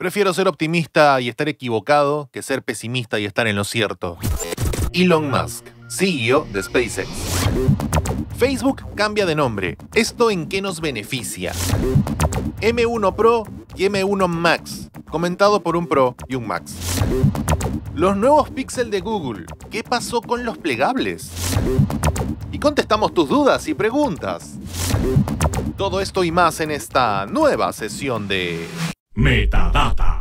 Prefiero ser optimista y estar equivocado que ser pesimista y estar en lo cierto. Elon Musk, CEO de SpaceX. Facebook cambia de nombre. ¿Esto en qué nos beneficia? M1 Pro y M1 Max, comentado por un Pro y un Max. Los nuevos Pixel de Google. ¿Qué pasó con los plegables? Y contestamos tus dudas y preguntas. Todo esto y más en esta nueva sesión de... Metadata.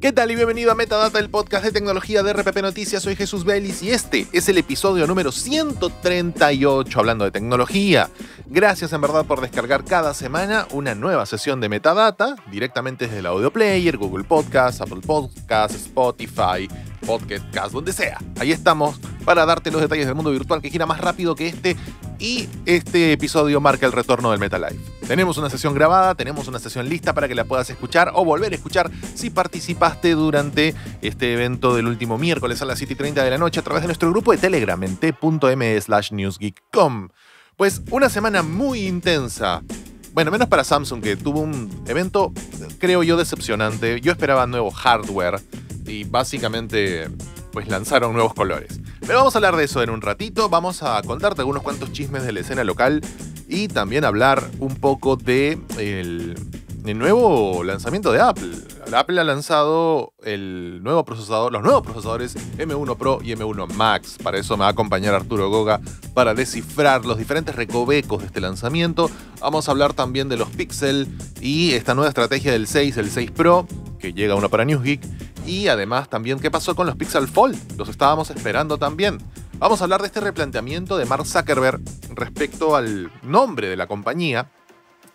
¿Qué tal y bienvenido a Metadata, el podcast de tecnología de RPP Noticias? Soy Jesús Vélez y este es el episodio número 138 hablando de tecnología. Gracias en verdad por descargar cada semana una nueva sesión de Metadata directamente desde el Audio Player, Google Podcast, Apple Podcast, Spotify, podcast, donde sea. Ahí estamos para darte los detalles del mundo virtual que gira más rápido que este y este episodio marca el retorno del MetaLife Tenemos una sesión grabada, tenemos una sesión lista para que la puedas escuchar o volver a escuchar si participaste durante este evento del último miércoles a las 7 y 30 de la noche a través de nuestro grupo de Telegram en t.me newsgeek.com. Pues una semana muy intensa bueno, menos para Samsung, que tuvo un evento, creo yo, decepcionante. Yo esperaba nuevo hardware y básicamente pues lanzaron nuevos colores. Pero vamos a hablar de eso en un ratito, vamos a contarte algunos cuantos chismes de la escena local y también hablar un poco de el, el nuevo lanzamiento de Apple. Apple ha lanzado el nuevo procesador, los nuevos procesadores M1 Pro y M1 Max. Para eso me va a acompañar Arturo Goga para descifrar los diferentes recovecos de este lanzamiento. Vamos a hablar también de los Pixel y esta nueva estrategia del 6, el 6 Pro, que llega uno para NewsGeek. Y además también qué pasó con los Pixel Fold. Los estábamos esperando también. Vamos a hablar de este replanteamiento de Mark Zuckerberg respecto al nombre de la compañía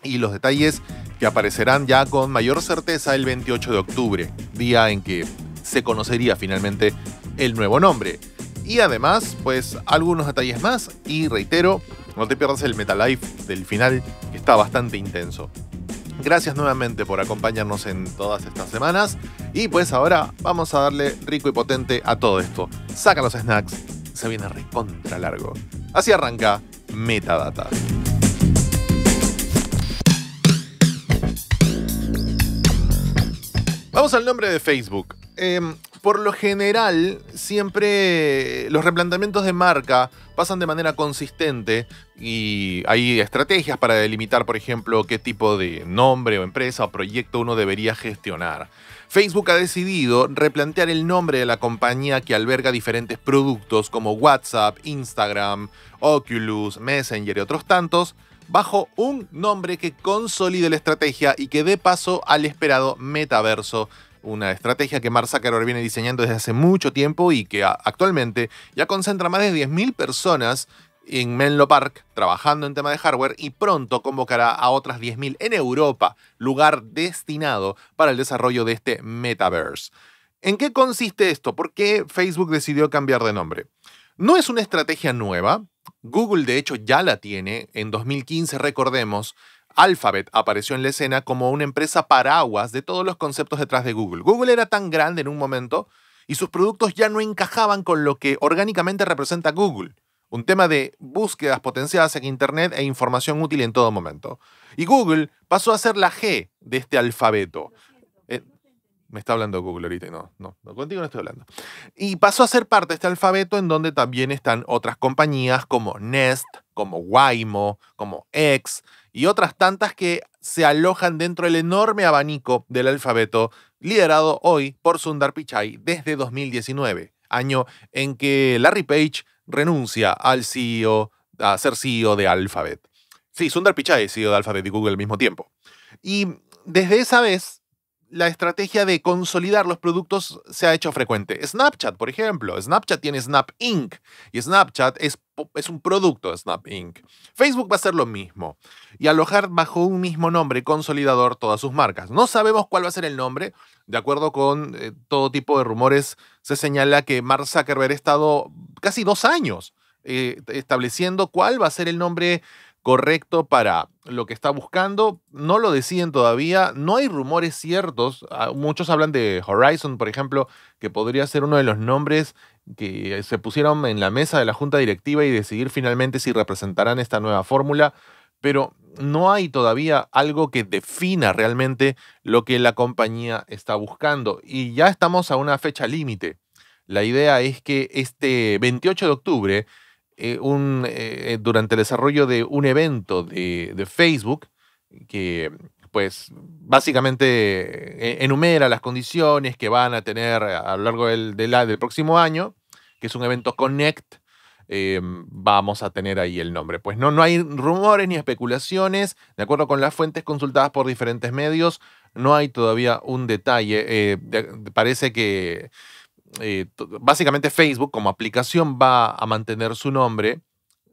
y los detalles que aparecerán ya con mayor certeza el 28 de octubre, día en que se conocería finalmente el nuevo nombre. Y además, pues algunos detalles más y reitero, no te pierdas el Metalife del final, que está bastante intenso. Gracias nuevamente por acompañarnos en todas estas semanas y pues ahora vamos a darle rico y potente a todo esto. Saca los snacks, se viene recontra largo. Así arranca Metadata. Vamos al nombre de Facebook. Em, por lo general, siempre los replanteamientos de marca pasan de manera consistente y hay estrategias para delimitar, por ejemplo, qué tipo de nombre o empresa o proyecto uno debería gestionar. Facebook ha decidido replantear el nombre de la compañía que alberga diferentes productos como WhatsApp, Instagram, Oculus, Messenger y otros tantos bajo un nombre que consolide la estrategia y que dé paso al esperado metaverso una estrategia que Mark Zuckerberg viene diseñando desde hace mucho tiempo y que actualmente ya concentra más de 10.000 personas en Menlo Park trabajando en tema de hardware y pronto convocará a otras 10.000 en Europa, lugar destinado para el desarrollo de este metaverse. ¿En qué consiste esto? ¿Por qué Facebook decidió cambiar de nombre? No es una estrategia nueva, Google de hecho ya la tiene. En 2015, recordemos, Alphabet apareció en la escena como una empresa paraguas de todos los conceptos detrás de Google. Google era tan grande en un momento y sus productos ya no encajaban con lo que orgánicamente representa Google. Un tema de búsquedas potenciadas en Internet e información útil en todo momento. Y Google pasó a ser la G de este alfabeto. Me está hablando Google ahorita y no, no, no, contigo no estoy hablando. Y pasó a ser parte de este alfabeto en donde también están otras compañías como Nest, como Waymo, como X y otras tantas que se alojan dentro del enorme abanico del alfabeto liderado hoy por Sundar Pichai desde 2019, año en que Larry Page renuncia al CEO, a ser CEO de Alphabet. Sí, Sundar Pichai es CEO de Alphabet y Google al mismo tiempo. Y desde esa vez la estrategia de consolidar los productos se ha hecho frecuente. Snapchat, por ejemplo. Snapchat tiene Snap Inc. Y Snapchat es, es un producto de Snap Inc. Facebook va a hacer lo mismo. Y alojar bajo un mismo nombre consolidador todas sus marcas. No sabemos cuál va a ser el nombre. De acuerdo con eh, todo tipo de rumores, se señala que Mark Zuckerberg ha estado casi dos años eh, estableciendo cuál va a ser el nombre correcto para lo que está buscando. No lo deciden todavía. No hay rumores ciertos. Ah, muchos hablan de Horizon, por ejemplo, que podría ser uno de los nombres que se pusieron en la mesa de la junta directiva y decidir finalmente si representarán esta nueva fórmula. Pero no hay todavía algo que defina realmente lo que la compañía está buscando. Y ya estamos a una fecha límite. La idea es que este 28 de octubre eh, eh, durante el desarrollo de un evento de, Facebook que pues básicamente eh, e-, enumera las condiciones que van a tener a lo largo del, del, próximo año, que es un evento Connect, em, vamos a tener ahí el nombre. Pues no, no hay rumores ni especulaciones, de acuerdo con las fuentes consultadas por diferentes medios, no hay todavía un detalle. parece que eh, básicamente Facebook como aplicación va a mantener su nombre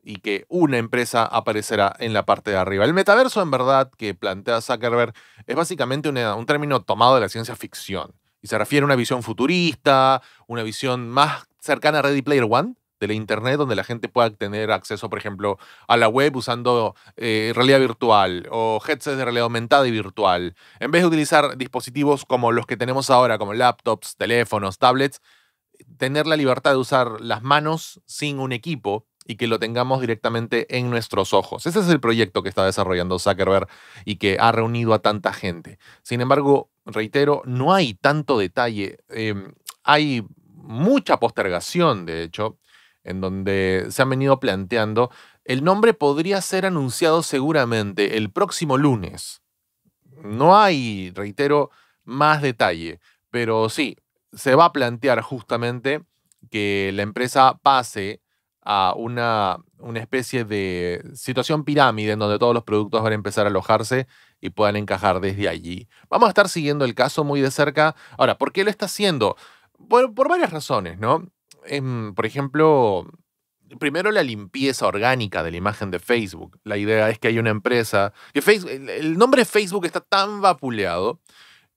y que una empresa aparecerá en la parte de arriba. El metaverso, en verdad, que plantea Zuckerberg es básicamente un término tomado de la ciencia ficción y se refiere a una visión futurista, una visión más cercana a Ready Player One, de la Internet donde la gente pueda tener acceso, por ejemplo, a la web usando eh, realidad virtual o headsets de realidad aumentada y virtual. En vez de utilizar dispositivos como los que tenemos ahora, como laptops, teléfonos, tablets, tener la libertad de usar las manos sin un equipo y que lo tengamos directamente en nuestros ojos. Ese es el proyecto que está desarrollando Zuckerberg y que ha reunido a tanta gente. Sin embargo, reitero, no hay tanto detalle. Em, hay mucha postergación, de hecho en donde se han venido planteando, el nombre podría ser anunciado seguramente el próximo lunes. No hay, reitero, más detalle, pero sí, se va a plantear justamente que la empresa pase a una, una especie de situación pirámide en donde todos los productos van a empezar a alojarse y puedan encajar desde allí. Vamos a estar siguiendo el caso muy de cerca. Ahora, ¿por qué lo está haciendo? por varias razones, ¿no? Em, por ejemplo, primero la limpieza orgánica de la imagen de Facebook. La idea es que hay una empresa, que Facebook, el nombre Facebook está tan vapuleado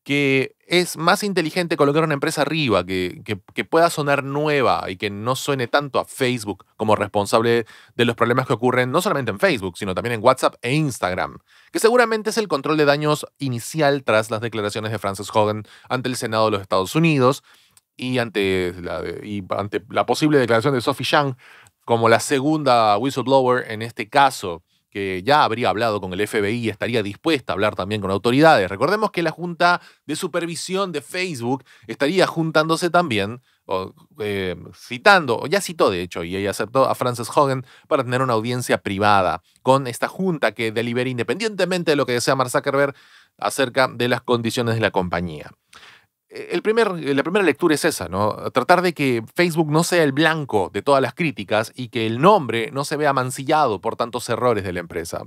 que es más inteligente colocar una empresa arriba, que, que, pueda sonar nueva y que no suene tanto a Facebook como responsable de los problemas que ocurren no solamente en Facebook, sino también en WhatsApp e Instagram, que seguramente es el control de daños inicial tras las declaraciones de Frances Hogan ante el Senado de los Estados Unidos y ante la, posible declaración de Sophie Chang como la segunda whistleblower en este caso que ya habría hablado con el FBI y estaría dispuesta a hablar también con autoridades. Recordemos que la Junta de Supervisión de Facebook estaría juntándose también, o, eh, citando, o ya citó de hecho, y ella aceptó a Frances Hogan para tener una audiencia privada con esta Junta que delibera independientemente de lo que desea Mark Zuckerberg acerca de las condiciones de la compañía. Eh, primer, eh, la primera lectura es esa, ¿no? Tratar de que Facebook no sea el blanco de todas las críticas y que el nombre no se vea mancillado por tantos errores de la empresa.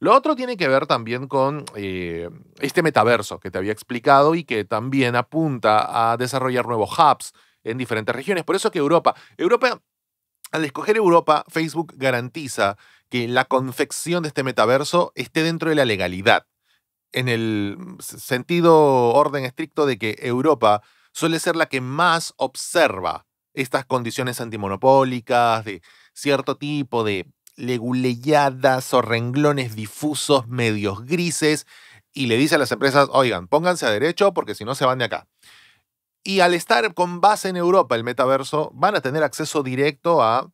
Lo otro tiene que ver también con eh, este metaverso que te había explicado y que también apunta a desarrollar nuevos hubs en diferentes regiones. Por eso que Europa, Europa, al escoger Europa, Facebook garantiza que la confección de este metaverso esté dentro de la legalidad en el sentido orden estricto de que Europa suele ser la que más observa estas condiciones antimonopólicas, de cierto tipo de leguleyadas o renglones difusos, medios grises, y le dice a las empresas, oigan, pónganse a derecho porque si no se van de acá. Y al estar con base en Europa el metaverso, van a tener acceso directo a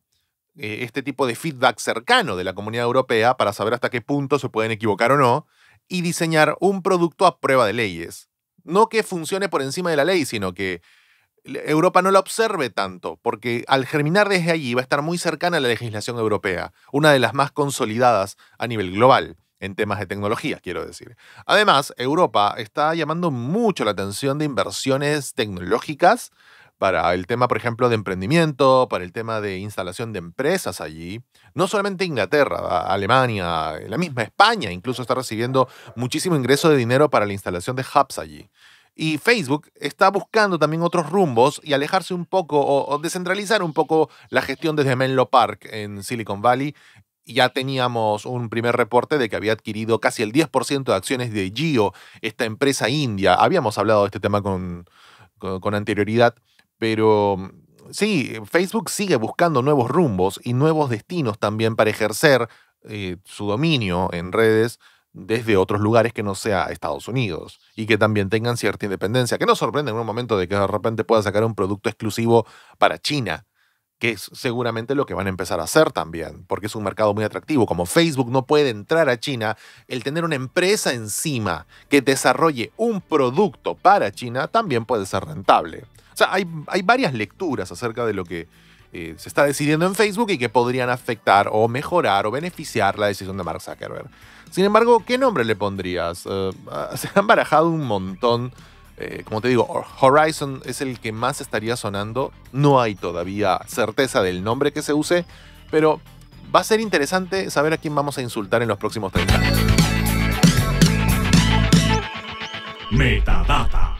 eh, este tipo de feedback cercano de la comunidad europea para saber hasta qué punto se pueden equivocar o no y diseñar un producto a prueba de leyes. No que funcione por encima de la ley, sino que Europa no la observe tanto, porque al germinar desde allí va a estar muy cercana a la legislación europea, una de las más consolidadas a nivel global en temas de tecnología, quiero decir. Además, Europa está llamando mucho la atención de inversiones tecnológicas para el tema, por ejemplo, de emprendimiento, para el tema de instalación de empresas allí. No solamente Inglaterra, Alemania, eh, la misma España incluso está recibiendo muchísimo ingreso de dinero para la instalación de hubs allí. Y Facebook está buscando también otros rumbos y alejarse un poco o, descentralizar un poco la gestión desde Menlo Park en Silicon Valley ya teníamos un primer reporte de que había adquirido casi el 10% de acciones de GEO, esta empresa india. Habíamos hablado de este tema con, con anterioridad. Pero sí, Facebook sigue buscando nuevos rumbos y nuevos destinos también para ejercer eh, su dominio en redes desde otros lugares que no sea Estados Unidos y que también tengan cierta independencia. Que no sorprende en un momento de que de repente pueda sacar un producto exclusivo para China, que es seguramente lo que van a empezar a hacer también, porque es un mercado muy atractivo. Como Facebook no puede entrar a China, el tener una empresa encima que desarrolle un producto para China también puede ser rentable. O sea, hay, varias lecturas acerca de lo que eh, se está decidiendo en Facebook y que podrían afectar o mejorar o beneficiar la decisión de Mark Zuckerberg. Sin embargo, ¿qué nombre le pondrías? Eh, se han barajado un montón. Eh, como te digo, Horizon es el que más estaría sonando. No hay todavía certeza del nombre que se use, pero va a ser interesante saber a quién vamos a insultar en los próximos 30 años. Metadata.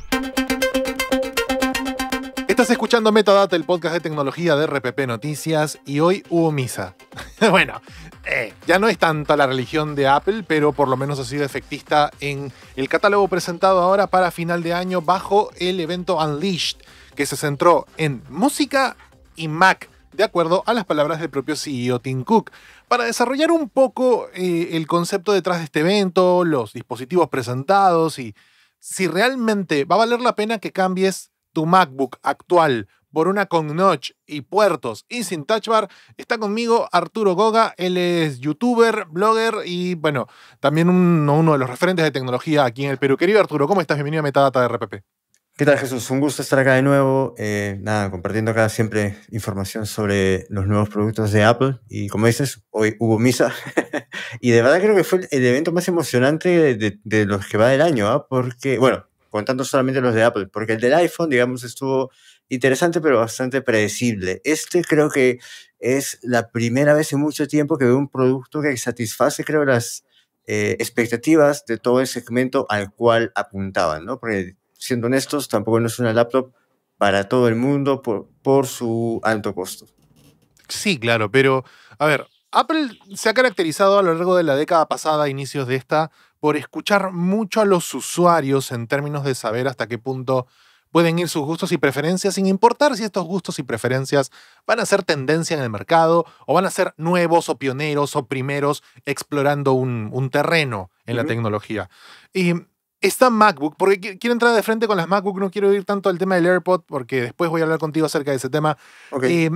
Estás escuchando Metadata, el podcast de tecnología de RPP Noticias, y hoy hubo misa. bueno, eh, ya no es tanta la religión de Apple, pero por lo menos ha sido efectista en el catálogo presentado ahora para final de año bajo el evento Unleashed, que se centró en música y Mac, de acuerdo a las palabras del propio CEO Tim Cook. Para desarrollar un poco eh, el concepto detrás de este evento, los dispositivos presentados y si realmente va a valer la pena que cambies tu MacBook actual por una con notch y puertos y sin touch bar, está conmigo Arturo Goga. Él es youtuber, blogger y, bueno, también uno de los referentes de tecnología aquí en el Perú. Querido Arturo, ¿cómo estás? Bienvenido a Metadata de RPP. ¿Qué tal, Jesús? Un gusto estar acá de nuevo. Eh, nada, compartiendo acá siempre información sobre los nuevos productos de Apple. Y como dices, hoy hubo misa. y de verdad creo que fue el evento más emocionante de, los que va del año, ¿ah? Porque, bueno, contando solamente los de Apple, porque el del iPhone, digamos, estuvo interesante pero bastante predecible. Este creo que es la primera vez en mucho tiempo que veo un producto que satisface, creo, las eh, expectativas de todo el segmento al cual apuntaban, ¿no? Porque siendo honestos, tampoco no es una laptop para todo el mundo por su alto costo. Sí, claro, pero a ver, Apple se ha caracterizado a lo largo de la década pasada, inicios de esta, por escuchar mucho a los usuarios en términos de saber hasta qué punto pueden ir sus gustos y preferencias, sin importar si estos gustos y preferencias van a ser tendencia en el mercado o van a ser nuevos o pioneros o primeros explorando un, terreno en la tecnología. Y esta MacBook, porque quiero entrar de frente con las MacBook, no quiero ir tanto al tema del AirPod, porque después voy a hablar contigo acerca de ese tema. Eh,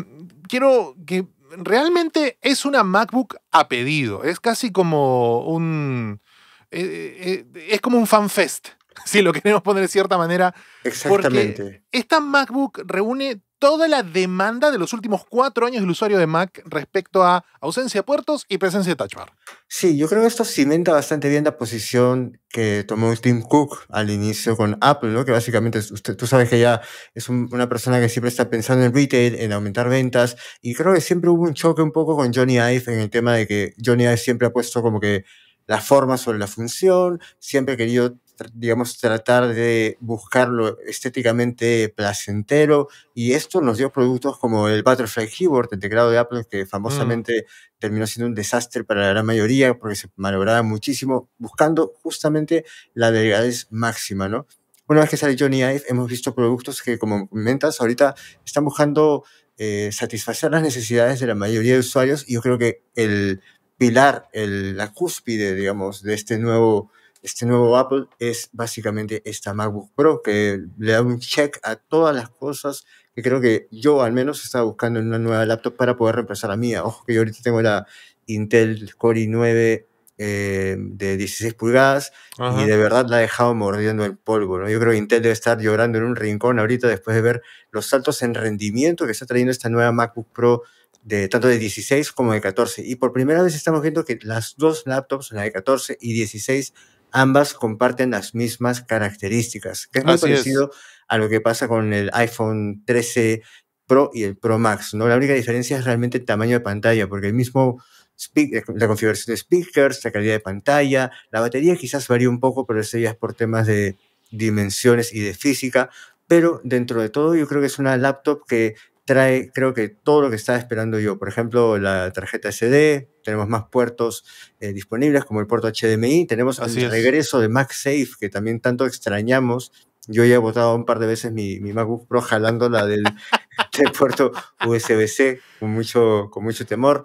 quiero que realmente es una MacBook a pedido, es casi como un eh, eh, eh, es como un fanfest, si lo queremos poner de cierta manera. Exactamente. esta MacBook reúne toda la demanda de los últimos cuatro años del usuario de Mac respecto a ausencia de puertos y presencia de touch bar. Sí, yo creo que esto cimenta bastante bien la posición que tomó Tim Cook al inicio con Apple, ¿no? que básicamente tú sabes que ya es una persona que siempre está pensando en retail, en aumentar ventas, y creo que siempre hubo un choque un poco con Johnny Ive en el tema de que Johnny Ive siempre ha puesto como que la forma sobre la función, siempre he querido digamos, tratar de buscarlo estéticamente placentero. Y esto nos dio productos como el Butterfly Keyboard, el teclado de Apple, que famosamente mm. terminó siendo un desastre para la gran mayoría porque se malograba muchísimo, buscando justamente la delgadez máxima, ¿no? Una vez que sale Johnny Ive, hemos visto productos que, como comentas, ahorita están buscando eh, satisfacer las necesidades de la mayoría de usuarios. Y yo creo que el pilar, la cúspide, digamos, de este nuevo, este nuevo Apple es básicamente esta MacBook Pro, que le da un check a todas las cosas que creo que yo al menos estaba buscando en una nueva laptop para poder reemplazar la mía. Ojo que yo ahorita tengo la Intel Core i9 eh, de 16 pulgadas y de verdad la ha dejado mordiendo el polvo. ¿no? Yo creo que Intel debe estar llorando en un rincón ahorita después de ver los saltos en rendimiento que está trayendo esta nueva MacBook Pro de tanto de 16 como de 14. Y por primera vez estamos viendo que las dos laptops, la de 14 y 16, ambas comparten las mismas características, que es muy parecido a lo que pasa con el iPhone 13 Pro y el Pro Max. ¿no? La única diferencia es realmente el tamaño de pantalla, porque el mismo eh, la configuración de speakers, la calidad de pantalla, la batería quizás varía un poco, pero eso ya es por temas de dimensiones y de física, pero dentro de todo yo creo que es una laptop que trae, creo que todo lo que estaba esperando yo. Por ejemplo, la tarjeta SD, tenemos más puertos eh, disponibles como el puerto HDMI, tenemos el regreso de MagSafe, que también tanto extrañamos. Yo ya he botado un par de veces mi, mi MacBook Pro jalándola del, del puerto USB-C con mucho, con mucho temor.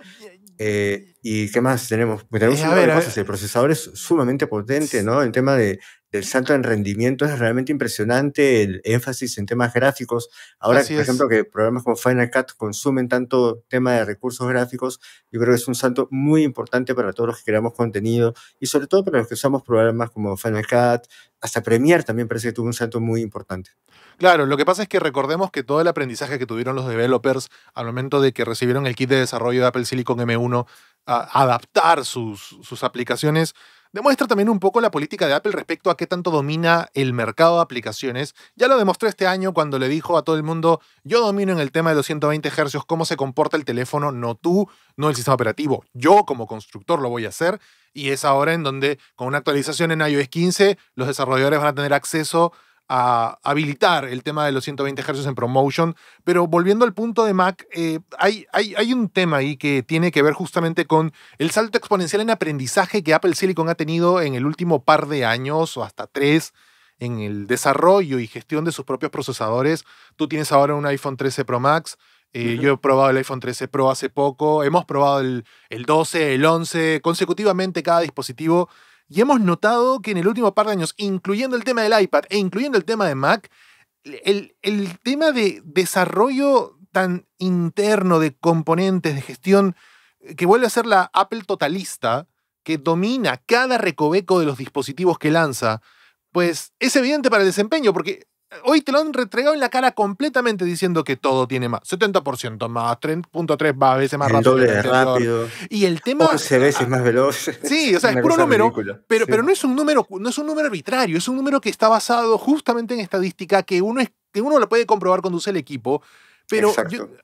Eh, ¿Y qué más tenemos? Tenemos eh, cosas. El procesador es sumamente potente, ¿no? El tema de el salto en rendimiento es realmente impresionante, el énfasis en temas gráficos. Ahora, por ejemplo, que programas como Final Cut consumen tanto tema de recursos gráficos, yo creo que es un salto muy importante para todos los que creamos contenido y sobre todo para los que usamos programas como Final Cut, hasta Premiere también parece que tuvo un salto muy importante. Claro, lo que pasa es que recordemos que todo el aprendizaje que tuvieron los developers al momento de que recibieron el kit de desarrollo de Apple Silicon M1 a adaptar sus, sus aplicaciones demuestra también un poco la política de Apple respecto a qué tanto domina el mercado de aplicaciones. Ya lo demostró este año cuando le dijo a todo el mundo, yo domino en el tema de los 120 Hz cómo se comporta el teléfono, no tú, no el sistema operativo. Yo como constructor lo voy a hacer y es ahora en donde con una actualización en iOS 15 los desarrolladores van a tener acceso a habilitar el tema de los 120 Hz en ProMotion. Pero volviendo al punto de Mac, eh, hay, hay, un tema ahí que tiene que ver justamente con el salto exponencial en aprendizaje que Apple Silicon ha tenido en el último par de años o hasta tres en el desarrollo y gestión de sus propios procesadores. Tú tienes ahora un iPhone 13 Pro Max. Eh, yo he probado el iPhone 13 Pro hace poco, hemos probado el, el 12, el 11, consecutivamente cada dispositivo y hemos notado que en el último par de años, incluyendo el tema del iPad e incluyendo el tema de Mac, el, el tema de desarrollo tan interno de componentes, de gestión, eh, que vuelve a ser la Apple totalista, que domina cada recoveco de los dispositivos que lanza, pues es evidente para el desempeño, porque hoy te lo han retregado en la cara completamente diciendo que todo tiene más. 70% más, 3.3 a veces más rápido. Doble rápido. Y el tema. 11 veces más veloz. Sí, o sea, es puro número. Pero, pero no es un número, no es un número arbitrario, es un número que está basado justamente en estadística que uno que uno lo puede comprobar cuando usa el equipo. Pero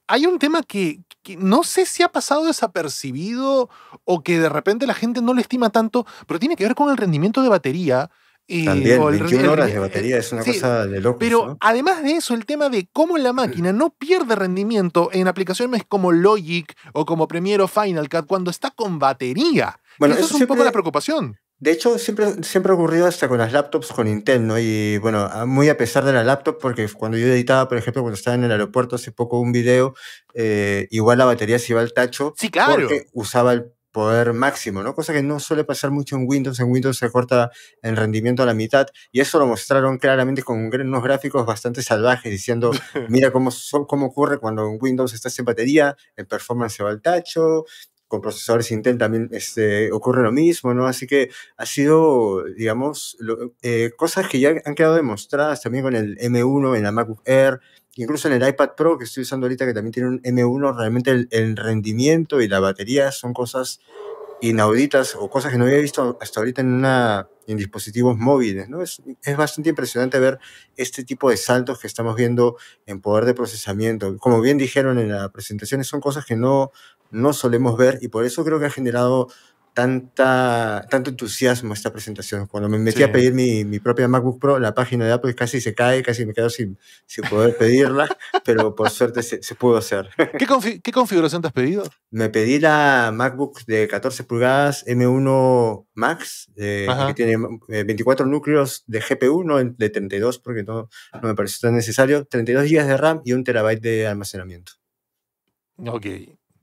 hay un tema que, no sé si ha pasado desapercibido o que de repente la gente no le estima tanto, pero tiene que ver con el rendimiento de batería y También, 21 horas de batería eh, es una cosa de locos. Pero además de eso, el tema de cómo la mm. máquina no pierde rendimiento en aplicaciones como Logic o como Premiere o Final Cut cuando está con batería. Bueno, eso, es un poco la preocupación. De hecho, siempre, siempre ha ocurrido hasta con las laptops con Intel, ¿no? Y bueno, muy a pesar de la laptop, porque cuando yo editaba, por ejemplo, cuando estaba en el aeropuerto hace poco un video, eh, igual la batería se iba al tacho. Sí, claro. Porque usaba el poder máximo, ¿no? Cosa que no suele pasar mucho en Windows. En Windows se corta el rendimiento a la mitad y eso lo mostraron claramente con unos gráficos bastante salvajes diciendo, mira cómo, cómo ocurre cuando en Windows estás en batería, el performance se va al tacho, con procesadores Intel también este, ocurre lo mismo, ¿no? Así que ha sido, digamos, eh, cosas que ya han quedado demostradas también con el M1 en la MacBook Air, incluso en el iPad Pro que estoy usando ahorita, que también tiene un M1, realmente el, rendimiento y la batería son cosas inauditas o cosas que no había visto hasta ahorita en, una, en dispositivos móviles. ¿no? Es, es, bastante impresionante ver este tipo de saltos que estamos viendo en poder de procesamiento. Como bien dijeron en la presentación, son cosas que no, no solemos ver y por eso creo que ha generado tanta, tanto entusiasmo esta presentación. Cuando me metí a pedir mi, mi, propia MacBook Pro, la página de Apple casi se cae, casi me quedo sin, sin poder pedirla, pero por suerte se, pudo hacer. ¿Qué, ¿Qué, configuración te has pedido? Me pedí la MacBook de 14 pulgadas M1 Max, eh, que tiene 24 eh, núcleos de GPU, no de 32, porque no, no me pareció tan necesario, 32 GB de RAM y un terabyte de almacenamiento. Ok.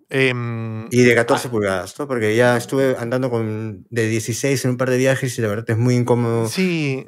Em, y de 14 ah, pulgadas, ¿no? Porque ya estuve andando con de 16 en un par de viajes y la verdad es muy incómodo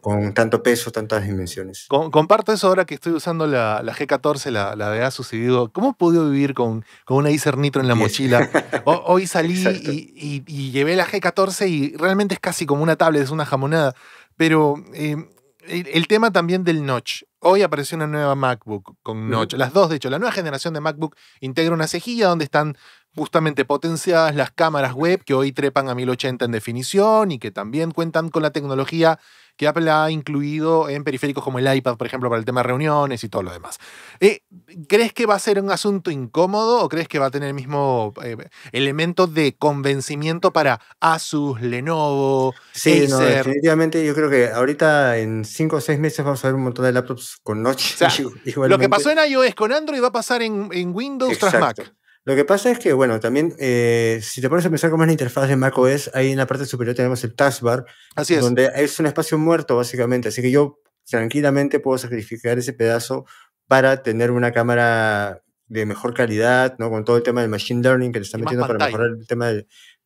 con tanto peso, tantas dimensiones. comparto eso ahora que estoy usando la, G14, la, la, de sucedido. y digo, ¿cómo pude vivir con, con una Acer Nitro en la mochila? hoy salí y, llevé la G14 y realmente es casi como una tablet, es una jamonada. Pero em, el tema también del notch. Hoy apareció una nueva MacBook con notch. Las dos, de hecho, la nueva generación de MacBook integra una cejilla donde están justamente potenciadas las cámaras web que hoy trepan a 1080 en definición y que también cuentan con la tecnología que Apple ha incluido en periféricos como el iPad, por ejemplo, para el tema de reuniones y todo lo demás. Eh, ¿Crees que va a ser un asunto incómodo o crees que va a tener el mismo eh, elemento de convencimiento para Asus, Lenovo? Sí, definitivamente yo creo que ahorita en cinco o seis meses vamos a ver un montón de laptops con notch. lo que pasó en iOS con Android va a pasar en, Windows tras Mac. Lo que pasa es que, bueno, también eh, si te pones a pensar cómo es la interfaz de macOS, ahí en la parte superior tenemos el taskbar. Así es. Donde es un espacio muerto, básicamente. Así que yo tranquilamente puedo sacrificar ese pedazo para tener una cámara de mejor calidad, ¿no? Con todo el tema del machine learning que le están metiendo para mejorar el tema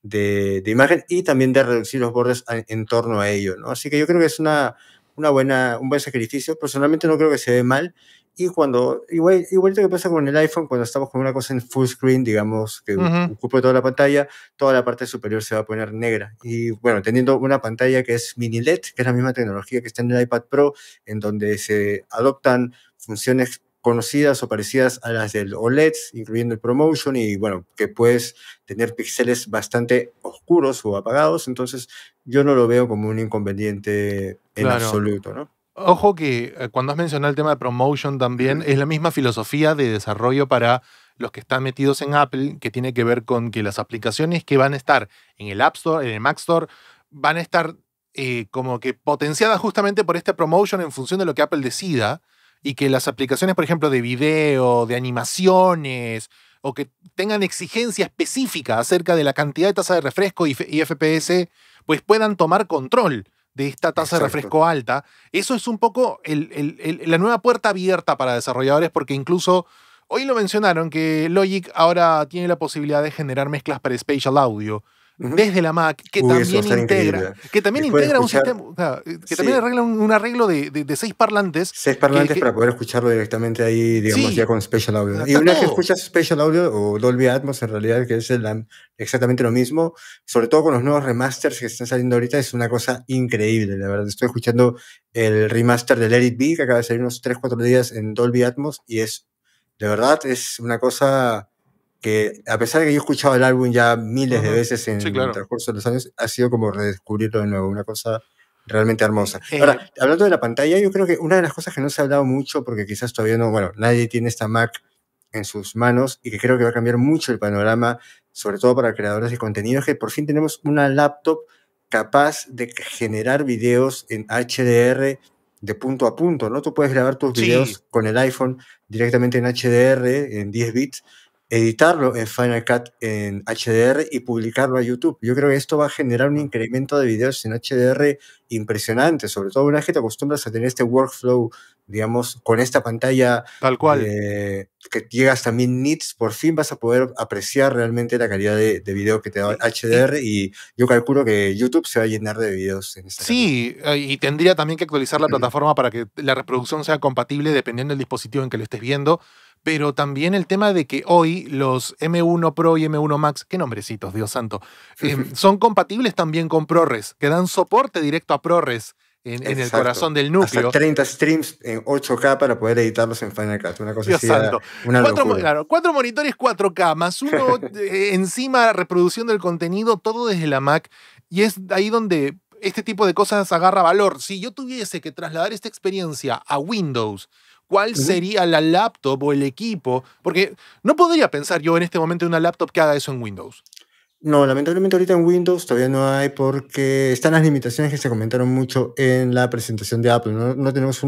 de, imagen y también de reducir los bordes en torno a ello, ¿no? Así que yo creo que es una, una buena, un buen sacrificio. Personalmente no creo que se ve mal y cuando, igual, igualito que pasa con el iPhone, cuando estamos con una cosa en full screen, digamos, que ocupa toda la pantalla, toda la parte superior se va a poner negra. Y bueno, teniendo una pantalla que es mini LED, que es la misma tecnología que está en el iPad Pro, en donde se adoptan funciones conocidas o parecidas a las del OLED, incluyendo el ProMotion, y bueno, que puedes tener píxeles bastante oscuros o apagados, entonces yo no lo veo como un inconveniente en absoluto, ¿no? Ojo que eh, cuando has mencionado el tema de promotion también, es la misma filosofía de desarrollo para los que están metidos en Apple, que tiene que ver con que las aplicaciones que van a estar en el App Store, en el Mac Store, van a estar eh, como que potenciadas justamente por esta promotion en función de lo que Apple decida y que las aplicaciones, por ejemplo, de video, de animaciones, o que tengan exigencia específica acerca de la cantidad de tasa de refresco y, FPS, pues puedan tomar control de esta tasa de refresco alta. Eso es un poco la nueva puerta abierta para desarrolladores porque incluso hoy lo mencionaron que Logic ahora tiene la posibilidad de generar mezclas para Spatial Audio desde la Mac, que también integra, que también integra un sistema, que también arregla un, arreglo de, seis parlantes. Seis parlantes para poder escucharlo directamente ahí, digamos, ya con Special Audio. Y una vez que escuchas Special Audio o Dolby Atmos, en realidad, que es exactamente lo mismo, sobre todo con los nuevos remasters que están saliendo ahorita, es una cosa increíble, la verdad. Estoy escuchando el remaster del Let B, que acaba de salir unos 3, 4 días en Dolby Atmos, y es, de verdad, es una cosa que a pesar de que yo he escuchado el álbum ya miles de veces en el transcurso de los años, ha sido como redescubrirlo de nuevo, una cosa realmente hermosa. Eh, Ahora, hablando de la pantalla, yo creo que una de las cosas que no se ha hablado mucho, porque quizás todavía no, bueno, nadie tiene esta Mac en sus manos y que creo que va a cambiar mucho el panorama, sobre todo para creadores de contenido, es que por fin tenemos una laptop capaz de generar videos en HDR de punto a punto, ¿no? Tú puedes grabar tus videos con el iPhone directamente en HDR, en 10 bits, editarlo en Final Cut en HDR y publicarlo a YouTube. Yo creo que esto va a generar un ah. incremento de videos en HDR impresionante, sobre todo una vez que te acostumbras a tener este workflow, digamos, con esta pantalla. Tal cual. Eh, que llegas hasta mil nits, por fin vas a poder apreciar realmente la calidad de, video que te da HDR y yo calculo que YouTube se va a llenar de videos en esta Sí, eh, y tendría también que actualizar la plataforma para que la reproducción sea compatible dependiendo del dispositivo en que lo estés viendo pero también el tema de que hoy los M1 Pro y M1 Max, qué nombrecitos, Dios santo, em, son compatibles también con ProRes, que dan soporte directo a ProRes. En, el corazón del núcleo. 30 streams en 8K para poder editarlos en Final Cut. Una cosa Dios Santo. cuatro, claro, cuatro monitores 4K, más uno encima reproducción del contenido, todo desde la Mac. Y es ahí donde este tipo de cosas agarra valor. Si yo tuviese que trasladar esta experiencia a Windows, cuál sería la laptop o el equipo, porque no podría pensar yo en este momento en una laptop que haga eso en Windows. No, lamentablemente ahorita en Windows todavía no hay porque están las limitaciones que se comentaron mucho en la presentación de Apple. No, tenemos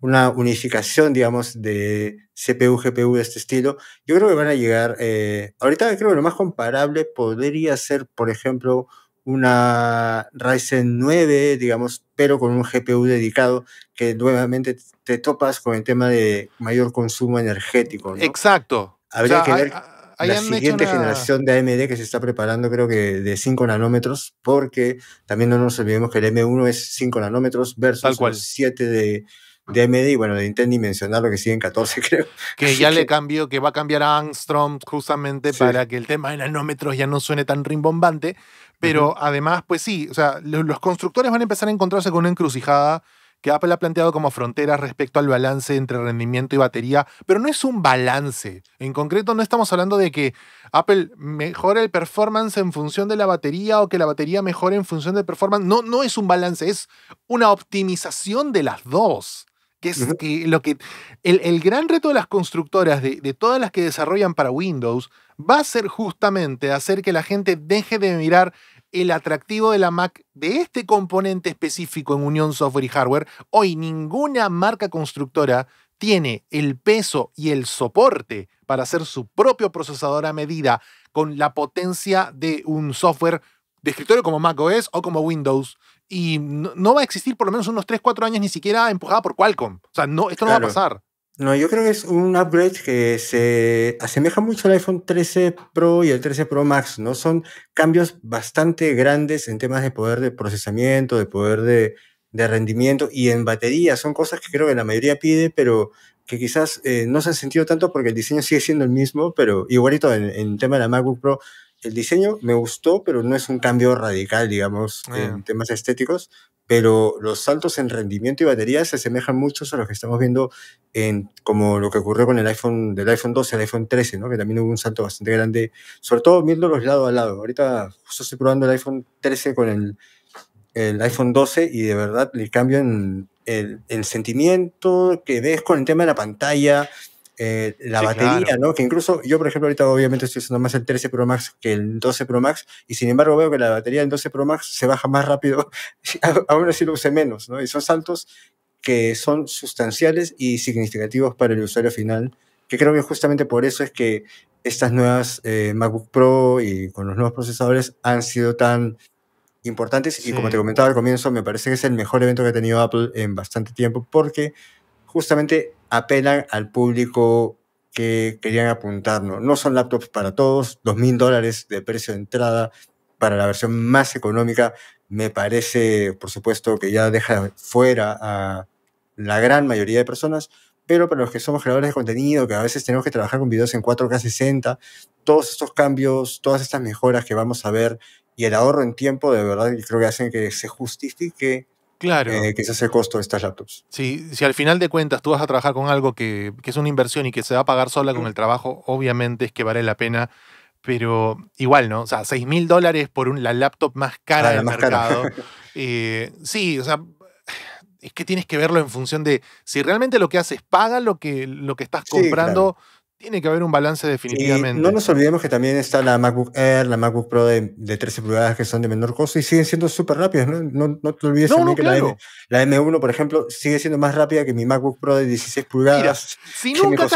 una unificación, digamos, de CPU, GPU de este estilo. Yo creo que van a llegar, eh, ahorita creo que lo más comparable podría ser, por ejemplo, una Ryzen 9, digamos, pero con un GPU dedicado, que nuevamente te topas con el tema de mayor consumo energético. Exacto. Habría que ver hay, la siguiente generación de AMD que se está preparando, creo que de 5 nanómetros, porque también no nos olvidemos que el M1 es 5 nanómetros versus cual. 7 de, de AMD y bueno, de Intel ni mencionar lo que siguen 14, creo. Que ya le cambió, que va a cambiar a Angstrom justamente para que el tema de nanómetros ya no suene tan rimbombante, pero además, pues sí, o sea, los, constructores van a empezar a encontrarse con una encrucijada que Apple ha planteado como frontera respecto al balance entre rendimiento y batería, pero no es un balance. En concreto, no estamos hablando de que Apple mejore el performance en función de la batería o que la batería mejore en función del performance. No, no es un balance, es una optimización de las dos. Que es lo que. El, gran reto de las constructoras, de, de todas las que desarrollan para Windows, va a ser justamente hacer que la gente deje de mirar el atractivo de la Mac de este componente específico en unión software y hardware, hoy ninguna marca constructora tiene el peso y el soporte para hacer su propio procesador a medida con la potencia de un software de escritorio como macOS o como Windows. Y no, va a existir por lo menos unos 3-4 años ni siquiera empujada por Qualcomm. O sea, no, esto no va a pasar. No, yo creo que es un upgrade que se asemeja mucho al iPhone 13 Pro y el 13 Pro Max, ¿no? Son cambios bastante grandes en temas de poder de procesamiento, de poder de, rendimiento y en batería. Son cosas que creo que la mayoría pide, pero que quizás eh, no se han sentido tanto porque el diseño sigue siendo el mismo, pero igualito en, el tema de la MacBook Pro el diseño me gustó, pero no es un cambio radical, digamos, ah. en temas estéticos. Pero los saltos en rendimiento y batería se asemejan mucho a los que estamos viendo en como lo que ocurrió con el iPhone del iPhone 12 al iPhone 13, ¿no? Que también hubo un salto bastante grande, sobre todo los lado a lado. Ahorita justo estoy probando el iPhone 13 con el, iPhone 12 y de verdad el cambio en el, el sentimiento que ves con el tema de la pantalla, eh, la batería, ¿no? Que incluso yo, por ejemplo, ahorita obviamente estoy usando más el 13 Pro Max que el 12 Pro Max, y sin embargo veo que la batería del 12 Pro Max se baja más rápido, aún así lo use menos, ¿no? Y son saltos que son sustanciales y significativos para el usuario final, que creo que justamente por eso es que estas nuevas eh, MacBook Pro y con los nuevos procesadores han sido tan importantes y como te comentaba al comienzo, me parece que es el mejor evento que ha tenido Apple en bastante tiempo porque justamente apelan al público que querían apuntarnos. No son laptops para todos, 2.000 mil dólares de precio de entrada para la versión más económica me parece, por supuesto, que ya deja fuera a la gran mayoría de personas, pero para los que somos creadores de contenido, que a veces tenemos que trabajar con videos en 4K 60, todos estos cambios, todas estas mejoras que vamos a ver y el ahorro en tiempo, de verdad, creo que hacen que se justifique Claro. Eh, que es costo de estas laptops. Sí, si al final de cuentas tú vas a trabajar con algo que, es una inversión y que se va a pagar sola con el trabajo, obviamente es que vale la pena pero igual, ¿no? O sea, 6 mil dólares por un, la laptop más cara del mercado. Eh, sí, o sea, es que tienes que verlo en función de si realmente lo que haces paga lo que, lo que estás comprando, tiene que haber un balance definitivamente. no nos olvidemos que también está la MacBook Air, la MacBook Pro de, 13 pulgadas que son de menor costo y siguen siendo súper rápidas. ¿no? No, te olvides también que la, M, 1 por ejemplo, sigue siendo más rápida que mi MacBook Pro de 16 pulgadas. si, nunca te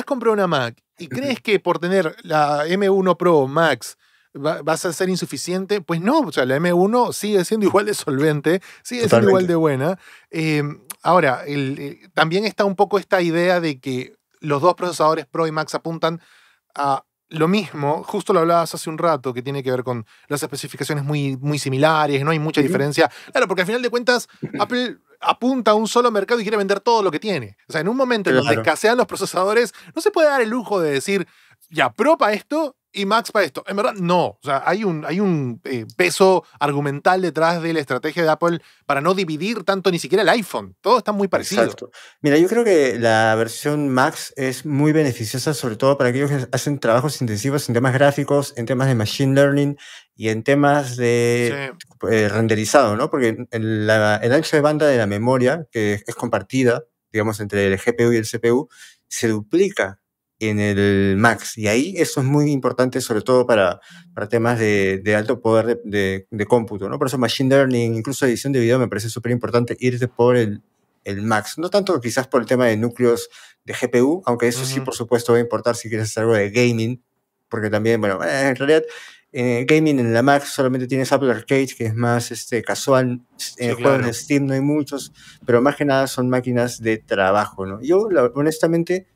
has comprado, una Mac y crees que por tener la M1 Pro Max vas a ser insuficiente, pues no, o sea, la M1 sigue siendo igual de solvente, sigue siendo igual de buena. Eh, ahora, eh, también está un poco esta idea de que los dos procesadores Pro y Max apuntan a lo mismo, justo lo hablabas hace un rato, que tiene que ver con las especificaciones muy, muy similares, no hay mucha diferencia. Claro, porque al final de cuentas, Apple apunta a un solo mercado y quiere vender todo lo que tiene. O sea, en un momento en donde escasean los procesadores, no se puede dar el lujo de decir, ya, propa esto y Max para esto. En verdad, no. O sea, hay un, hay un eh, peso argumental detrás de la estrategia de Apple para no dividir tanto ni siquiera el iPhone. Todo está muy parecido. Exacto. Mira, yo creo que la versión Max es muy beneficiosa, sobre todo para aquellos que hacen trabajos intensivos en temas gráficos, en temas de machine learning y en temas de eh, renderizado, ¿no? Porque el ancho de banda de la memoria, que es compartida, digamos, entre el GPU y el CPU, se duplica en el max. Y ahí eso es muy importante, sobre todo para, para temas de, alto poder de, de, cómputo, ¿no? Por eso machine learning, incluso edición de video, me parece súper importante irse por el, el max. No tanto quizás por el tema de núcleos de GPU, aunque eso sí, por supuesto, va a importar si quieres hacer algo de gaming, porque también, bueno, eh, en realidad eh, gaming en la Mac solamente tienes Apple Arcade, que es más este, casual. en el claro. Steam no hay muchos, pero más que nada son máquinas de trabajo, ¿no? Yo, honestamente,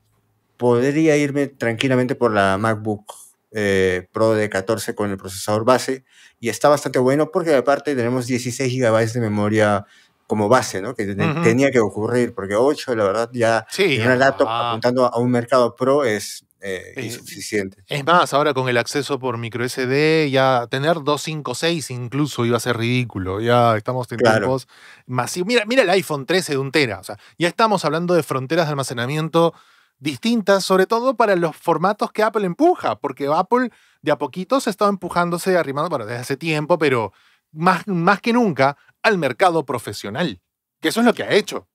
podría irme tranquilamente por la MacBook eh, Pro de 14 con el procesador base y está bastante bueno porque aparte tenemos 16 GB de memoria como base, ¿no? Que tenía que ocurrir porque 8, la verdad, ya en una laptop ah. apuntando a un mercado pro es eh, eh, insuficiente. Es más, ahora con el acceso por micro SD, ya tener 256 incluso iba a ser ridículo. Ya estamos en tiempos masivos. Mira, mira el iPhone 13 de un tera. O sea, ya estamos hablando de fronteras de almacenamiento distintas, sobre todo para los formatos que Apple empuja, porque Apple de a poquito se está empujándose, arrimando, bueno, desde hace tiempo, pero más, más que nunca al mercado profesional, que eso es lo que ha hecho.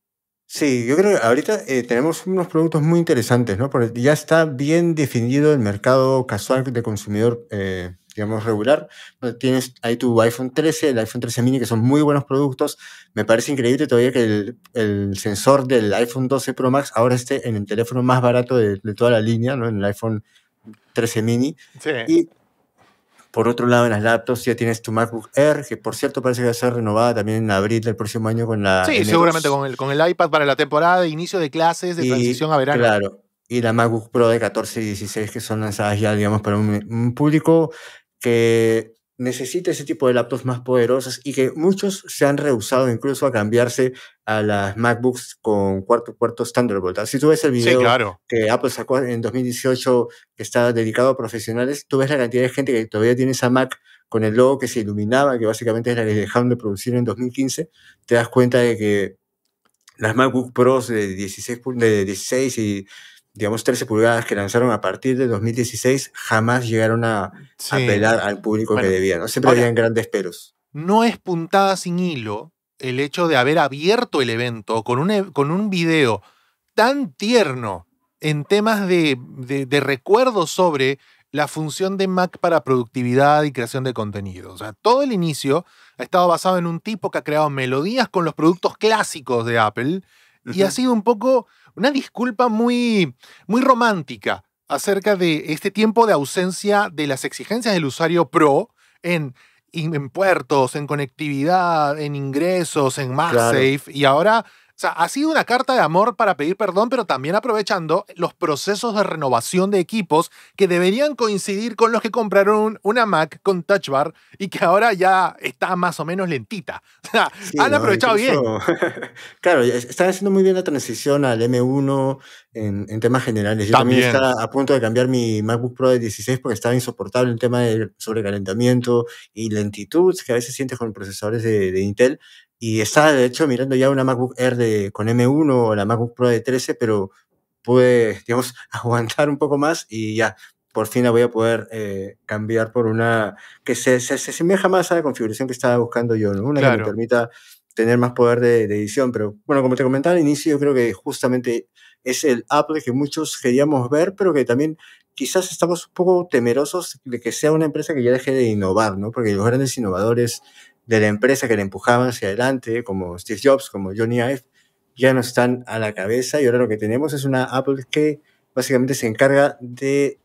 Sí, yo creo que ahorita eh, tenemos unos productos muy interesantes, ¿no? Porque ya está bien definido el mercado casual de consumidor eh, digamos, regular. Tienes ahí tu iPhone 13, el iPhone 13 mini, que son muy buenos productos. Me parece increíble todavía que el, sensor del iPhone 12 Pro Max ahora esté en el teléfono más barato de, de toda la línea, ¿no? En el iPhone 13 mini. Sí. Y por otro lado, en las laptops ya tienes tu MacBook Air, que por cierto parece que va a ser renovada también en abril del próximo año con la... Sí, seguramente con el, con el iPad para la temporada de inicio de clases, de transición a verano. Claro, y la MacBook Pro de 14 y 16 que son lanzadas ya, digamos, para un público que necesita ese tipo de laptops más poderosas y que muchos se han rehusado incluso a cambiarse a las MacBooks con cuarto puerto Thunderbolt. si tú ves el video que Apple sacó en 2018 que está dedicado a profesionales, tú ves la cantidad de gente que todavía tiene esa Mac con el logo que se iluminaba, que básicamente es la que dejaron de producir en 2015, te das cuenta de que las MacBook Pros de de 16 y digamos, 13 pulgadas que lanzaron a partir de 2016 jamás llegaron a apelar al público que debían, ¿no? Siempre habían grandes peros. No es puntada sin hilo el hecho de haber abierto el evento con un, con un video tan tierno en temas de, de, recuerdos sobre la función de Mac para productividad y creación de contenido. O sea, todo el inicio ha estado basado en un tipo que ha creado melodías con los productos clásicos de Apple y ha sido un poco una disculpa muy, muy romántica acerca de este tiempo de ausencia de las exigencias del usuario pro en, en puertos, en conectividad, en ingresos, en MagSafe, y ahora o sea, ha sido una carta de amor para pedir perdón, pero también aprovechando los procesos de renovación de equipos que deberían coincidir con los que compraron una Mac con Touchbar y que ahora ya está más o menos lentita. O sea, han aprovechado bien. claro, están haciendo muy bien la transición al M1, en, temas generales. Yo también. estaba a punto de cambiar mi MacBook Pro de 16 porque estaba insoportable el tema del sobrecalentamiento y lentitud que a veces sientes con procesadores de, Intel. Y estaba, de hecho, mirando ya una MacBook Air de, con M1 o la MacBook Pro de 13, pero pude, digamos, aguantar un poco más y ya, por fin la voy a poder eh, cambiar por una que se, se, se, asemeja más a la configuración que estaba buscando yo, Una que me permita tener más poder de, de, edición. Pero bueno, como te comentaba al inicio, yo creo que justamente es el Apple que muchos queríamos ver, pero que también quizás estamos un poco temerosos de que sea una empresa que ya deje de innovar, ¿no? Porque los grandes innovadores de la empresa que la empujaban hacia adelante, como Steve Jobs, como Johnny Ive, ya no están a la cabeza y ahora lo que tenemos es una Apple que básicamente se encarga de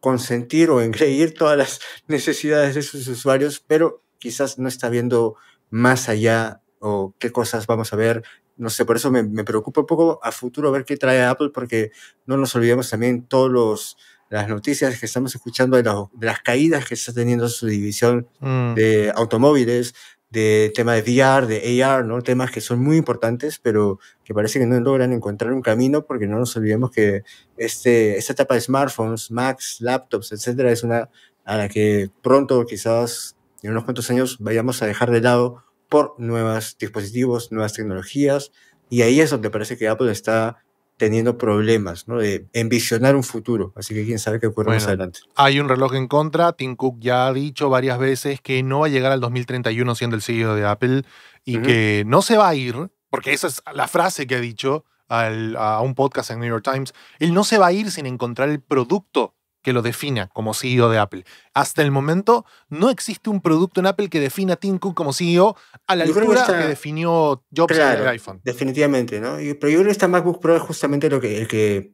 consentir o engreír todas las necesidades de sus usuarios, pero quizás no está viendo más allá o qué cosas vamos a ver no sé, por eso me, preocupa un poco a futuro ver qué trae Apple, porque no nos olvidemos también todas las noticias que estamos escuchando de, las caídas que está teniendo su división mm. de automóviles, de tema de VR, de AR, ¿no? Temas que son muy importantes, pero que parece que no logran encontrar un camino porque no nos olvidemos que este, esta etapa de smartphones, Macs, laptops, etcétera, es una a la que pronto, quizás en unos cuantos años, vayamos a dejar de lado por nuevos dispositivos, nuevas tecnologías, y ahí es donde parece que Apple está teniendo problemas ¿no? de envisionar un futuro. Así que quién sabe qué ocurre más adelante. Hay un reloj en contra. Tim Cook ya ha dicho varias veces que no va a llegar al 2031 siendo el CEO de Apple y que no se va a ir, porque esa es la frase que ha dicho a un podcast en New York Times. Él no se va a ir sin encontrar el producto que lo defina como CEO de Apple. Hasta el momento no existe un producto en Apple que defina a Tim Cook como CEO a la altura que, definió Jobs en el iPhone. Definitivamente, ¿no? Pero yo creo que esta MacBook Pro es justamente lo que, el que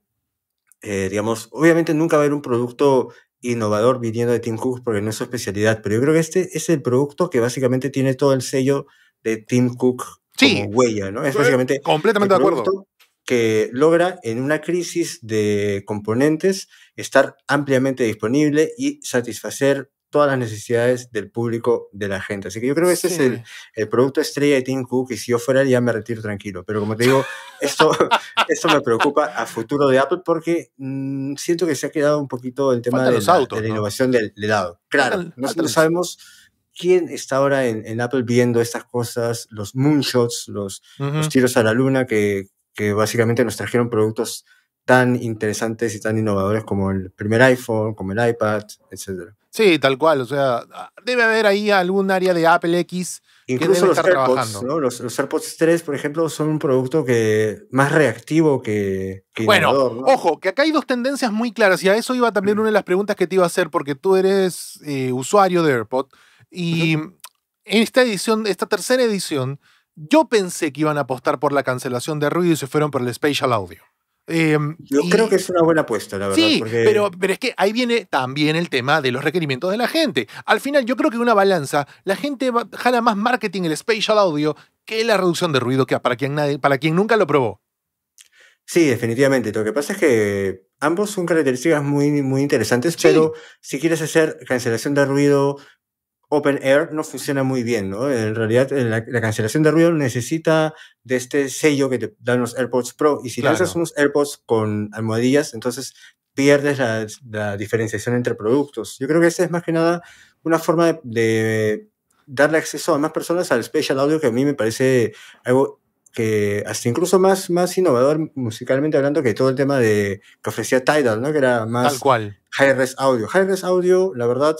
eh, digamos, obviamente nunca va a haber un producto innovador viniendo de Tim Cook porque no es su especialidad, pero yo creo que este es el producto que básicamente tiene todo el sello de Tim Cook como huella, ¿no? Es básicamente completamente de acuerdo que logra en una crisis de componentes estar ampliamente disponible y satisfacer todas las necesidades del público, de la gente. Así que yo creo que ese es el, producto estrella de Team Cook y si yo fuera ya me retiro tranquilo. Pero como te digo, esto, esto me preocupa a futuro de Apple porque mm, siento que se ha quedado un poquito el tema de, la, innovación del, lado. Claro, nosotros sabemos quién está ahora en, Apple viendo estas cosas, los moonshots, los tiros a la luna que, que básicamente nos trajeron productos tan interesantes y tan innovadores como el primer iPhone, como el iPad, etc. Sí, tal cual. O sea, debe haber ahí algún área de Apple X. que los estar AirPods, trabajando. Los, AirPods 3, por ejemplo, son un producto que más reactivo que, Bueno, innovador, ojo, que acá hay dos tendencias muy claras y a eso iba también mm. una de las preguntas que te iba a hacer porque tú eres eh, usuario de AirPods y en esta edición, esta tercera edición, yo pensé que iban a apostar por la cancelación de ruido y se fueron por el spatial audio. Em, yo creo que es una buena apuesta, la verdad. Sí, pero, pero es que ahí viene también el tema de los requerimientos de la gente. Al final, yo creo que una balanza, la gente jala más marketing el spatial audio que la reducción de ruido que para quien, nadie, para quien nunca lo probó. Sí, definitivamente. Lo que pasa es que ambos son características muy, muy interesantes, pero si quieres hacer cancelación de ruido Open Air no funciona muy bien, ¿no? En realidad, eh, la, cancelación de ruido necesita de este sello que te dan los AirPods Pro. Y si lanzas unos AirPods con almohadillas, entonces pierdes la, diferenciación entre productos. Yo creo que esta es más que nada una forma de, darle acceso a más personas al Special Audio, que a mí me parece algo que hasta incluso más, más innovador musicalmente hablando que todo el tema de que ofrecía Tidal, ¿no? Que era más cual. high res audio. High res audio, la verdad,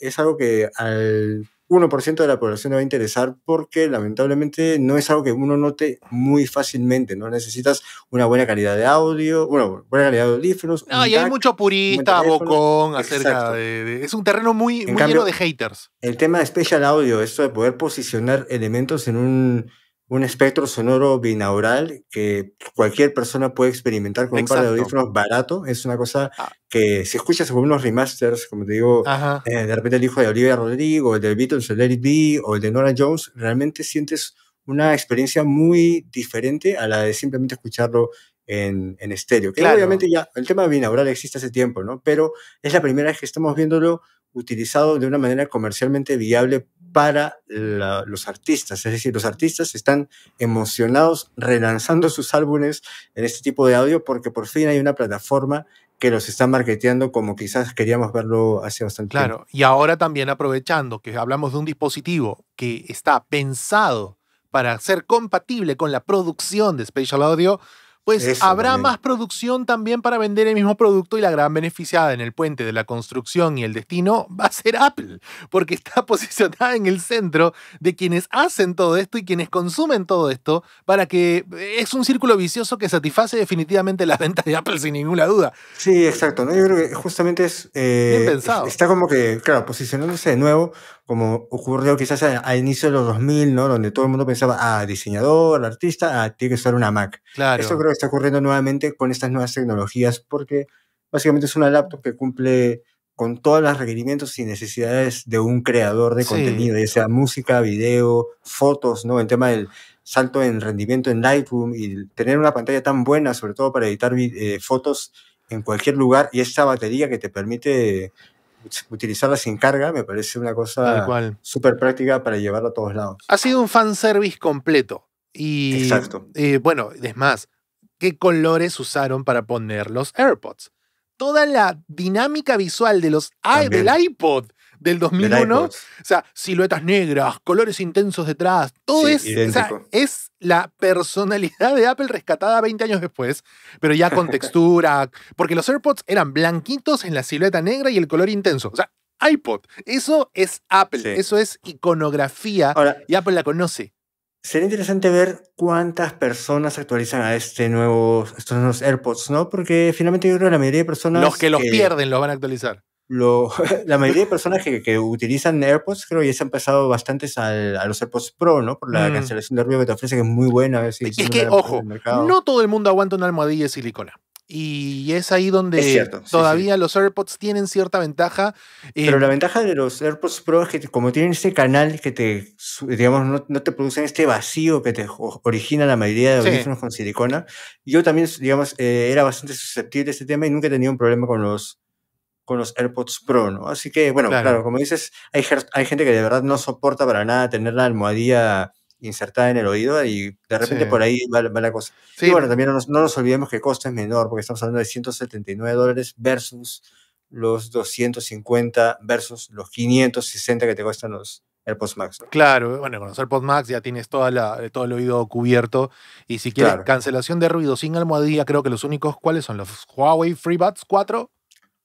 es algo que al 1% de la población le va a interesar porque lamentablemente no es algo que uno note muy fácilmente, ¿no? Necesitas una buena calidad de audio, bueno, buena calidad de audífonos. y hay mucho purista, bocón, acerca de, Es un terreno muy, muy lleno de haters. El tema de Special Audio, esto de poder posicionar elementos en un un espectro sonoro binaural que cualquier persona puede experimentar con un par de audífonos barato. Es una cosa ah. que si escuchas algunos remasters, como te digo, eh, de repente el hijo de Olivia Rodrigo, el de Beatles, el Larry B, o el de Nora Jones, realmente sientes una experiencia muy diferente a la de simplemente escucharlo en, estéreo. Que obviamente ya el tema binaural existe hace tiempo, ¿no? Pero es la primera vez que estamos viéndolo utilizado de una manera comercialmente viable para los artistas. Es decir, los artistas están emocionados relanzando sus álbumes en este tipo de audio porque por fin hay una plataforma que los está marketeando como quizás queríamos verlo hace bastante tiempo. Claro, y ahora también aprovechando que hablamos de un dispositivo que está pensado para ser compatible con la producción de Spatial Audio, pues habrá más producción también para vender el mismo producto y la gran beneficiada en el puente de la construcción y el destino va a ser Apple, porque está posicionada en el centro de quienes hacen todo esto y quienes consumen todo esto, para que eh, es un círculo vicioso que satisface definitivamente las ventas de Apple sin ninguna duda. Sí, exacto. Yo creo que justamente eh, es... pensado. Está como que, claro, posicionándose de nuevo como ocurrió quizás a inicio de los 2000, ¿no? Donde todo el mundo pensaba, ah, diseñador, artista, ah, tiene que ser una Mac. Claro. Eso creo está ocurriendo nuevamente con estas nuevas tecnologías, porque básicamente es una laptop que cumple con todos los requerimientos y necesidades de un creador de contenido, ya sea música, video, fotos, ¿no? El tema del salto en rendimiento en Lightroom y tener una pantalla tan buena, sobre todo para editar eh, fotos en cualquier lugar y esta batería que te permite utilizarla sin carga me parece una cosa súper práctica para llevarla a todos lados. Ha sido un fanservice completo. Y, eh, bueno, es más, qué colores usaron para poner los AirPods. Toda la dinámica visual de los, del iPod del 2001. o sea, siluetas negras, colores intensos detrás. Todo es, la personalidad de Apple rescatada 20 años después, pero ya con textura. porque los AirPods eran blanquitos en la silueta negra y el color intenso. O sea, iPod. Eso es Apple. Eso es iconografía. y Apple la conoce. Sería interesante ver cuántas personas actualizan a este nuevo, estos nuevos AirPods, ¿no? Porque finalmente yo creo que la mayoría de personas... Los que los pierden los van a actualizar. la mayoría de personas que, utilizan AirPods creo que ya se han pasado bastantes al, a los AirPods Pro, ¿no? Por la mm. cancelación de ruido que te ofrece, que es muy buena. A ver si es que, ojo, no todo el mundo aguanta una almohadilla de silicona. Y es ahí donde todavía los AirPods tienen cierta ventaja. Eh, Pero la ventaja de los AirPods Pro es que como tienen este canal que te, digamos, no, te producen este vacío que te origina la mayoría de audífonos con silicona, yo también, digamos, eh, era bastante susceptible a este tema y nunca he tenido un problema con los, con los AirPods Pro, ¿no? Así que, bueno, claro, como dices, hay, hay gente que de verdad no soporta para nada tener la almohadilla insertada en el oído y de repente por ahí va, la cosa. Sí. Y bueno, también no nos, olvidemos que el costo es menor, porque estamos hablando de 179 dólares versus los 250 versus los 560 que te cuestan los AirPods Max. Claro, bueno, con los AirPods Max ya tienes toda la, eh, todo el oído cubierto y si quieres cancelación de ruido sin almohadilla, creo que los únicos, ¿cuáles son? Los Huawei FreeBuds 4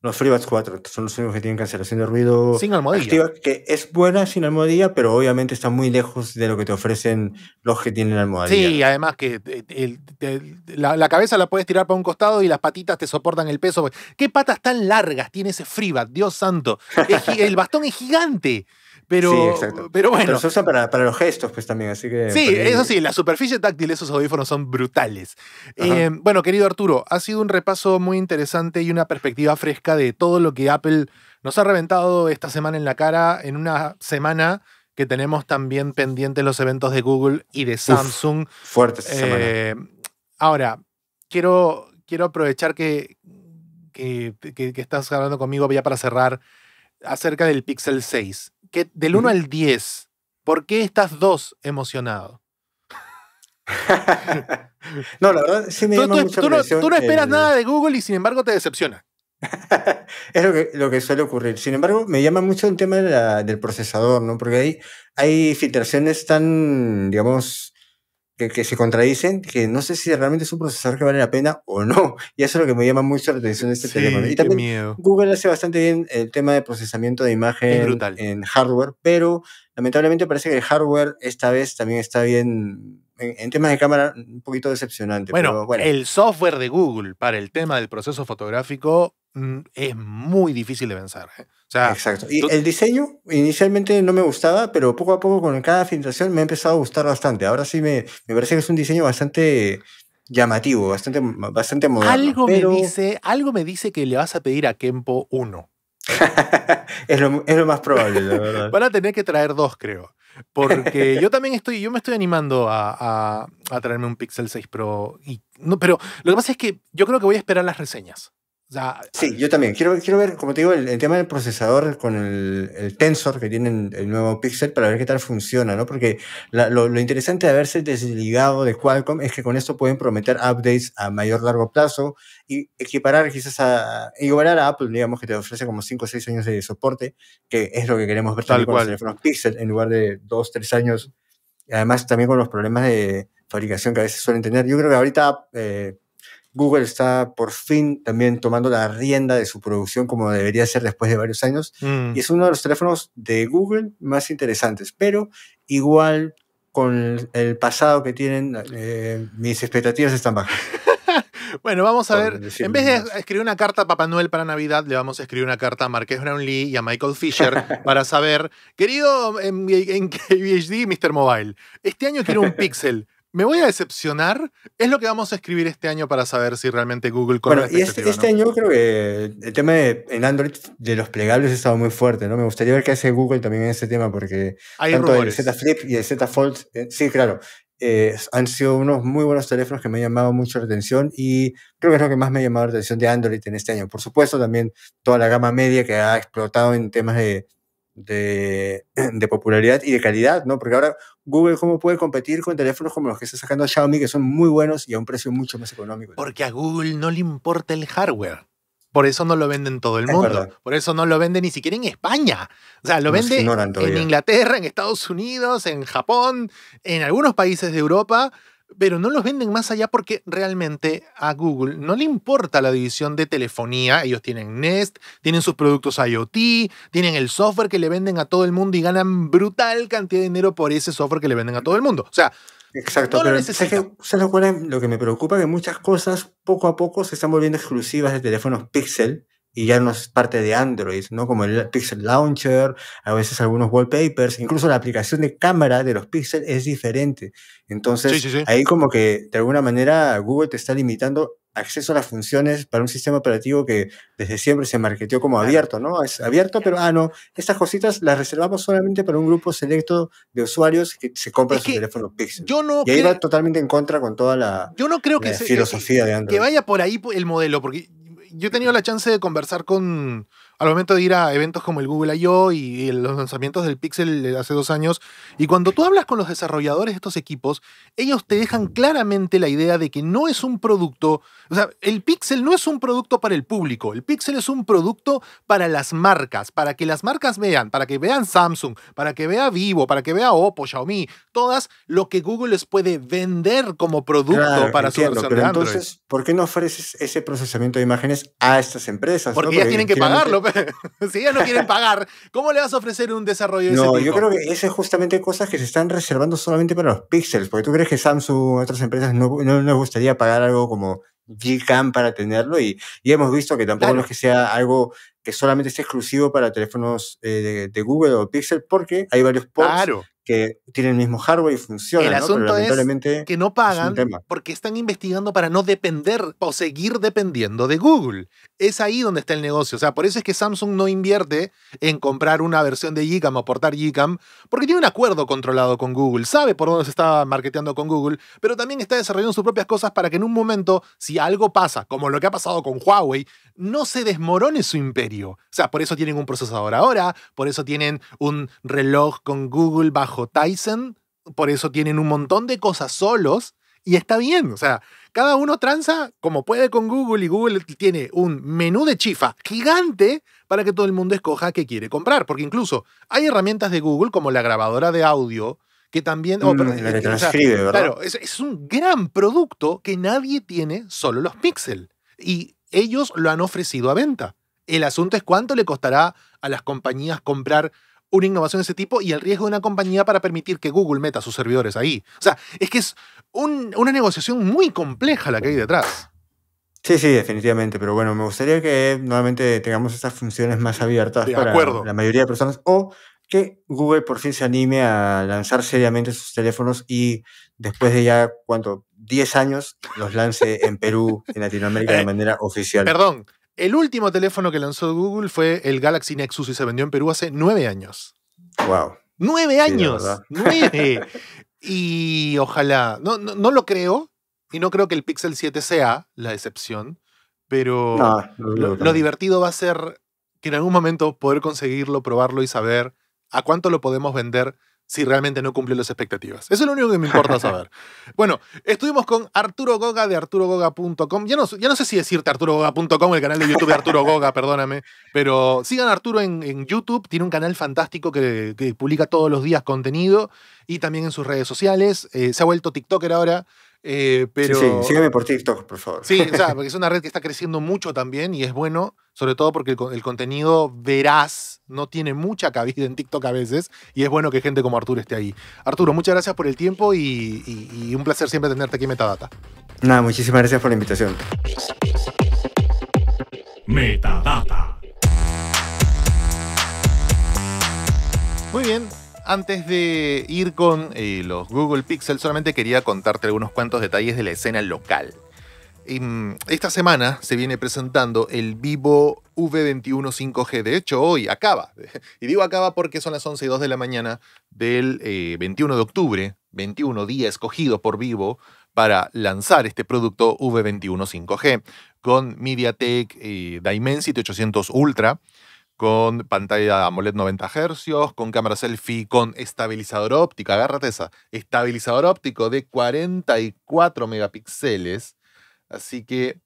los FreeBuds 4, son los únicos que tienen cancelación de ruido. Sin almohadilla. que es buena sin almohadilla, pero obviamente está muy lejos de lo que te ofrecen los que tienen almohadilla. Sí, además que eh, la, cabeza la puedes tirar para un costado y las patitas te soportan el peso. ¿Qué patas tan largas tiene ese FreeBat? Dios santo. el bastón es gigante. Pero, exacto. pero bueno. Pero se usan para, los gestos, pues también, así que. Sí, eso sí, la superficie táctil esos audífonos son brutales. Eh, bueno, querido Arturo, ha sido un repaso muy interesante y una perspectiva fresca de todo lo que Apple nos ha reventado esta semana en la cara, en una semana que tenemos también pendientes los eventos de Google y de Samsung. fuerte eh, Ahora, quiero, quiero aprovechar que, que, que, estás hablando conmigo ya para cerrar acerca del Pixel 6 que del 1 al 10, ¿por qué estás dos emocionado? no, la verdad sí me tú, no, esperas nada de Google y sin embargo te decepciona. es lo que, suele ocurrir. Sin embargo, me llama mucho el tema del procesador, ¿no? Porque ahí hay filtraciones tan, digamos, que, se contradicen, que no sé si realmente es un procesador que vale la pena o no. Y eso es lo que me llama mucho la atención de este teléfono. Y también Google hace bastante bien el tema de procesamiento de imagen en hardware, pero Lamentablemente parece que el hardware esta vez también está bien, en, temas de cámara, un poquito decepcionante. Bueno, el software de Google para el tema del proceso fotográfico mm, es muy difícil de pensar. ¿eh? Exacto. Y el diseño inicialmente no me gustaba, pero poco a poco con cada filtración me ha empezado a gustar bastante. Ahora sí me, me parece que es un diseño bastante llamativo, bastante, bastante moderno. Algo, me dice, algo me dice que le vas a pedir a Kempo 1. es, lo, más probable, la verdad. Van a tener que traer dos, creo. Porque yo también estoy, yo me estoy animando a, a, traerme un Pixel 6 Pro. Y, no, pero lo que pasa es que yo creo que voy a esperar las reseñas sí, yo también. Quiero, quiero ver, como te digo, el, tema del procesador con el, tensor que tiene el nuevo Pixel para ver qué tal funciona, ¿no? Porque lo, interesante de haberse desligado de Qualcomm es que con esto pueden prometer updates a mayor largo plazo y equiparar quizás a, igualar a Apple, digamos, que te ofrece como 5 o 6 años de soporte, que es lo que queremos ver con el los Pixel en lugar de 2, 3 años. Además, también con los problemas de fabricación que a veces suelen tener. Yo creo que ahorita... Eh, Google está por fin también tomando la rienda de su producción como debería ser después de varios años. Mm. Y es uno de los teléfonos de Google más interesantes, pero igual con el pasado que tienen, eh, mis expectativas están bajas. Bueno, vamos a ver. En vez de escribir una carta a Papá Noel para Navidad, le vamos a escribir una carta a Marqués Brownlee y a Michael Fisher para saber, querido em, en, en KBHD, Mr. Mobile, este año quiero un Pixel me voy a decepcionar, es lo que vamos a escribir este año para saber si realmente Google Bueno, y este, este año creo que el tema en Android de los plegables ha estado muy fuerte, ¿no? Me gustaría ver qué hace Google también en ese tema, porque Hay tanto el Z Flip y el Z Fold, eh, sí, claro, eh, han sido unos muy buenos teléfonos que me han llamado mucho la atención y creo que es lo que más me ha llamado la atención de Android en este año. Por supuesto, también toda la gama media que ha explotado en temas de de, popularidad y de calidad, ¿no? Porque ahora Google, ¿cómo puede competir con teléfonos como los que está sacando Xiaomi, que son muy buenos y a un precio mucho más económico? Porque a Google no le importa el hardware. Por eso no lo venden en todo el mundo. Por eso no lo venden ni siquiera en España. O sea, lo vende en Inglaterra, en Estados Unidos, en Japón, en algunos países de Europa, pero no los venden más allá porque realmente a Google no le importa la división de telefonía. Ellos tienen Nest, tienen sus productos IoT, tienen el software que le venden a todo el mundo y ganan brutal cantidad de dinero por ese software que le venden a todo el mundo. O sea, Exacto, lo que, lo que me preocupa? Que muchas cosas poco a poco se están volviendo exclusivas de teléfonos Pixel y ya no es parte de Android, ¿no? Como el Pixel Launcher, a veces algunos wallpapers, incluso la aplicación de cámara de los Pixel es diferente. Entonces, ahí como que de alguna manera Google te está limitando acceso a las funciones para un sistema operativo que desde siempre se marketeó como abierto, ¿no? Es abierto, pero ah, no, estas cositas las reservamos solamente para un grupo selecto de usuarios que se compran su teléfono Pixel. Yo no y ahí va totalmente en contra con toda la, yo no creo eh, filosofía de Android. Que vaya por ahí el modelo, porque yo he tenido la chance de conversar con, al momento de ir a eventos como el Google I.O. y los lanzamientos del Pixel hace dos años, y cuando tú hablas con los desarrolladores de estos equipos, ellos te dejan claramente la idea de que no es un producto, o sea, el Pixel no es un producto para el público, el Pixel es un producto para las marcas, para que las marcas vean, para que vean Samsung, para que vea Vivo, para que vea Oppo, Xiaomi, todas lo que Google les puede vender como producto para su versión Entonces, ¿por qué no ofreces ese procesamiento de imágenes a estas empresas? Porque, ellas tienen que pagarlo. si ellas no quieren pagar, ¿cómo le vas a ofrecer un desarrollo de no, yo creo que eso es justamente cosas que se están reservando solamente para los Pixels porque tú crees que Samsung, otras empresas, no, no les gustaría pagar algo como Gcam para tenerlo y, hemos visto que tampoco es que sea algo que solamente sea exclusivo para teléfonos eh, de, Google o Pixel porque hay varios ports claro que tienen el mismo hardware y funcionan. El asunto es que no pagan porque están investigando para no depender o seguir dependiendo de Google. Es ahí donde está el negocio. O sea, por eso es que Samsung no invierte en comprar una versión de Gcam o portar Gcam, porque tiene un acuerdo controlado con Google, sabe por dónde se está marketeando con Google, pero también está desarrollando sus propias cosas para que en un momento, si algo pasa, como lo que ha pasado con Huawei, no se desmorone su imperio. O sea, por eso tienen un procesador ahora, por eso tienen un reloj con Google bajo Tyson, por eso tienen un montón de cosas solos y está bien. O sea, cada uno tranza como puede con Google y Google tiene un menú de chifa gigante para que todo el mundo escoja qué quiere comprar. Porque incluso hay herramientas de Google como la grabadora de audio que también... es, es un gran producto que nadie tiene, solo los Pixel. Y ellos lo han ofrecido a venta. El asunto es cuánto le costará a las compañías comprar una innovación de ese tipo y el riesgo de una compañía para permitir que Google meta sus servidores ahí. O sea, es que es una negociación muy compleja la que hay detrás. Sí, sí, definitivamente, pero bueno, me gustaría que nuevamente tengamos estas funciones más abiertas para la mayoría de personas o que Google por fin se anime a lanzar seriamente sus teléfonos y después de ya, ¿cuánto? 10 años los lance en Perú, en Latinoamérica de eh, manera oficial. Perdón, el último teléfono que lanzó Google fue el Galaxy Nexus y se vendió en Perú hace nueve años. ¡Wow! ¡Nueve años! ¡Nueve! y ojalá. No, no, lo creo. Y no creo que el Pixel 7 sea la excepción. Pero lo, lo divertido va a ser que en algún momento poder conseguirlo, probarlo y saber a cuánto lo podemos vender si realmente no cumple las expectativas. Eso es lo único que me importa saber. bueno, estuvimos con Arturo Goga de arturogoga.com. Ya no, ya no sé si decirte arturogoga.com, el canal de YouTube de Arturo Goga, perdóname, pero sigan Arturo en, en YouTube, tiene un canal fantástico que, publica todos los días contenido y también en sus redes sociales. Eh, se ha vuelto TikToker ahora. Eh, sí, sígueme por TikTok, por favor. Sí, o sea, porque es una red que está creciendo mucho también y es bueno, sobre todo porque el, contenido verás no tiene mucha cabida en TikTok a veces y es bueno que gente como Arturo esté ahí. Arturo, muchas gracias por el tiempo y, y un placer siempre tenerte aquí en Metadata. Nada, muchísimas gracias por la invitación. Metadata. Muy bien, antes de ir con eh, los Google Pixel, solamente quería contarte algunos cuantos detalles de la escena local. Em, esta semana se viene presentando el Vivo V21 5G. De hecho, hoy acaba. Y digo acaba porque son las 11 y 2 de la mañana del 21 eh, de octubre, 21 día escogido por Vivo para lanzar este producto V21 5G con MediaTek eh, Dimensity 800 Ultra con pantalla AMOLED 90 Hz, con cámara selfie, con estabilizador óptico, agárrate esa, estabilizador óptico de 44 megapíxeles. Así que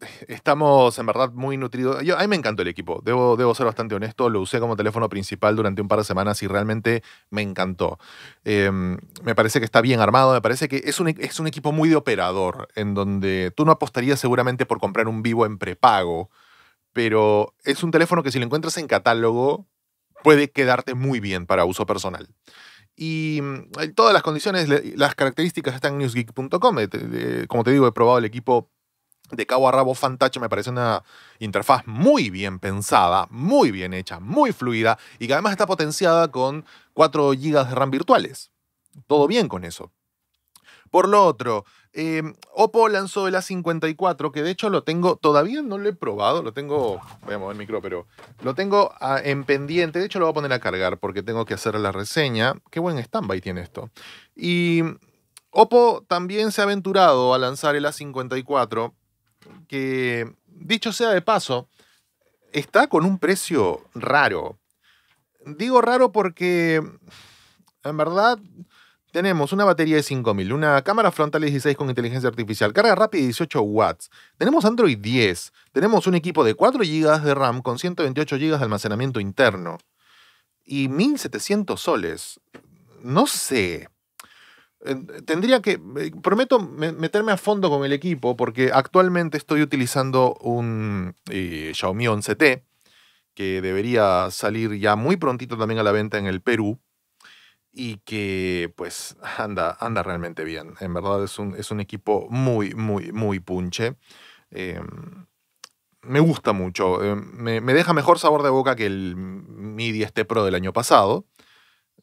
eh, estamos en verdad muy nutridos. Yo, a mí me encantó el equipo, debo, debo ser bastante honesto. Lo usé como teléfono principal durante un par de semanas y realmente me encantó. Em, me parece que está bien armado, me parece que es un, e-, es un equipo muy de operador, en donde tú no apostarías seguramente por comprar un vivo en prepago pero es un teléfono que si lo encuentras en catálogo puede quedarte muy bien para uso personal. Y mm, todas las condiciones, las características están en newsgeek.com. Eh, como te digo, he probado el equipo de cabo a rabo Fantacho me parece una interfaz muy bien pensada, muy bien hecha, muy fluida y que además está potenciada con 4 GB de RAM virtuales. Todo bien con eso. Por lo otro, Em, Oppo lanzó el A54, que de hecho lo tengo, todavía no lo he probado, lo tengo, voy a mover el micro, pero lo tengo ah, en pendiente, de hecho lo voy a poner a cargar porque tengo que hacer la reseña. Qué buen stand-by tiene esto. Y Oppo también se ha aventurado a lanzar el A54, que dicho sea de paso, está con un precio raro. Digo raro porque, en verdad, tenemos una batería de 5000, una cámara frontal 16 con inteligencia artificial, carga rápida de 18 watts. Tenemos Android 10. Tenemos un equipo de 4 GB de RAM con 128 GB de almacenamiento interno. Y 1700 soles. No sé. Eh, tendría que. Eh, prometo meterme a fondo con el equipo porque actualmente estoy utilizando un eh, Xiaomi 11T que debería salir ya muy prontito también a la venta en el Perú y que pues anda, anda realmente bien. En verdad es un, es un equipo muy, muy, muy punche. Em, me gusta mucho, eh, me, deja mejor sabor de boca que el Mi 10T este Pro del año pasado.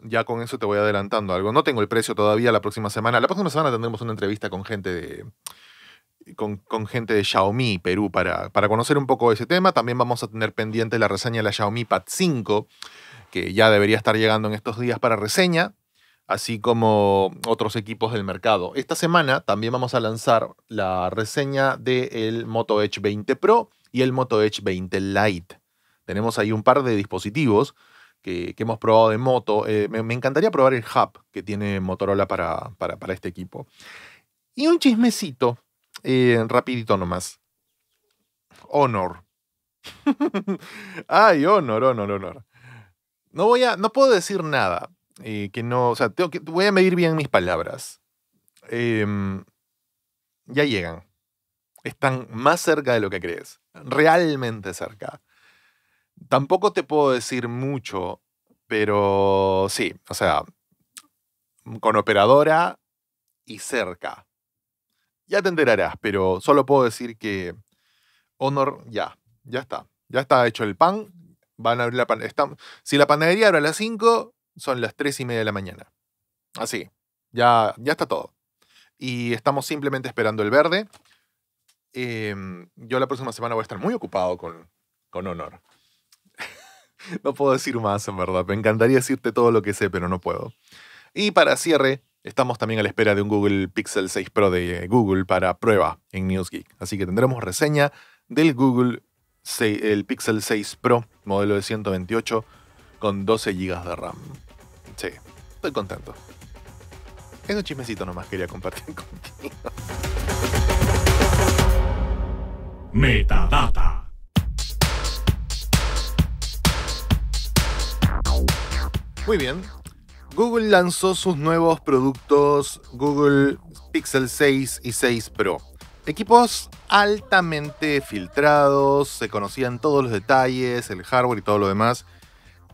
Ya con eso te voy adelantando algo. No tengo el precio todavía la próxima semana. La próxima semana tendremos una entrevista con gente de, con, gente de Xiaomi Perú para, para conocer un poco ese tema. También vamos a tener pendiente la reseña de la Xiaomi Pad 5, que ya debería estar llegando en estos días para reseña, así como otros equipos del mercado. Esta semana también vamos a lanzar la reseña del Moto Edge 20 Pro y el Moto Edge 20 Lite. Tenemos ahí un par de dispositivos que, hemos probado de moto. Eh, me, encantaría probar el hub que tiene Motorola para, para, este equipo. Y un chismecito, eh, rapidito nomás. Honor. Ay, honor, honor, honor no voy a, no puedo decir nada eh, que no, o sea, tengo que, voy a medir bien mis palabras. Em, ya llegan. Están más cerca de lo que crees, realmente cerca. Tampoco te puedo decir mucho, pero sí, o sea, con operadora y cerca. Ya te enterarás, pero solo puedo decir que Honor ya, ya está. Ya está hecho el pan, a la si la panadería abre a las 5, son las 3 y media de la mañana. Así, ya, ya está todo. Y estamos simplemente esperando el verde. Em, yo la próxima semana voy a estar muy ocupado con, con honor. no puedo decir más, en verdad. Me encantaría decirte todo lo que sé, pero no puedo. Y para cierre, estamos también a la espera de un Google Pixel 6 Pro de eh, Google para prueba en NewsGeek. Así que tendremos reseña del Google el Pixel 6 Pro, modelo de 128, con 12 GB de RAM. Sí, estoy contento. Es un chismecito nomás quería compartir contigo. Metadata. Muy bien. Google lanzó sus nuevos productos Google Pixel 6 y 6 Pro. Equipos altamente filtrados, se conocían todos los detalles, el hardware y todo lo demás.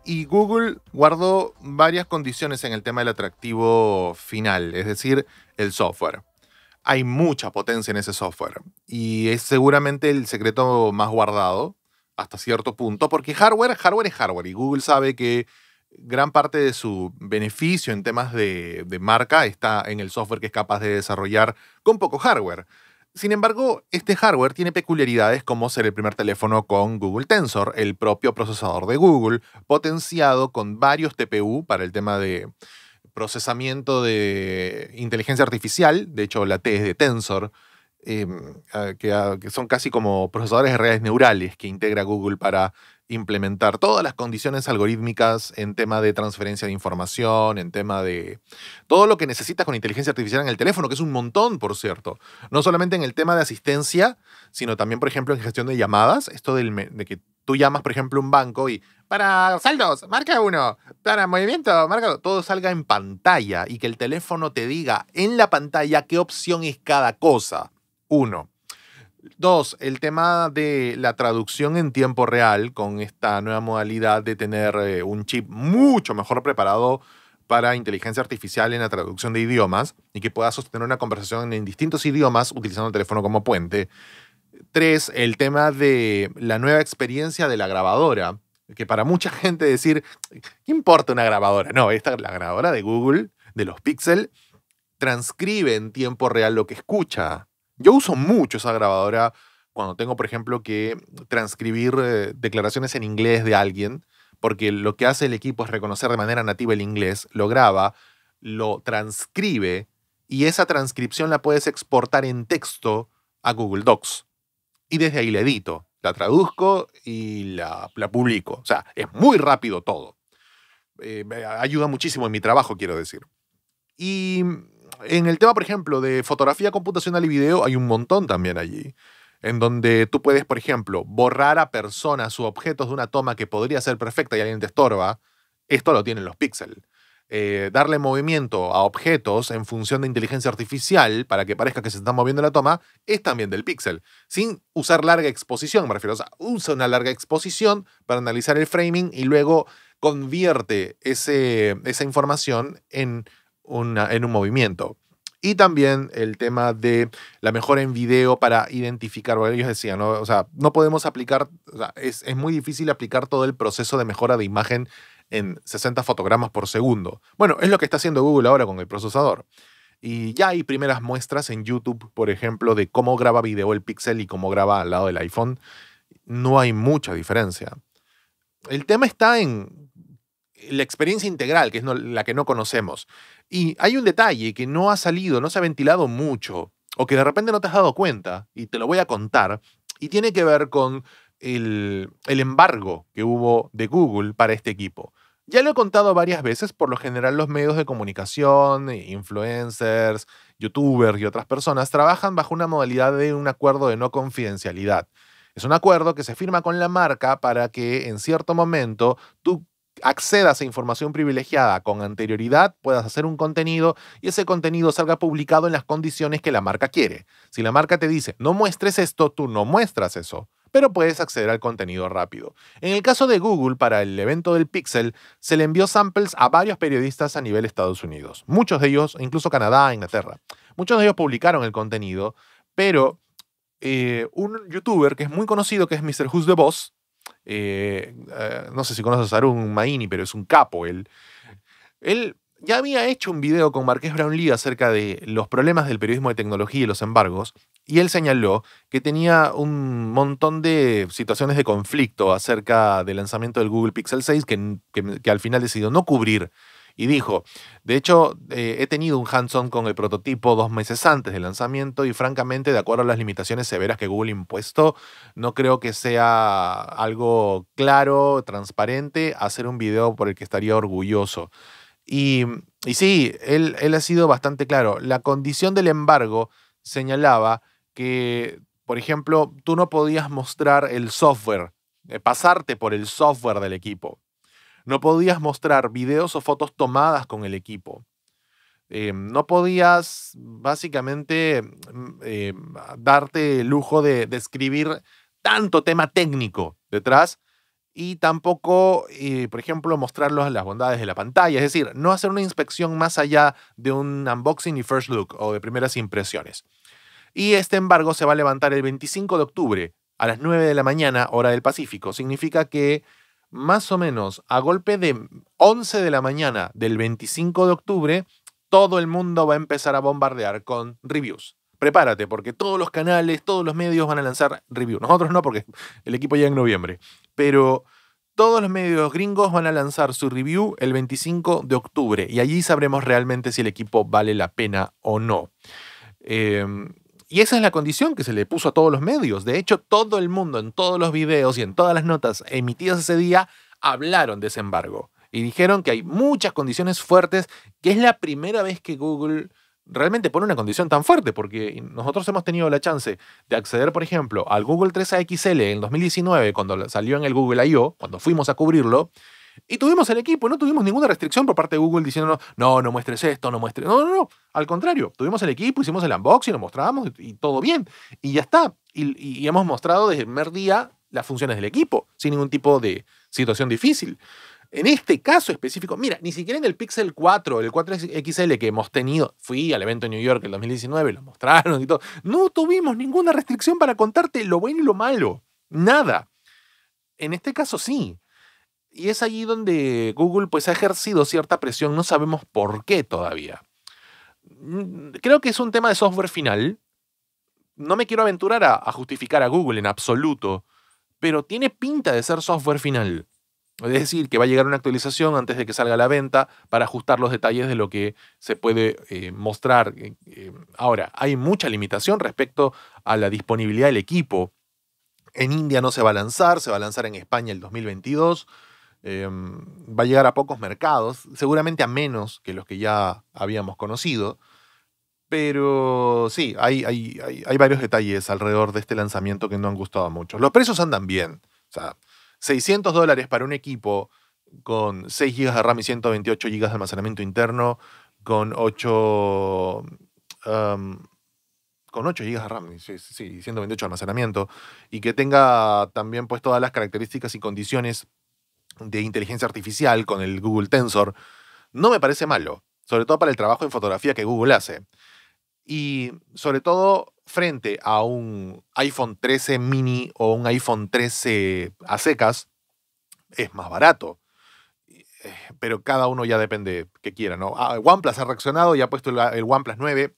Y Google guardó varias condiciones en el tema del atractivo final, es decir, el software. Hay mucha potencia en ese software y es seguramente el secreto más guardado hasta cierto punto, porque hardware, hardware es hardware y Google sabe que gran parte de su beneficio en temas de, de, marca está en el software que es capaz de desarrollar con poco hardware. Sin embargo, este hardware tiene peculiaridades como ser el primer teléfono con Google Tensor, el propio procesador de Google, potenciado con varios TPU para el tema de procesamiento de inteligencia artificial, de hecho la T es de Tensor, em, ah, ah, que, son casi como procesadores de redes neurales que integra Google para implementar todas las condiciones algorítmicas en tema de transferencia de información, en tema de todo lo que necesitas con inteligencia artificial en el teléfono, que es un montón, por cierto. No solamente en el tema de asistencia, sino también, por ejemplo, en gestión de llamadas. Esto del de que tú llamas, por ejemplo, un banco y para saldos, marca uno, para movimiento, marca dos. Todo salga en pantalla y que el teléfono te diga en la pantalla qué opción es cada cosa. Uno. Dos, el tema de la traducción en tiempo real con esta nueva modalidad de tener eh, un chip mucho mejor preparado para inteligencia artificial en la traducción de idiomas y que pueda sostener una conversación en distintos idiomas utilizando el teléfono como puente. Tres, el tema de la nueva experiencia de la grabadora, que para mucha gente decir, ¿qué importa una grabadora? No, esta la grabadora de Google, de los Pixel, transcribe en tiempo real lo que escucha yo uso mucho esa grabadora cuando tengo, por ejemplo, que transcribir eh, declaraciones en inglés de alguien, porque lo que hace el equipo es reconocer de manera nativa el inglés, lo graba, lo transcribe y esa transcripción la puedes exportar en texto a Google Docs. Y desde ahí la edito, la traduzco y la, publico. O sea, es muy rápido todo. Eh, ayuda muchísimo en mi trabajo, quiero decir. Y en el tema, por ejemplo, de fotografía computacional y video, hay un montón también allí en donde tú puedes, por ejemplo, borrar a personas u objetos de una toma que podría ser perfecta y alguien te estorba, esto lo tienen los píxeles. Eh, darle movimiento a objetos en función de inteligencia artificial para que parezca que se está moviendo la toma es también del píxel, sin usar larga exposición, me refiero, o usa una larga exposición para analizar el framing y luego convierte ese, esa información en en un movimiento. Y también el tema de la mejora en video para identificar, bueno, ellos decían, ¿no? o sea, no podemos aplicar, es, muy difícil aplicar todo el proceso de mejora de imagen en 60 fotogramas por segundo. Bueno, es lo que está haciendo Google ahora con el procesador. Y ya hay primeras muestras en YouTube, por ejemplo, de cómo graba video el Pixel y cómo graba al lado del iPhone. No hay mucha diferencia. El tema está en la experiencia integral, que es la que no conocemos. Y hay un detalle que no ha salido, no se ha ventilado mucho, o que de repente no te has dado cuenta, y te lo voy a contar, y tiene que ver con el, embargo que hubo de Google para este equipo. Ya lo he contado varias veces, por lo general los medios de comunicación, eh, influencers, youtubers y otras personas trabajan bajo una modalidad de un acuerdo de no confidencialidad. Es un acuerdo que se firma con la marca para que en cierto momento tú accedas a información privilegiada con anterioridad, puedas hacer un contenido y ese contenido salga publicado en las condiciones que la marca quiere. Si la marca te dice, no muestres esto, tú no muestras eso pero puedes acceder al contenido rápido. En el caso de Google, para el evento del Pixel, se le envió samples a varios periodistas a nivel Estados Unidos, muchos de ellos, incluso Canadá, Inglaterra. Muchos de ellos publicaron el contenido, pero eh, un youtuber que es muy conocido, que es Mr. Who's the Boss, eh, eh, no sé si conoces a Arun Maini, pero es un capo él. Él ya había hecho un video con Marqués Brownlee acerca de los problemas del periodismo de tecnología y los embargos, y él señaló que tenía un montón de situaciones de conflicto acerca del lanzamiento del Google Pixel 6 que al final decidió no cubrir y dijo, de hecho eh, he tenido un hands con el prototipo dos meses antes del lanzamiento y francamente, de acuerdo a las limitaciones severas que Google impuesto, no creo que sea algo claro, transparente, hacer un video por el que estaría orgulloso. Y, sí, él ha sido bastante claro. La condición del embargo señalaba que, por ejemplo, tú no podías mostrar el software, eh, pasarte por el software del equipo. No podías mostrar videos o fotos tomadas con el equipo. Em, no podías básicamente mm, em, darte el lujo de, describir tanto tema técnico detrás y tampoco, eh, por ejemplo, a las bondades de la pantalla. Es decir, no hacer una inspección más allá de un unboxing y first look o de primeras impresiones. Y este embargo se va a levantar el 25 de octubre a las 9 de la mañana, hora del Pacífico. Significa que más o menos a golpe de 11 de la mañana del 25 de octubre, todo el mundo va a empezar a bombardear con reviews. Prepárate, porque todos los canales, todos los medios van a lanzar reviews. Nosotros no, porque el equipo llega en noviembre. Pero todos los medios gringos van a lanzar su review el 25 de octubre y allí sabremos realmente si el equipo vale la pena o no. Eh, y esa es la condición que se le puso a todos los medios. De hecho, todo el mundo en todos los videos y en todas las notas emitidas ese día hablaron de ese embargo. Y dijeron que hay muchas condiciones fuertes, que es la primera vez que Google realmente pone una condición tan fuerte, porque nosotros hemos tenido la chance de acceder, por ejemplo, al Google 3 AXL en 2019, cuando salió en el Google I.O., cuando fuimos a cubrirlo, y tuvimos el equipo, no tuvimos ninguna restricción por parte de Google diciéndonos, no, no muestres esto, no muestres. No, no, no. Al contrario, tuvimos el equipo, hicimos el unboxing, lo mostramos y, todo bien. Y ya está. Y, hemos mostrado desde el primer día las funciones del equipo, sin ningún tipo de situación difícil. En este caso específico, mira, ni siquiera en el Pixel 4, el 4XL que hemos tenido, fui al evento en New York en 2019, lo mostraron y todo, no tuvimos ninguna restricción para contarte lo bueno y lo malo, nada. En este caso sí, y es allí donde Google pues, ha ejercido cierta presión, no sabemos por qué todavía. Mm, creo que es un tema de software final. No me quiero aventurar a, justificar a Google en absoluto, pero tiene pinta de ser software final. Es decir, que va a llegar una actualización antes de que salga a la venta para ajustar los detalles de lo que se puede eh, mostrar. Eh, eh, ahora, hay mucha limitación respecto a la disponibilidad del equipo. En India no se va a lanzar, se va a lanzar en España el 2022. Em, va a llegar a pocos mercados, seguramente a menos que los que ya habíamos conocido. Pero sí, hay, hay, hay, varios detalles alrededor de este lanzamiento que no han gustado mucho. Los precios andan bien. O sea, 600 dólares para un equipo con 6 GB de RAM y 128 GB de almacenamiento interno, con 8, em, con 8 GB de RAM, sí, sí, 128 de almacenamiento, y que tenga también pues todas las características y condiciones de inteligencia artificial con el Google Tensor, no me parece malo, sobre todo para el trabajo en fotografía que Google hace. Y sobre todo frente a un iPhone 13 mini o un iPhone 13 a secas, es más barato. Eh, pero cada uno ya depende que quiera, ¿no? Ah, OnePlus ha reaccionado y ha puesto el OnePlus 9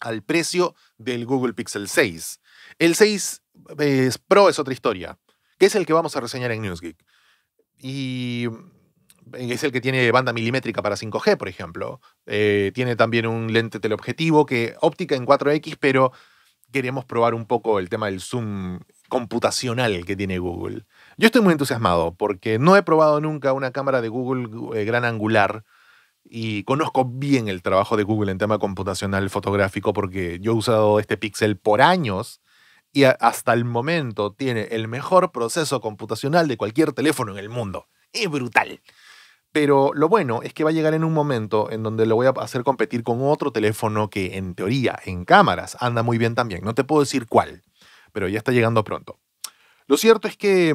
al precio del Google Pixel 6. El 6 eh, Pro es otra historia, que es el que vamos a reseñar en NewsGeek y mm, es el que tiene banda milimétrica para 5G, por ejemplo. Eh, tiene también un lente teleobjetivo que óptica en 4X, pero queremos probar un poco el tema del zoom computacional que tiene Google. Yo estoy muy entusiasmado porque no he probado nunca una cámara de Google eh, gran angular y conozco bien el trabajo de Google en tema computacional fotográfico porque yo he usado este Pixel por años y hasta el momento tiene el mejor proceso computacional de cualquier teléfono en el mundo. Es brutal. Pero lo bueno es que va a llegar en un momento en donde lo voy a hacer competir con otro teléfono que en teoría, en cámaras, anda muy bien también. No te puedo decir cuál, pero ya está llegando pronto. Lo cierto es que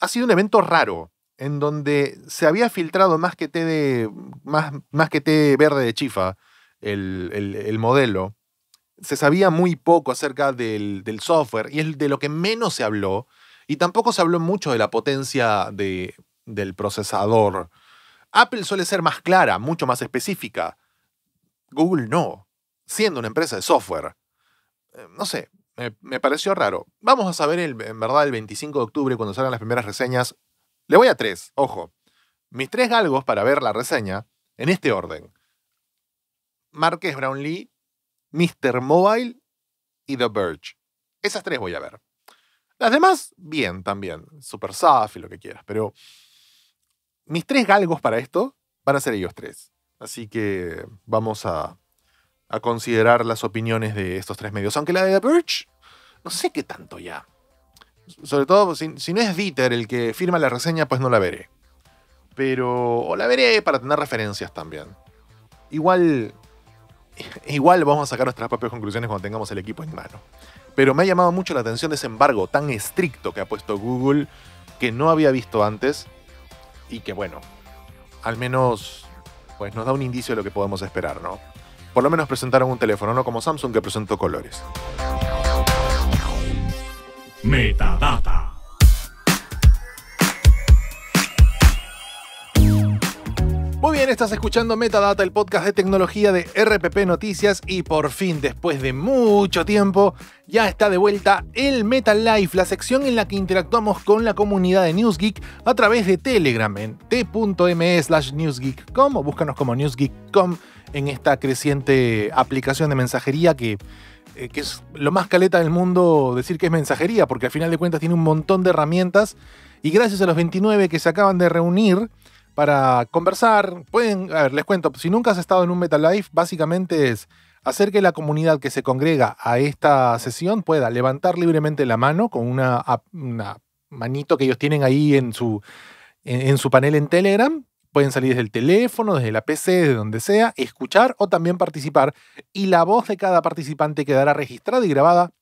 ha sido un evento raro, en donde se había filtrado más que té, de, más, más que verde de chifa el modelo se sabía muy poco acerca del, software y es de lo que menos se habló. Y tampoco se habló mucho de la potencia de, del procesador. Apple suele ser más clara, mucho más específica. Google no, siendo una empresa de software. Eh, no sé, me, pareció raro. Vamos a saber en verdad el 25 de octubre cuando salgan las primeras reseñas. Le voy a tres, ojo. Mis tres galgos para ver la reseña en este orden. Márquez Brownlee, Mr. Mobile y The Verge. Esas tres voy a ver. Las demás, bien también. Super Saf y lo que quieras. Pero mis tres galgos para esto van a ser ellos tres. Así que vamos a, a considerar las opiniones de estos tres medios. Aunque la de The Verge, no sé qué tanto ya. Sobre todo, si, si no es Dieter el que firma la reseña, pues no la veré. Pero. O la veré para tener referencias también. Igual igual vamos a sacar nuestras propias conclusiones cuando tengamos el equipo en mano. Pero me ha llamado mucho la atención ese embargo tan estricto que ha puesto Google, que no había visto antes, y que bueno, al menos pues nos da un indicio de lo que podemos esperar, ¿no? Por lo menos presentaron un teléfono, no como Samsung que presentó colores. Metadata. bien, estás escuchando Metadata, el podcast de tecnología de RPP Noticias y por fin, después de mucho tiempo, ya está de vuelta el Meta Life, la sección en la que interactuamos con la comunidad de NewsGeek a través de Telegram en t.me newsgeek.com o búscanos como newsgeek.com en esta creciente aplicación de mensajería que eh, que es lo más caleta del mundo decir que es mensajería, porque al final de cuentas tiene un montón de herramientas y gracias a los 29 que se acaban de reunir, para conversar. Pueden, a ver, les cuento, si nunca has estado en un MetaLife, básicamente es hacer que la comunidad que se congrega a esta sesión pueda levantar libremente la mano con una, manito que ellos tienen ahí en su, su panel en Telegram. Pueden salir desde el teléfono, desde la PC, de donde sea, escuchar o también participar. Y la voz de cada participante quedará registrada y grabada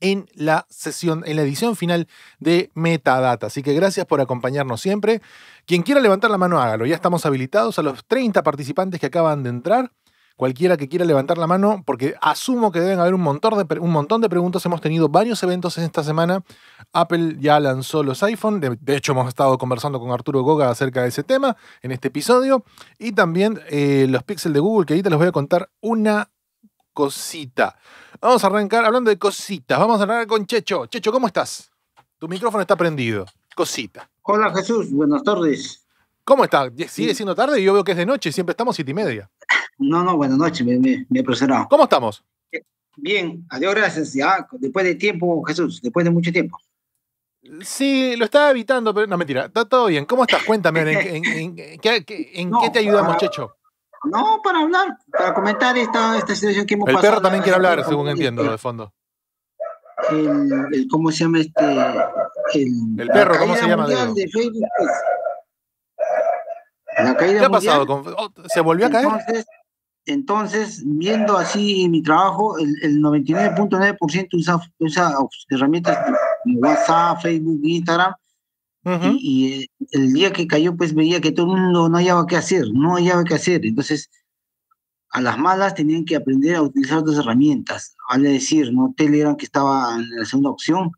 en la sesión, en la edición final de Metadata. Así que gracias por acompañarnos siempre. Quien quiera levantar la mano, hágalo. Ya estamos habilitados a los 30 participantes que acaban de entrar. Cualquiera que quiera levantar la mano, porque asumo que deben haber un montón, de, preguntas. Hemos tenido varios eventos en esta semana. Apple ya lanzó los iPhone. De, hecho, hemos estado conversando con Arturo Goga acerca de ese tema en este episodio. Y también eh, los Pixel de Google, que ahorita les voy a contar una cosita. Vamos a arrancar hablando de cositas. Vamos a hablar con Checho. Checho, ¿cómo estás? Tu micrófono está prendido. Cosita. Hola Jesús, buenas tardes. ¿Cómo estás? ¿Sigue siendo tarde? Yo veo que es de noche, siempre estamos siete y media. No, no, buenas noches, me, me, he presionado. ¿Cómo estamos? Eh, bien, adiós, gracias. después de tiempo, Jesús, después de mucho tiempo. Sí, lo estaba evitando, pero no, mentira, está todo bien. ¿Cómo estás? Cuéntame, ¿en, qué, te ayudamos, ah, Checho? No, para hablar, para comentar esta, esta situación que hemos pasado. El perro también quiere hablar, según entiendo, de fondo. El, ¿Cómo se llama este? El, perro, ¿cómo se llama? De Facebook, ¿Qué ha pasado? Oh, ¿Se volvió a caer? Entonces, viendo así mi trabajo, el, el 99.9% usa, usa herramientas como WhatsApp, Facebook, Instagram, y, el día que cayó, pues veía que todo el mundo no hallaba qué hacer, no hallaba qué hacer. Entonces, a las malas tenían que aprender a utilizar otras herramientas. Vale decir, ¿no? Telegram que estaba en la segunda opción.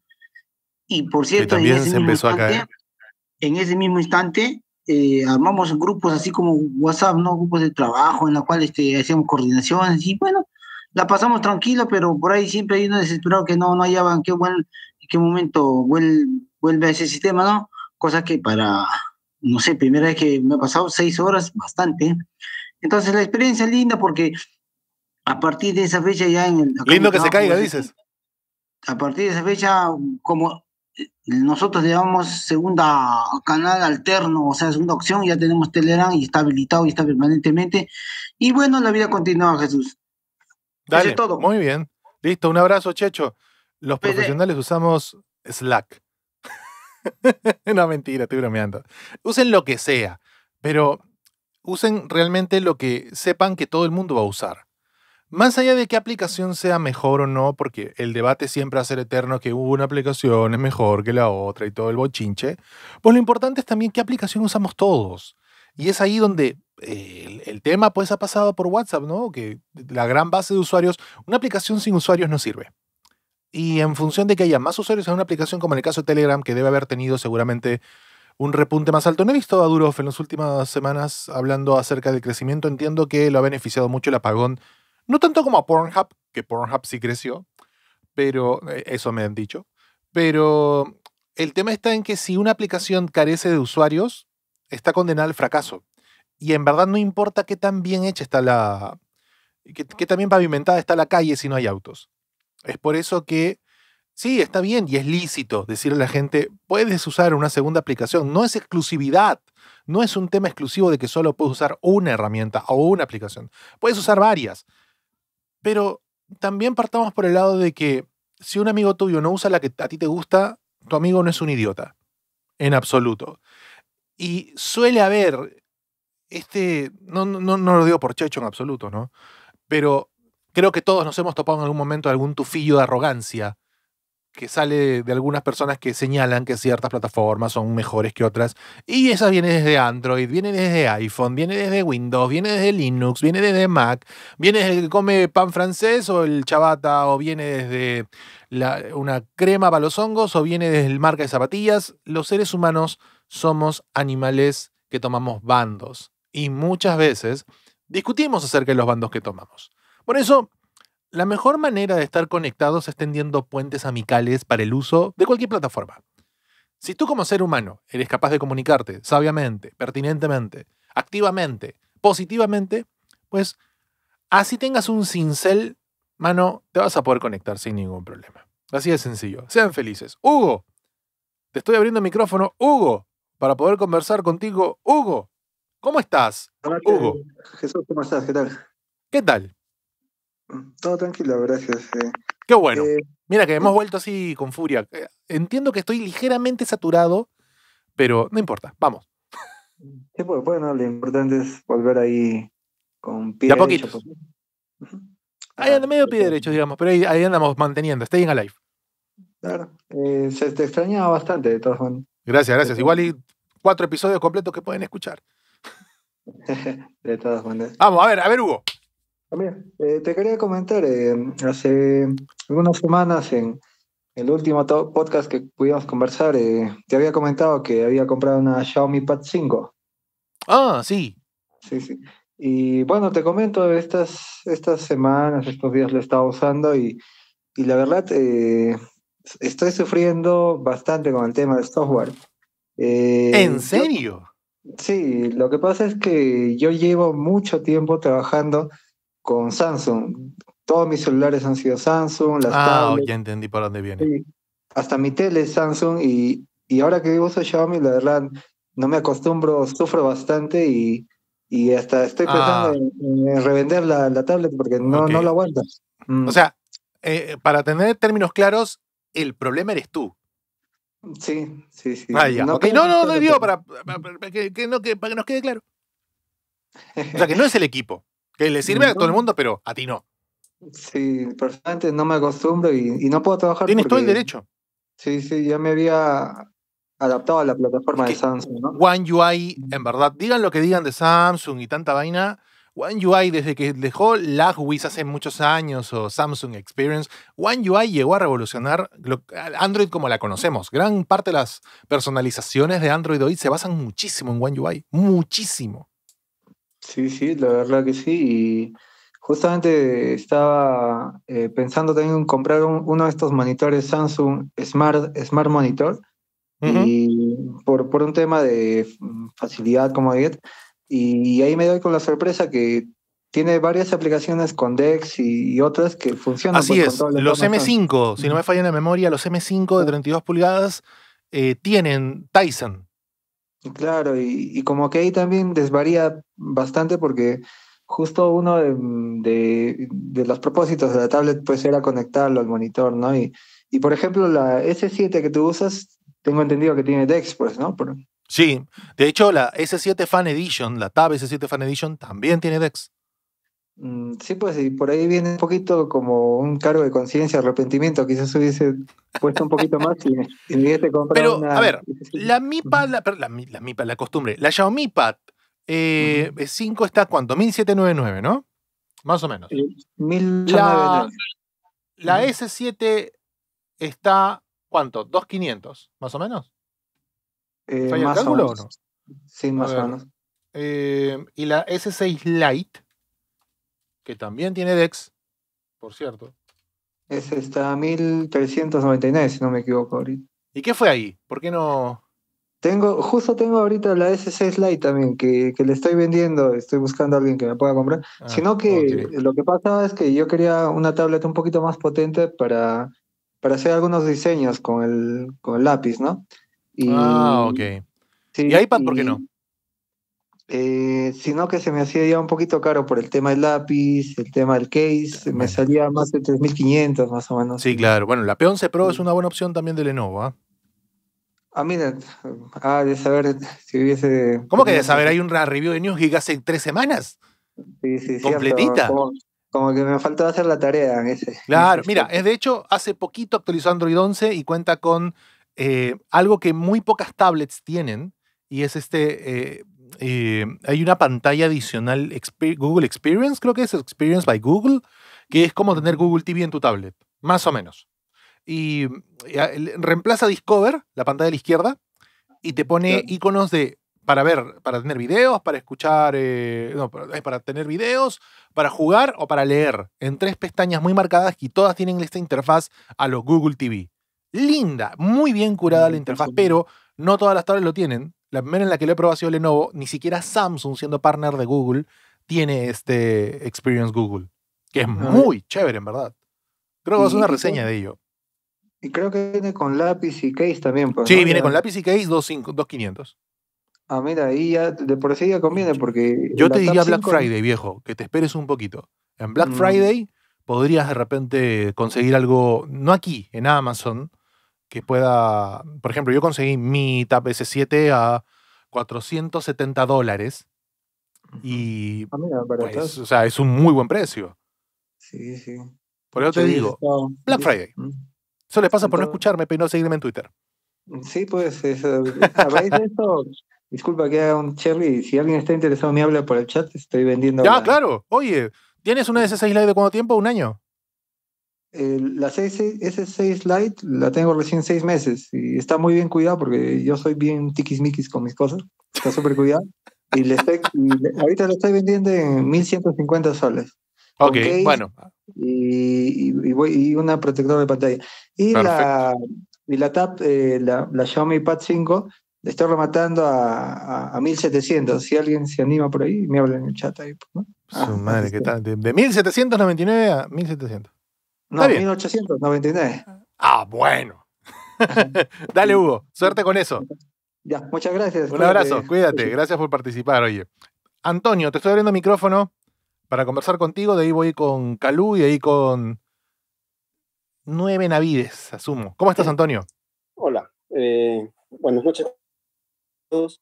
Y por cierto, en, ese mismo instante, eh, armamos grupos así como WhatsApp, ¿no? Grupos de trabajo en la cual este, hacíamos coordinaciones y bueno, la pasamos tranquila, pero por ahí siempre hay uno desesperado que no, no hallaban qué, buen, qué momento vuelve a ese sistema, ¿no? cosa que para, no sé, primera vez que me ha pasado seis horas, bastante. Entonces la experiencia es linda porque a partir de esa fecha ya en el... Lindo que se caiga, dices. A partir de esa fecha, como eh, nosotros llevamos segunda canal alterno, o sea, segunda opción, ya tenemos Telegram y está habilitado y está permanentemente. Y bueno, la vida continúa, Jesús. Dale, todo. Muy bien. Listo, un abrazo, Checho. Los pues profesionales usamos Slack. no, mentira, estoy bromeando. Usen lo que sea, pero usen realmente lo que sepan que todo el mundo va a usar. Más allá de qué aplicación sea mejor o no, porque el debate siempre va a ser eterno que una aplicación es mejor que la otra y todo el bochinche, pues lo importante es también qué aplicación usamos todos. Y es ahí donde el, eh, el, tema pues ha pasado por WhatsApp, ¿no? Que la gran base de usuarios, una aplicación sin usuarios no sirve. Y en función de que haya más usuarios en una aplicación como en el caso de Telegram, que debe haber tenido seguramente un repunte más alto. No he visto a Durov en las últimas semanas hablando acerca del crecimiento. Entiendo que lo ha beneficiado mucho el apagón, no tanto como a Pornhub, que Pornhub sí creció, pero eh, eso me han dicho. Pero el tema está en que si una aplicación carece de usuarios, está condenada al fracaso. Y en verdad no importa qué tan bien hecha está la... qué tan bien pavimentada está la calle si no hay autos. Es por eso que sí, está bien y es lícito decirle a la gente, puedes usar una segunda aplicación, no es exclusividad. No es un tema exclusivo de que solo puedes usar una herramienta o una aplicación. Puedes usar varias. Pero también partamos por el lado de que si un amigo tuyo no usa la que a ti te gusta, tu amigo no es un idiota. En absoluto. Y suele haber este. No, no, no lo digo por checho en absoluto, ¿no? Pero creo que todos nos hemos topado en algún momento algún tufillo de arrogancia que sale de algunas personas que señalan que ciertas plataformas son mejores que otras. Y esa viene desde Android, viene desde iPhone, viene desde Windows, viene desde Linux, viene desde Mac, viene desde el que come pan francés o el chabata, o viene desde una crema para los hongos, o viene desde el marca de zapatillas. Los seres humanos somos animales que tomamos bandos. Y muchas veces discutimos acerca de los bandos que tomamos. Por eso, la mejor manera de estar conectados es tendiendo puentes amicales para el uso de cualquier plataforma. Si tú como ser humano eres capaz de comunicarte sabiamente, pertinentemente, activamente, positivamente, pues así tengas un cincel, mano, te vas a poder conectar sin ningún problema. Así de sencillo. Sean felices. Hugo, te estoy abriendo el micrófono, Hugo, para poder conversar contigo. Hugo, ¿cómo estás? Hugo. Jesús, ¿cómo estás? ¿Qué tal? ¿Qué tal? Todo tranquilo, gracias. Qué bueno. Eh, Mira que hemos vuelto así con furia. Eh, entiendo que estoy ligeramente saturado, pero no importa, vamos. Sí, pues bueno, lo importante es volver ahí con pie de derecho. Pues, ahí anda medio pie derecho, digamos, pero ahí, andamos manteniendo, staying alive. Claro, eh, se te extrañaba bastante de todas maneras. Gracias, gracias. Igual hay cuatro episodios completos que pueden escuchar. de todas maneras. Vamos, a ver, a ver, Hugo. También, eh, te quería comentar, eh, hace algunas semanas en el último podcast que pudimos conversar, eh, te había comentado que había comprado una Xiaomi Pad 5. Ah, sí. Sí, sí. Y bueno, te comento, estas, estas semanas, estos días lo he estado usando y, la verdad estoy sufriendo bastante con el tema del software. ¿En serio? sí, lo que pasa es que yo llevo mucho tiempo trabajando con Samsung. Todos mis celulares han sido Samsung, las Ah, ya entendí para dónde viene. hasta mi tele es Samsung y, y ahora que uso Xiaomi, la verdad, no me acostumbro, sufro bastante y, y hasta estoy ah. pensando en, revender la, la tablet porque no, no la aguanto mm. O sea, eh, para tener términos claros, el problema eres tú. Sí, sí, sí. No, no, no, no, para, que, no, que, para que nos quede claro. O sea, que no es el equipo que le sirve a todo el mundo, pero a ti no. Sí, personalmente no me acostumbro y, no puedo trabajar. Tienes todo el derecho. Sí, sí, ya me había adaptado a la plataforma de Samsung. One UI, mm. en verdad, digan lo que digan de Samsung y tanta vaina. One UI, desde que dejó LagWiz hace muchos años o Samsung Experience, One UI llegó a revolucionar Android como la conocemos. Gran parte de las personalizaciones de Android hoy se basan muchísimo en One UI. Muchísimo. Sí, sí, la verdad que sí. Y justamente estaba eh, pensando también en comprar uno de estos monitores Samsung Smart, Smart Monitor. Y por, por, un tema de mm, facilidad, como comodidad. Y ahí me doy con la sorpresa que tiene varias aplicaciones con DeX y, otras que funcionan. Así pues, es, los M5, si no me falla en la memoria, los M5 de 32 pulgadas eh, tienen Tyson. Claro, y, como que ahí también desvaría bastante porque justo uno de, los propósitos de la tablet pues era conectarlo al monitor, ¿no? Y, y por ejemplo, la S7 que tú usas, tengo entendido que tiene DeX, pues, ¿no? Sí, de hecho la S7 Fan Edition, la Tab S7 Fan Edition también tiene DeX. Mm, sí, pues y por ahí viene un poquito como un cargo de conciencia, arrepentimiento, quizás hubiese puesto un poquito más y, y hubiese comprado Pero, a ver, la Mi la, la, costumbre, la Xiaomi Pad 5 eh, está cuánto, 1799, ¿no? Más o menos. Eh, la, S7 está cuánto, 2500, más o menos. Eh, cálculo o, no? Sí, más o menos. Eh, y la S6 Lite que también tiene Dex, por cierto. Es está 1399, si no me equivoco ahorita. ¿Y qué fue ahí? ¿Por qué no...? Tengo, justo tengo ahorita la S6 Lite también, que, que le estoy vendiendo, estoy buscando a alguien que me pueda comprar. Ah, Sino que lo que pasaba es que yo quería una tableta un poquito más potente para, para hacer algunos diseños con el, lápiz, ¿no? ah, ok. ¿Y iPad por qué no? Eh, sino que se me hacía ya un poquito caro por el tema del lápiz, el tema del case, me salía más de 3.500 más o menos. Sí, claro. Bueno, la P11 Pro es una buena opción también de Lenovo. A ¿ah? mí, Ah, mira, ah, de saber si hubiese... ¿Cómo que de saber? Hay un review de News hace tres semanas. Sí, sí, Completita. Como, que me faltó hacer la tarea en ese. Claro, mira, es de hecho, hace poquito actualizó Android 11 y cuenta con eh, algo que muy pocas tablets tienen, y es este eh, eh, hay una pantalla adicional, Google Experience, creo que es Experience by Google, que es como tener Google TV en tu tablet, más o menos. Y, eh, reemplaza Discover, la pantalla de la izquierda, y te pone iconos de para ver, para tener videos, para escuchar, eh, no, para, tener videos, para jugar o para leer, en tres pestañas muy marcadas y todas tienen esta interfaz a los Google TV. Linda, muy bien curada la interfaz, pero no todas las tablets lo tienen. La primera en la que lo he probado ha sido Lenovo. Ni siquiera Samsung, siendo partner de Google, tiene este Experience Google. Que es ah, muy chévere, en verdad. Creo que vas a una reseña de ello. Y creo que viene con lápiz y case también. Pues, sí, viene con lápiz y case 2500. Ah, mira, ahí ya de por sí ya conviene porque... Yo te diría Black Friday, viejo, que te esperes un poquito. En Black mm. Friday podrías de repente conseguir algo, no aquí, en Amazon, que pueda, por ejemplo, yo conseguí mi TAP S7 a 470 dólares y ah, pues, o sea, es un muy buen precio. Sí, sí. Por eso te digo, Black Friday. Solo Eso les pasa por no escucharme, pero no seguirme en Twitter. Sí, pues, a de eso, disculpa que haga un cherry, si alguien está interesado me habla por el chat, estoy vendiendo. Ya, claro, oye, ¿tienes una de esas 6 live de cuánto tiempo? ¿Un año? la S6 Lite la tengo recién seis meses y está muy bien cuidado porque yo soy bien tiquismiquis con mis cosas. Está súper cuidado Y, le ahorita la estoy vendiendo en 1150 soles. Ok, bueno. Y, y, voy, y, una protectora de pantalla. Y la, y la TAP, eh, la, Xiaomi Pad 5, la estoy rematando a, a, 1700. Si alguien se anima por ahí, me habla en el chat ahí. Pues, Su ah, madre, ¿qué tal? de 1799 a 1700. No, 1899. Ah, bueno. Dale, Hugo, suerte con eso. Ya, muchas gracias. Un abrazo, cuídate, gracias por participar, oye. Antonio, te estoy abriendo el micrófono para conversar contigo, de ahí voy con Calú y de ahí con Nueve Navides, asumo. ¿Cómo estás, Antonio? Hola, eh, buenas noches a todos.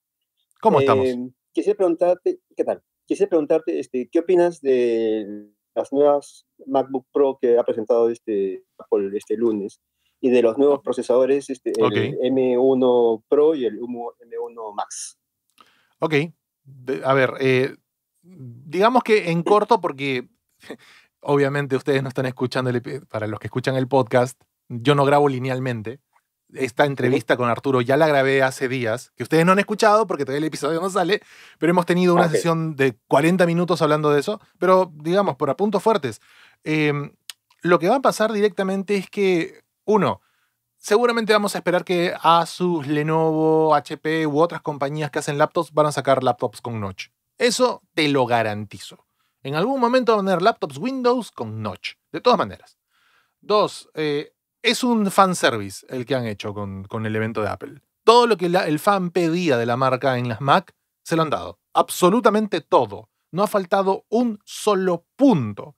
¿Cómo eh, estamos? Quisiera preguntarte, ¿qué tal? Quisiera preguntarte, este, ¿qué opinas del las nuevas MacBook Pro que ha presentado este, este lunes y de los nuevos procesadores, este, el M1 Pro y el M1 Max. Ok, a ver, eh, digamos que en corto, porque obviamente ustedes no están escuchando, para los que escuchan el podcast, yo no grabo linealmente, esta entrevista con Arturo ya la grabé hace días, que ustedes no han escuchado porque todavía el episodio no sale, pero hemos tenido una sesión de 40 minutos hablando de eso, pero digamos, por apuntos fuertes. Em, lo que va a pasar directamente es que, uno, seguramente vamos a esperar que Asus, Lenovo, HP u otras compañías que hacen laptops van a sacar laptops con notch. Eso te lo garantizo. En algún momento van a tener laptops Windows con notch, de todas maneras. Dos, eh, es un fanservice el que han hecho con, el evento de Apple. Todo lo que el fan pedía de la marca en las Mac, se lo han dado. Absolutamente todo. No ha faltado un solo punto.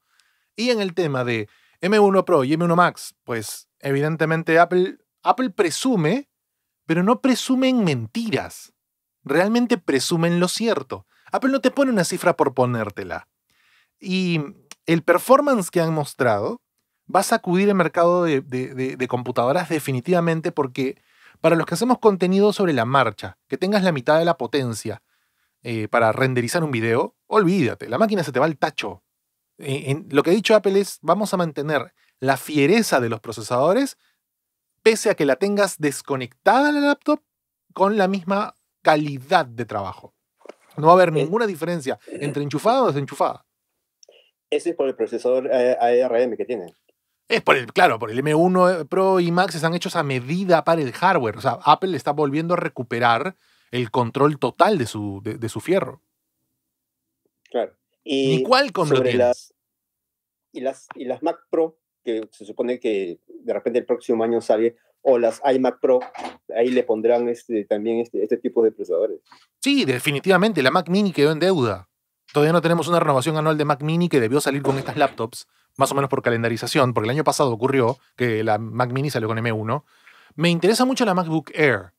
Y en el tema de M1 Pro y M1 Max, pues evidentemente Apple, Apple presume, pero no presumen mentiras. Realmente presumen lo cierto. Apple no te pone una cifra por ponértela. Y el performance que han mostrado vas a acudir el mercado de, computadoras definitivamente porque para los que hacemos contenido sobre la marcha, que tengas la mitad de la potencia eh, para renderizar un video, olvídate, la máquina se te va al tacho. Eh, lo que ha dicho Apple es, vamos a mantener la fiereza de los procesadores, pese a que la tengas desconectada la laptop, con la misma calidad de trabajo. No va a haber eh, ninguna diferencia entre enchufada o desenchufada. Ese es por el procesador ARM que tienen. Es por el, claro, por el M1 eh, Pro y Max han hecho a medida para el hardware. O sea, Apple está volviendo a recuperar el control total de su, de, su fierro. Claro. Y cuál con sobre las, y, las, y las Mac Pro, que se supone que de repente el próximo año sale, o las iMac Pro, ahí le pondrán este, también este, este tipo de procesadores. Sí, definitivamente, la Mac Mini quedó en deuda. Todavía no tenemos una renovación anual de Mac Mini que debió salir con estas laptops más o menos por calendarización, porque el año pasado ocurrió que la Mac Mini salió con M1. Me interesa mucho la MacBook Air,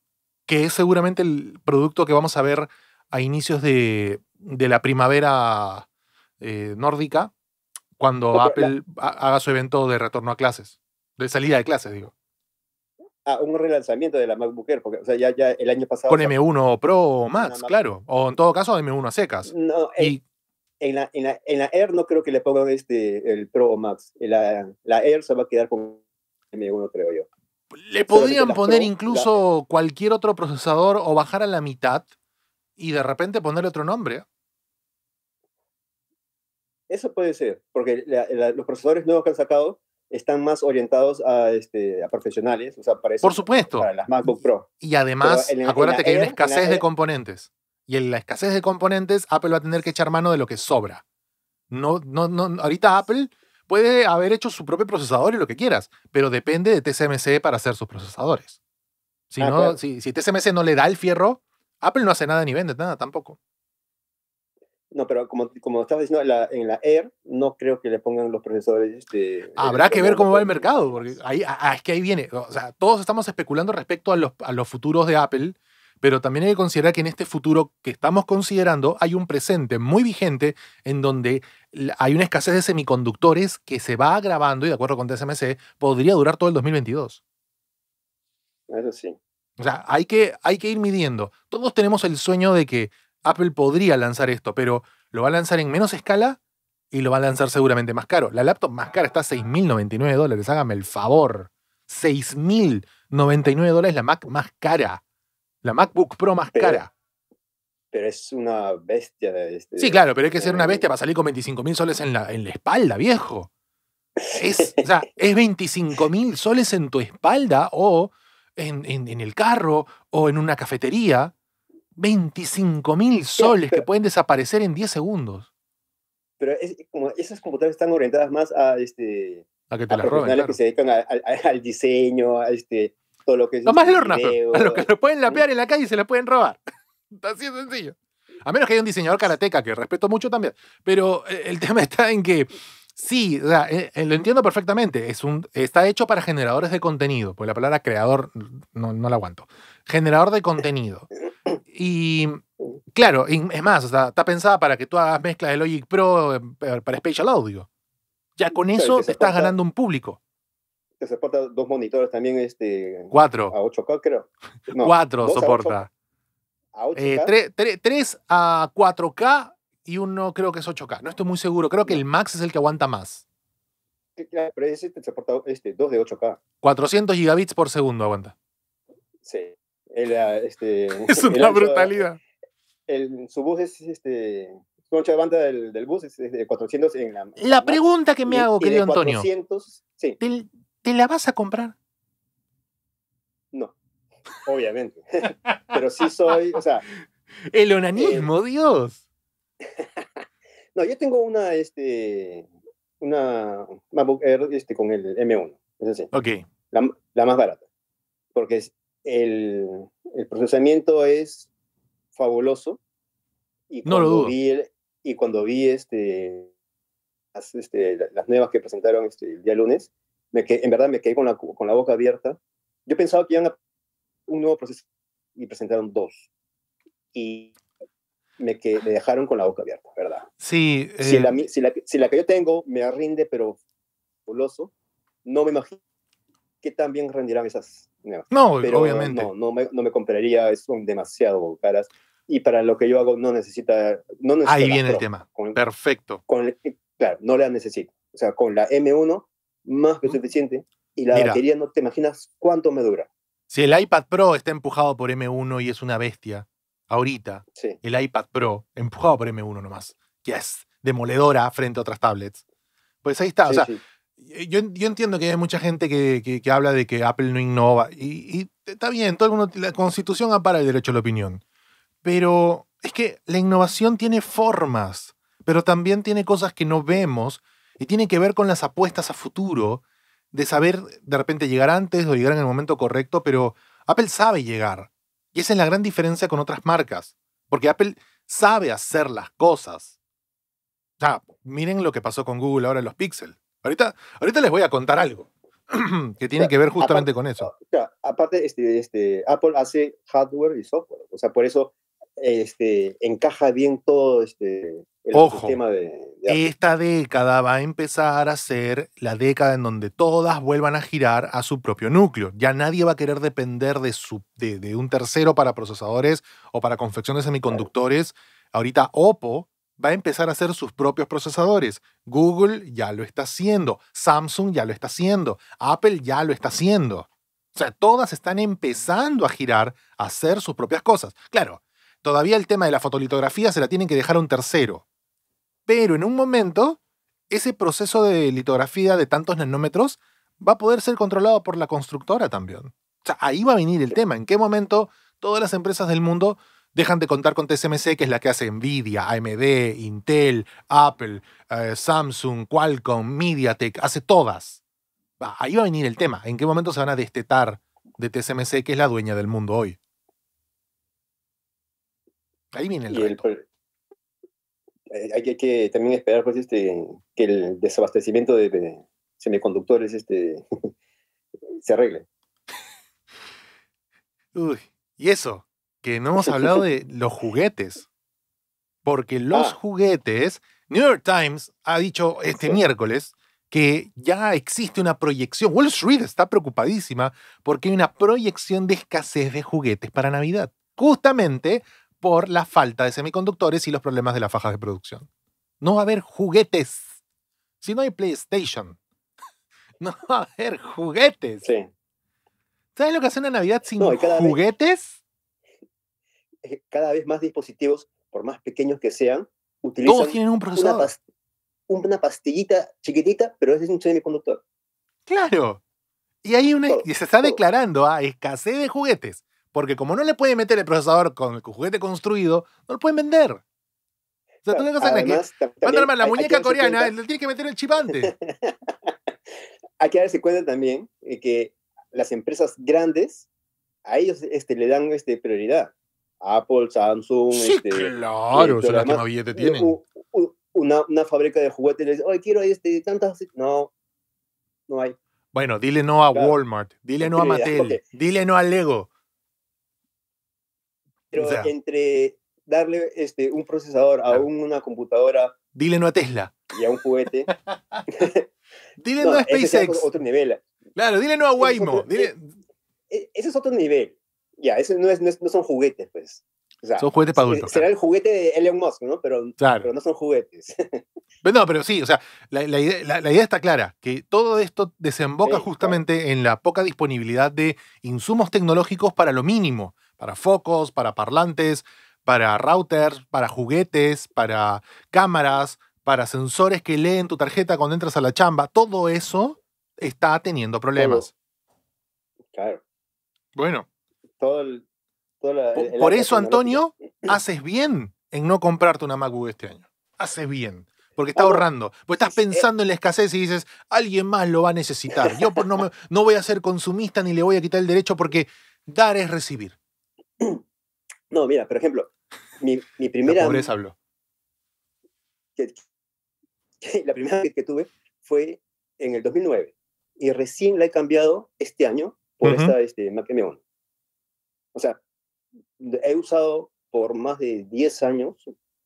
que es seguramente el producto que vamos a ver a inicios de, la primavera eh, nórdica, cuando Apple haga su evento de retorno a clases, de salida de clases, digo. a ah, un relanzamiento de la MacBook Air, porque sea, ya, ya el año pasado... Con M1 Pro o Max, claro, o en todo caso M1 a secas. Eh, en la, Air no creo que le pongan este, el Pro o Max. La, Air se va a quedar con M1, creo yo. ¿Le podrían poner incluso cualquier otro procesador o bajar a la mitad y de repente ponerle otro nombre? Eso puede ser, porque los procesadores nuevos que han sacado están más orientados a, este, a profesionales, o sea, para eso, Por supuesto. Para las MacBook Pro. Y además, acuérdate que hay una escasez de componentes y en la escasez de componentes, Apple va a tener que echar mano de lo que sobra. No, no, ahorita Apple puede haber hecho su propio procesador y lo que quieras, pero depende de TSMC para hacer sus procesadores. Si, ah, no, TSMC no le da el fierro, Apple no hace nada ni vende nada tampoco. No, pero como, como estaba diciendo, en la Air no creo que le pongan los procesadores. Este, Habrá que ver cómo va el mercado, porque ahí, ah, es que ahí viene. O sea, todos estamos especulando respecto a los, a los futuros de Apple pero también hay que considerar que en este futuro que estamos considerando hay un presente muy vigente en donde hay una escasez de semiconductores que se va agravando y de acuerdo con TSMC podría durar todo el 2022. Eso sí. O sea, hay que, hay que ir midiendo. Todos tenemos el sueño de que Apple podría lanzar esto, pero lo va a lanzar en menos escala y lo va a lanzar seguramente más caro. La laptop más cara está a 6.099 dólares, hágame el favor. 6.099 dólares la Mac más cara. La MacBook Pro más cara. Pero es una bestia. Este, sí, claro, pero hay que ser una eh, bestia para salir con 25 mil soles en la, en la espalda, viejo. Es, o sea, es 25 mil soles en tu espalda o en, el carro o en una cafetería. 25 mil soles que pueden desaparecer en 10 segundos. Pero es, como esas computadoras están orientadas más a este. A que te las roben. Claro. que se dedican al diseño, a este, lo que este pues, A los que lo pueden lapear en la calle y se la pueden robar. Así de sencillo. A menos que haya un diseñador karateca que respeto mucho también. Pero eh, el tema está en que. Sí, eh, eh, lo entiendo perfectamente. Es un, está hecho para generadores de contenido, porque la palabra creador no, no la aguanto. Generador de contenido. Y claro, es más, está pensada para que tú hagas mezcla de Logic Pro para Spatial Audio. Ya con eso te estás ganando un público te soporta dos monitores también, este... Cuatro. A 8K, creo. Cuatro soporta. A 8K. 3, eh, a 4K y uno creo que es 8K. No estoy muy seguro. Creo que el Max es el que aguanta más. Claro, pero ese te soporta este, dos de 8K. 400 gigabits por segundo aguanta. Sí. Ah, este, es una brutalidad. su bus es este. Su ancho de banda del, bus es de 400 en la. La que me hago, querido Antonio. 400, sí. ¿Te la vas a comprar? No, obviamente. Pero sí soy, El onanismo, em, Dios. no, yo tengo una, este, una MacBook Air este, con el M1. Es así. Ok. La, más barata. Porque el, procesamiento es fabuloso. Y no lo dudo. y cuando vi este, las, este, las nuevas que presentaron este, el día lunes, me en verdad me quedé con la, con la boca abierta. Yo pensaba que iban a un nuevo proceso y presentaron dos. Y me, que, me dejaron con la boca abierta, ¿verdad? Sí. Si, la, eh, si, la, si, la, que yo tengo me rinde, pero boloso, no me imagino que también rendirán esas No, pero, obviamente. No, no me, no me compraría, son demasiado caras. Y para lo que yo hago no necesita... No Ahí viene el tema. Perfecto. Con, eh, claro, no la necesito. O sea, con la M1 más que suficiente y la batería no te imaginas cuánto me dura. Si el iPad Pro está empujado por M1 y es una bestia, ahorita el iPad Pro, empujado por M1 nomás, que es demoledora frente a otras tablets, pues ahí está. o sea, eh, yo, yo, entiendo que hay mucha gente que, habla de que Apple no innova y, y está bien, todo el mundo, la constitución ampara el derecho a la opinión, pero es que la innovación tiene formas, pero también tiene cosas que no vemos y tiene que ver con las apuestas a futuro, de saber de repente llegar antes o llegar en el momento correcto, pero Apple sabe llegar. Y esa es la gran diferencia con otras marcas, porque Apple sabe hacer las cosas. sea, miren lo que pasó con Google ahora en los Pixel. Ahorita, ahorita les voy a contar algo que tiene que ver justamente con eso. aparte, este, este, Apple hace hardware y software. O sea, por eso este, encaja bien todo este, el de, Esta década va a empezar a ser la década en donde todas vuelvan a girar a su propio núcleo. Ya nadie va a querer depender de, un tercero para procesadores o para confección de semiconductores. Ahorita Oppo va a empezar a hacer sus propios procesadores. Google ya lo está haciendo, Samsung ya lo está haciendo, Apple ya lo está haciendo. O sea, todas están empezando a girar, a hacer sus propias cosas. Claro, todavía el tema de la fotolitografía se la tienen que dejar a un tercero. Pero en un momento, ese proceso de litografía de tantos nanómetros va a poder ser controlado por la constructora también. O sea, ahí va a venir el tema. ¿En qué momento todas las empresas del mundo dejan de contar con TSMC, que es la que hace Nvidia, AMD, Intel, Apple, eh, Samsung, Qualcomm, MediaTek, hace todas? Ahí va a venir el tema. ¿En qué momento se van a destetar de TSMC, que es la dueña del mundo hoy? Ahí viene el, eh, hay, que también esperar pues, este, que el desabastecimiento de, semiconductores este, se arregle. Uy, y eso, que no hemos hablado de los juguetes. Porque los ah. juguetes, New York Times ha dicho este miércoles que ya existe una proyección. Wall Street está preocupadísima porque hay una proyección de escasez de juguetes para Navidad. Justamente por la falta de semiconductores y los problemas de las fajas de producción. No va a haber juguetes. Si no hay PlayStation, no va a haber juguetes. Sí. ¿Sabes lo que hace una Navidad sin juguetes? Eh, cada vez más dispositivos, por más pequeños que sean, utilizan tienen un procesador. Una, pastillita chiquitita, pero es un semiconductor. Claro. Y ahí una, y se está declarando a ah, escasez de juguetes. Porque como no le pueden meter el procesador con el juguete construido, no lo pueden vender. O sea, tú no vas a van a armar la muñeca coreana, le tiene que meter el chipante. hay que darse cuenta también eh, que las empresas grandes, a ellos este, le dan este, prioridad. Apple, Samsung. Sí, este, claro, son las que más billetes tienen. una, fábrica de juguetes le dice, oye, quiero este, tantas. No, no hay. Bueno, dile no a Walmart, dile no a Mattel, dile no a Lego. Pero entre darle este, un procesador a una computadora. Dile no a Tesla. Y a un juguete. dile no, a SpaceX. nivel. Claro, dile no a Waymo. Eh, e, ese es otro nivel. Ya, eso no, es, no son juguetes, pues son juguetes para adultos. Será el juguete de Elon Musk, ¿no? Pero, no son juguetes. Pero no, pero sí, o sea, la, idea, está clara, que todo esto desemboca justamente en la poca disponibilidad de insumos tecnológicos para lo mínimo, para focos, para parlantes, para routers, para juguetes, para cámaras, para sensores que leen tu tarjeta cuando entras a la chamba. Todo eso está teniendo problemas. Claro. Bueno. Todo el, eh, por, eso, Antonio, haces bien en no comprarte una MacBook este año. Haces bien. Porque estás ahorrando. Porque estás eh. pensando en la escasez y dices, alguien más lo va a necesitar. Yo no, no voy a ser consumista ni le voy a quitar el derecho porque dar es recibir. No, mira, por ejemplo, mi, primera. La pobreza habló. la primera que, que tuve fue en el 2009. Y recién la he cambiado este año por esta este, Mac M1. O sea, he usado por más de 10 años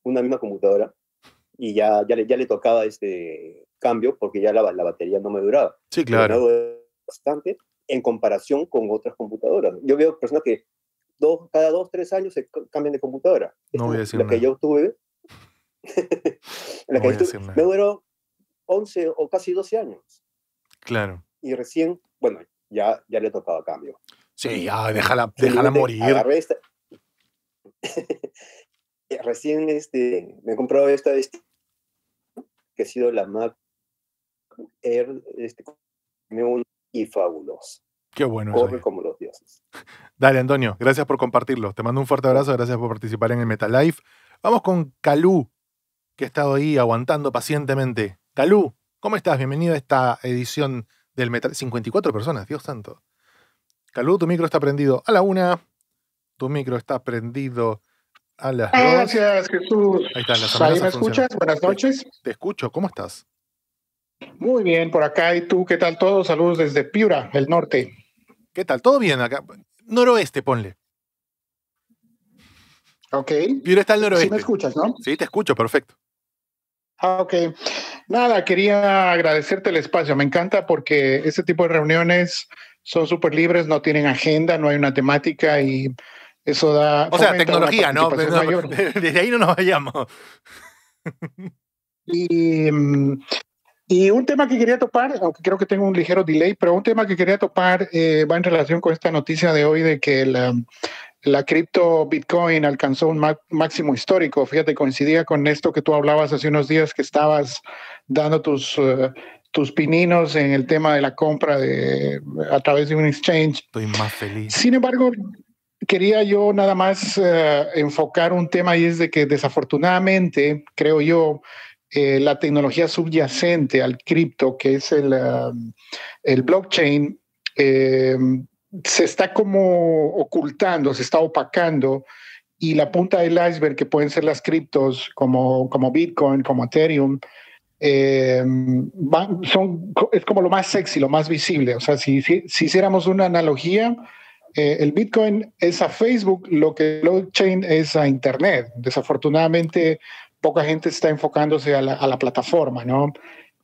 una misma computadora y ya, ya, le, ya le tocaba este cambio porque ya la, la batería no me duraba. Sí, claro. Bastante en comparación con otras computadoras. Yo veo personas que dos, cada 2, 3 años se cambian de computadora. No voy a decir la nada. que yo tuve. la que yo tuve, me duró 11 o casi 12 años. Claro. Y recién, bueno, ya, ya le tocaba cambio. Sí, ya, déjala, déjala morir. Agarré Eh, recién este, me he comprado esta este, que ha sido la Mac Air este, y fabuloso. Qué bueno. Corre eh. como los dioses. Dale, Antonio, gracias por compartirlo. Te mando un fuerte abrazo, gracias por participar en el Metalife Life. Vamos con Calú, que ha estado ahí aguantando pacientemente. Calú, ¿cómo estás? Bienvenido a esta edición del Metalife 54 personas, Dios santo. Calú, tu micro está prendido a la una. Tu micro está prendido. A las eh, Gracias, Jesús. Ahí, están, me escuchas? Buenas noches. Te, escucho, ¿cómo estás? Muy bien, por acá. ¿Y tú qué tal todo? Saludos desde Piura, el norte. ¿Qué tal? ¿Todo bien acá? Noroeste, ponle. Ok. Piura está al noroeste. Sí me escuchas, ¿no? Sí, te escucho, perfecto. Ah, ok. Nada, quería agradecerte el espacio. Me encanta porque este tipo de reuniones son súper libres, no tienen agenda, no hay una temática y eso da. O sea, tecnología, ¿no? Pero, Desde ahí no nos vayamos. Mm, y, un tema que quería topar, aunque creo que tengo un ligero delay, pero un tema que quería topar eh, va en relación con esta noticia de hoy de que la, la cripto Bitcoin alcanzó un máximo histórico. Fíjate, coincidía con esto que tú hablabas hace unos días que estabas dando tus, eh, tus pininos en el tema de la compra de, a través de un exchange. Estoy más feliz. Sin embargo, quería yo nada más eh, enfocar un tema y es de que desafortunadamente, creo yo, eh, la tecnología subyacente al cripto, que es el, um, el blockchain, eh, se está como ocultando, se está opacando y la punta del iceberg que pueden ser las criptos como, como Bitcoin, como Ethereum, son, es como lo más sexy, lo más visible. O sea, si, si, si hiciéramos una analogía, eh, el Bitcoin es a Facebook lo que blockchain es a Internet. Desafortunadamente, poca gente está enfocándose a la, plataforma, ¿no?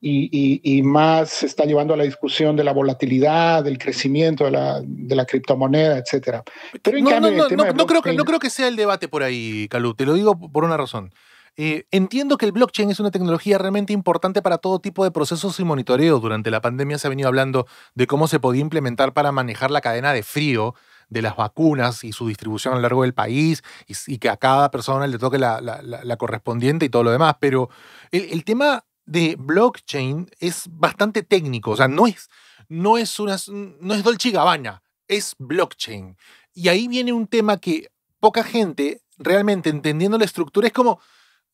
Y, más se está llevando a la discusión de la volatilidad, del crecimiento de la, criptomoneda, etc. creo no creo que sea el debate por ahí, Calú. Te lo digo por una razón. Eh, entiendo que el blockchain es una tecnología realmente importante para todo tipo de procesos y monitoreos. Durante la pandemia se ha venido hablando de cómo se podía implementar para manejar la cadena de frío de las vacunas y su distribución a lo largo del país y, que a cada persona le toque la, correspondiente y todo lo demás. Pero el, tema de blockchain es bastante técnico, o sea, no es, no es, una, no es Dolce Gabbana, es blockchain. Y ahí viene un tema que poca gente realmente entendiendo la estructura es como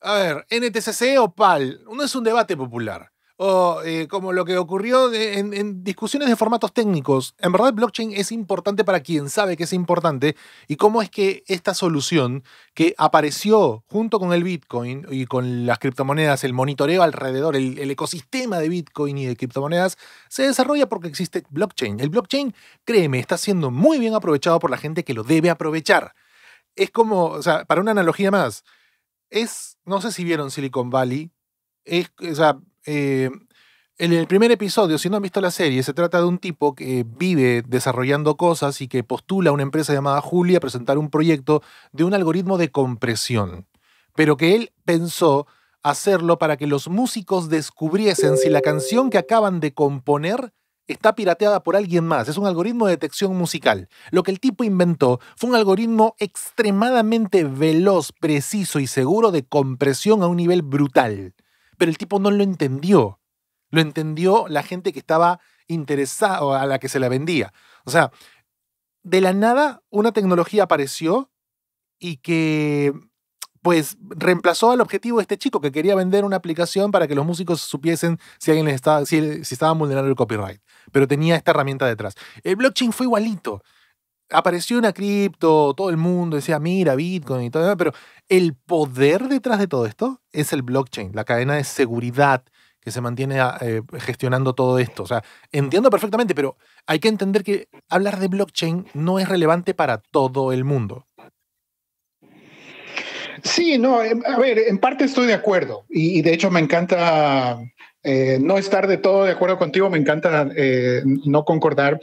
a ver, NTCC o PAL, no es un debate popular. O eh, como lo que ocurrió en, discusiones de formatos técnicos. En verdad, blockchain es importante para quien sabe que es importante. Y cómo es que esta solución que apareció junto con el Bitcoin y con las criptomonedas, el monitoreo alrededor, el, el ecosistema de Bitcoin y de criptomonedas, se desarrolla porque existe blockchain. El blockchain, créeme, está siendo muy bien aprovechado por la gente que lo debe aprovechar. Es como, o sea, para una analogía más, es, no sé si vieron Silicon Valley, sea, eh, en el primer episodio, si no han visto la serie, se trata de un tipo que vive desarrollando cosas y que postula a una empresa llamada Julia a presentar un proyecto de un algoritmo de compresión, pero que él pensó hacerlo para que los músicos descubriesen si la canción que acaban de componer está pirateada por alguien más. Es un algoritmo de detección musical. Lo que el tipo inventó fue un algoritmo extremadamente veloz, preciso y seguro de compresión a un nivel brutal. Pero el tipo no lo entendió. Lo entendió la gente que estaba interesada, a la que se la vendía. O sea, de la nada una tecnología apareció y que pues reemplazó al objetivo de este chico que quería vender una aplicación para que los músicos supiesen si alguien les estaba, si, estaban vulnerando el copyright. Pero tenía esta herramienta detrás. El blockchain fue igualito. Apareció una cripto, todo el mundo decía, mira, Bitcoin y todo, pero el poder detrás de todo esto es el blockchain, la cadena de seguridad que se mantiene ah, eh, gestionando todo esto. O sea, entiendo perfectamente, pero hay que entender que hablar de blockchain no es relevante para todo el mundo. Sí, no, eh, a ver, en parte estoy de acuerdo y, de hecho me encanta eh, no estar de todo de acuerdo contigo, me encanta eh, no concordar.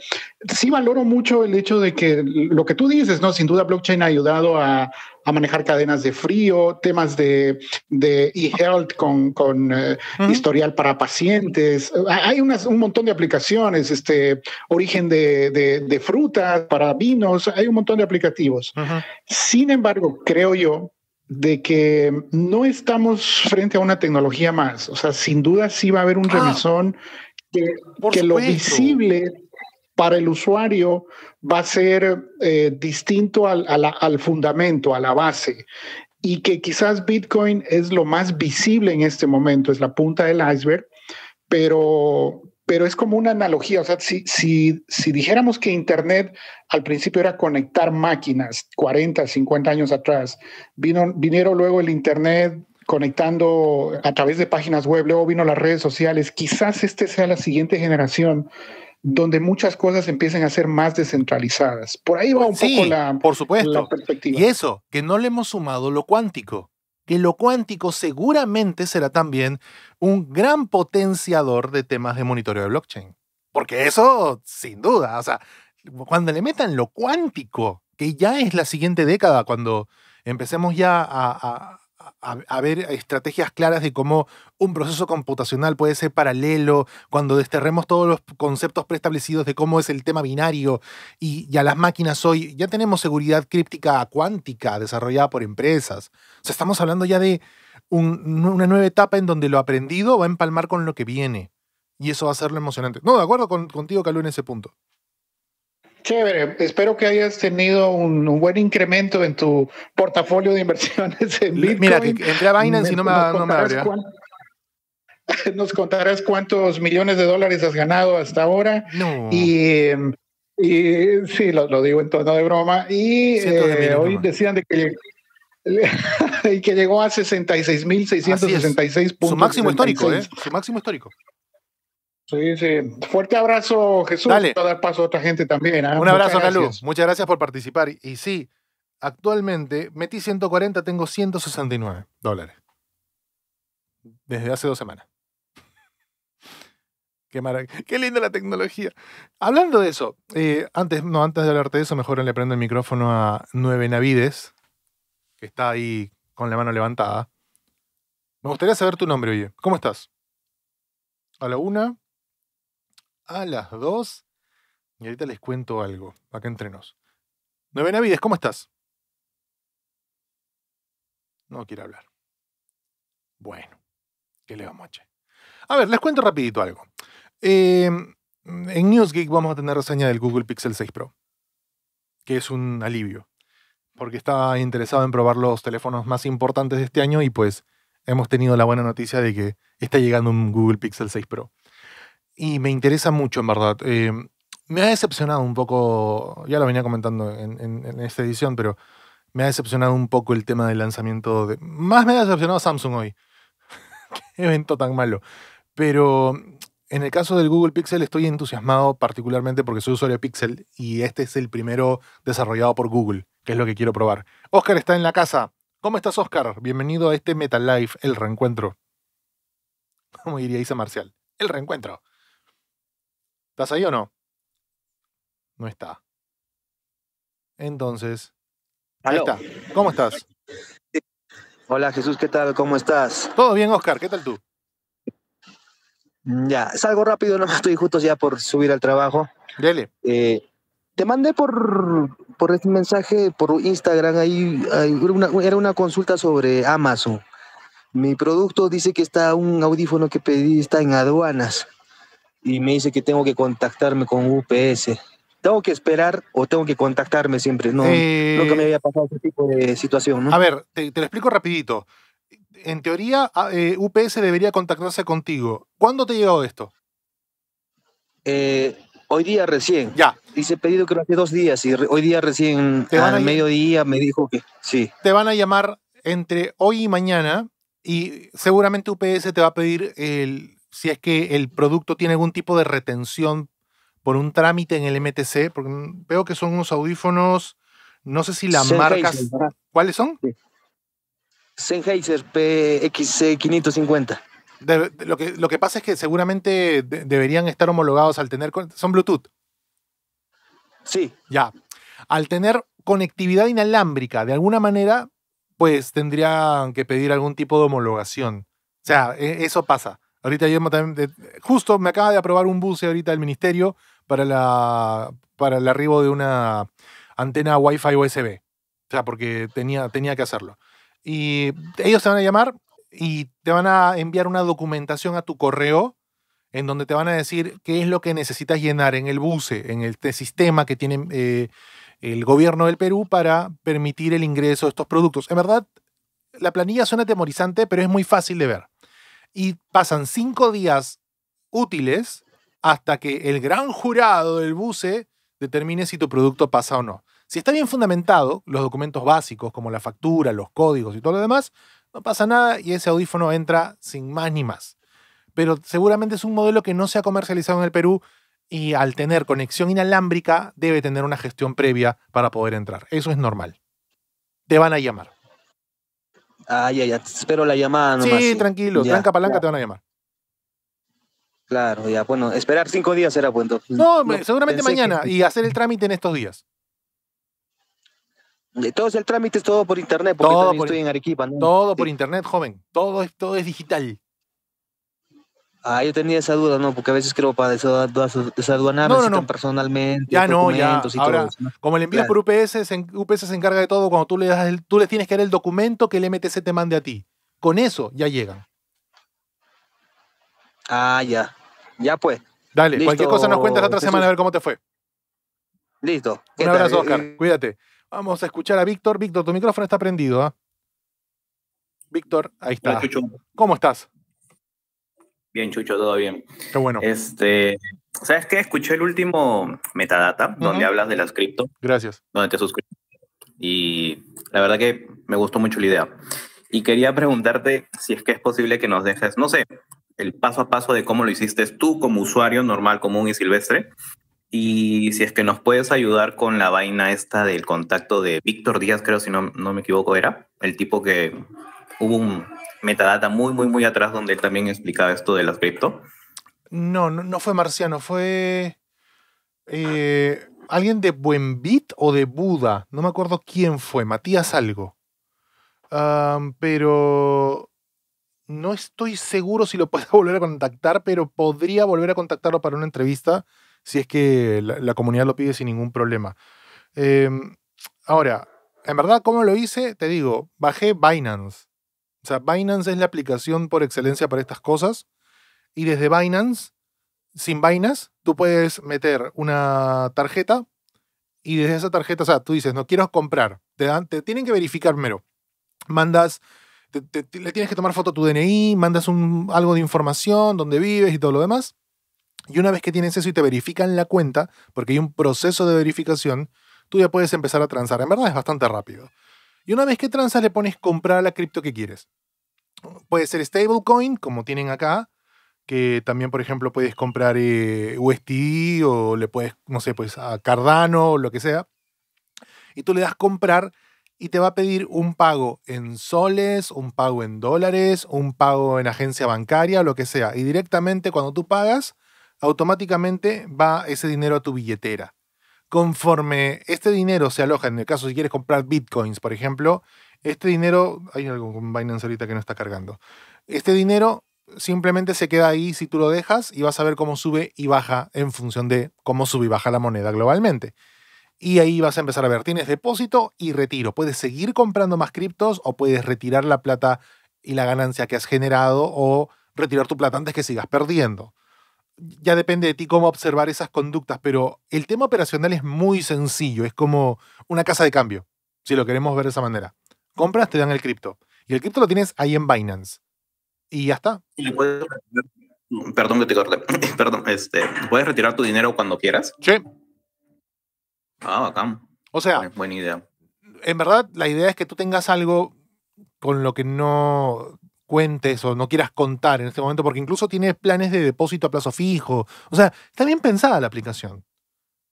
Sí valoro mucho el hecho de que lo que tú dices, ¿no? Sin duda blockchain ha ayudado a, manejar cadenas de frío, temas de, de e-health con, historial para pacientes. Hay un montón de aplicaciones, este, origen de, de, frutas, para vinos, hay un montón de aplicativos. Sin embargo, creo yo de que no estamos frente a una tecnología más. O sea, sin duda sí va a haber un ah, remesón que, lo visible para el usuario va a ser eh, distinto al, al fundamento, a la base y que quizás Bitcoin es lo más visible en este momento, es la punta del iceberg, pero, pero es como una analogía. O sea, si, si, si dijéramos que Internet al principio era conectar máquinas 40, 50 años atrás, vino, vinieron luego el Internet conectando a través de páginas web, luego vino las redes sociales, quizás este sea la siguiente generación donde muchas cosas empiecen a ser más descentralizadas. Por ahí va un poco la, por supuesto. Y eso, que no le hemos sumado lo cuántico que lo cuántico seguramente será también un gran potenciador de temas de monitoreo de blockchain. Porque eso, sin duda, o sea, cuando le metan lo cuántico, que ya es la siguiente década, cuando empecemos ya a, a a, ver estrategias claras de cómo un proceso computacional puede ser paralelo, cuando desterremos todos los conceptos preestablecidos de cómo es el tema binario y, ya las máquinas hoy, ya tenemos seguridad críptica cuántica desarrollada por empresas. O sea, estamos hablando ya de una nueva etapa en donde lo aprendido va a empalmar con lo que viene. Y eso va a ser lo emocionante. No, de acuerdo contigo, Calú, en ese punto. Chévere, espero que hayas tenido un, buen incremento en tu portafolio de inversiones en Bitcoin. Mira, entré a Binance y no me, no nos contarás cuántos millones de dólares has ganado hasta ahora. No. Y, y sí, lo, digo en tono de broma. Y eh, hoy decían de que, y que llegó a 66.666 puntos. ¿eh? Su máximo histórico, ¿eh? Su máximo histórico. Sí, sí. Fuerte abrazo, Jesús. Dale. dar paso a otra gente también. ¿ah? Un abrazo, Calú. Muchas gracias por participar. Y sí, actualmente metí 140, tengo 169 dólares. Desde hace dos semanas. Qué, Qué linda la tecnología. Hablando de eso, eh, antes, no, antes de hablarte de eso, mejor le prendo el micrófono a Nueve Navides, que está ahí con la mano levantada. Me gustaría saber tu nombre, oye. ¿Cómo estás? A la una, a las 2. Y ahorita les cuento algo, acá entre nos. Nueve Navides, ¿cómo estás? No quiere hablar. Bueno, ¿qué le vamos a A ver, les cuento rapidito algo. en em, en NewsGeek vamos a tener reseña del Google Pixel 6 Pro, que es un alivio, porque estaba interesado en probar los teléfonos más importantes de este año y pues hemos tenido la buena noticia de que está llegando un Google Pixel 6 Pro y me interesa mucho, en verdad. Eh, me ha decepcionado un poco, ya lo venía comentando en, esta edición, pero me ha decepcionado un poco el tema del lanzamiento. De, más me ha decepcionado Samsung hoy. Qué evento tan malo. Pero en el caso del Google Pixel estoy entusiasmado particularmente porque soy usuario de Pixel y este es el primero desarrollado por Google, que es lo que quiero probar. Oscar está en la casa. ¿Cómo estás, Oscar? Bienvenido a este Metal Life, el reencuentro. Como diría Isa Marcial, el reencuentro. ¿Estás ahí o no? No está. Entonces. Ahí está. ¿Cómo estás? Hola Jesús, ¿qué tal? ¿Cómo estás? Todo bien, Oscar, ¿qué tal tú? Ya, salgo rápido, No estoy justo ya por subir al trabajo. Dele. Eh, te mandé por, este mensaje, por Instagram, ahí, era una consulta sobre Amazon. Mi producto dice que está un audífono que pedí, está en aduanas y me dice que tengo que contactarme con UPS. ¿Tengo que esperar o tengo que contactarme siempre? No, eh, nunca me había pasado ese tipo de situación. A ver, te, lo explico rapidito. En teoría, eh, UPS debería contactarse contigo. ¿Cuándo te llegó esto? Eh, hoy día recién. Ya. Hice pedido creo hace dos días y hoy día recién al mediodía me dijo que sí. Te van a llamar entre hoy y mañana y seguramente UPS te va a pedir el, si es que el producto tiene algún tipo de retención por un trámite en el MTC, porque mm, veo que son unos audífonos, no sé si las marcas, ¿Cuáles son? Sennheiser PX550. lo, que, lo que pasa es que seguramente deberían estar homologados al tener... ¿Son Bluetooth? Sí. Ya. Al tener conectividad inalámbrica, de alguna manera, pues tendrían que pedir algún tipo de homologación. O sea, e, eso pasa. Ahorita yo también, eh, justo me acaba de aprobar un buce ahorita del ministerio para, la, para el arribo de una antena Wi-Fi USB. O sea, porque tenía, tenía que hacerlo. Y ellos te van a llamar y te van a enviar una documentación a tu correo en donde te van a decir qué es lo que necesitas llenar en el buce, en el sistema que tiene eh, el gobierno del Perú para permitir el ingreso de estos productos. En verdad, la planilla suena atemorizante, pero es muy fácil de ver y pasan cinco días útiles hasta que el gran jurado del buce determine si tu producto pasa o no. Si está bien fundamentado, los documentos básicos como la factura, los códigos y todo lo demás, no pasa nada y ese audífono entra sin más ni más. Pero seguramente es un modelo que no se ha comercializado en el Perú y al tener conexión inalámbrica debe tener una gestión previa para poder entrar. Eso es normal. Te van a llamar. Ah, ya, ya. Espero la llamada Sí, tranquilo. tranca palanca te van a llamar. Claro, ya. Bueno, esperar cinco días era bueno No, seguramente mañana y hacer el trámite en estos días. Todo todos el trámite, es todo por internet, porque todo por, estoy en Arequipa. Todo por internet, joven. Todo todo es digital. Ah, yo tenía esa duda, ¿no? Porque a veces creo para desaduanar no, no, personalmente. Ya no, ya. Ahora, todo como el envío por UPS, UPS se encarga de todo. Cuando tú le, das tú le tienes que dar el documento que el MTC te mande a ti. Con eso ya llegan. Ah, ya. Ya pues. Dale, cualquier cosa nos cuentas otra semana a ver cómo te fue. Listo. Un abrazo, Oscar. Eh, eh. Cuídate. Vamos a escuchar a Víctor. Víctor, tu micrófono está prendido, ¿ah? Víctor, ahí está. ¿Cómo estás? Bien, Chucho, todo bien. Qué bueno. Este, ¿Sabes qué? Escuché el último Metadata, donde hablas de las cripto. Gracias. Donde te suscribes. Y la verdad que me gustó mucho la idea. Y quería preguntarte si es que es posible que nos dejes, no sé, el paso a paso de cómo lo hiciste tú como usuario normal, común y silvestre. Y si es que nos puedes ayudar con la vaina esta del contacto de Víctor Díaz, creo, si no, no me equivoco, era el tipo que hubo un, metadata muy, muy, muy atrás donde también explicaba esto del aspecto No, no, fue Marciano, fue eh, alguien de Buenbit o de Buda, no me acuerdo quién fue, Matías algo. pero no estoy seguro si lo puedo volver a contactar, pero podría volver a contactarlo para una entrevista si es que la, comunidad lo pide sin ningún problema. Em, ahora, en verdad, ¿cómo lo hice? Te digo, bajé Binance. O sea, Binance es la aplicación por excelencia para estas cosas. Y desde Binance, sin Binance tú puedes meter una tarjeta y desde esa tarjeta, o sea, tú dices, no quiero comprar. Te, tienen que verificar primero. Mandas, le tienes que tomar foto a tu DNI, mandas un, algo de información, dónde vives y todo lo demás. Y una vez que tienes eso y te verifican la cuenta, porque hay un proceso de verificación, tú ya puedes empezar a transar. En verdad es bastante rápido. Y una vez que transas le pones comprar la cripto que quieres. Puede ser stablecoin, como tienen acá, que también, por ejemplo, puedes comprar eh, o le puedes, no sé, pues a Cardano o lo que sea. Y tú le das comprar y te va a pedir un pago en soles, un pago en dólares, un pago en agencia bancaria, lo que sea. Y directamente cuando tú pagas, automáticamente va ese dinero a tu billetera conforme este dinero se aloja, en el caso si quieres comprar bitcoins, por ejemplo, este dinero, hay algo con Binance ahorita que no está cargando, este dinero simplemente se queda ahí si tú lo dejas y vas a ver cómo sube y baja en función de cómo sube y baja la moneda globalmente. Y ahí vas a empezar a ver, tienes depósito y retiro. Puedes seguir comprando más criptos o puedes retirar la plata y la ganancia que has generado o retirar tu plata antes que sigas perdiendo ya depende de ti cómo observar esas conductas, pero el tema operacional es muy sencillo, es como una casa de cambio, si lo queremos ver de esa manera. Compras, te dan el cripto. Y el cripto lo tienes ahí en Binance. Y ya está. Y puedes, perdón que te perdón, este, puedes retirar tu dinero cuando quieras. Sí. Ah, bacán. O sea, buena idea. En verdad, la idea es que tú tengas algo con lo que no cuentes o no quieras contar en este momento, porque incluso tienes planes de depósito a plazo fijo. O sea, está bien pensada la aplicación.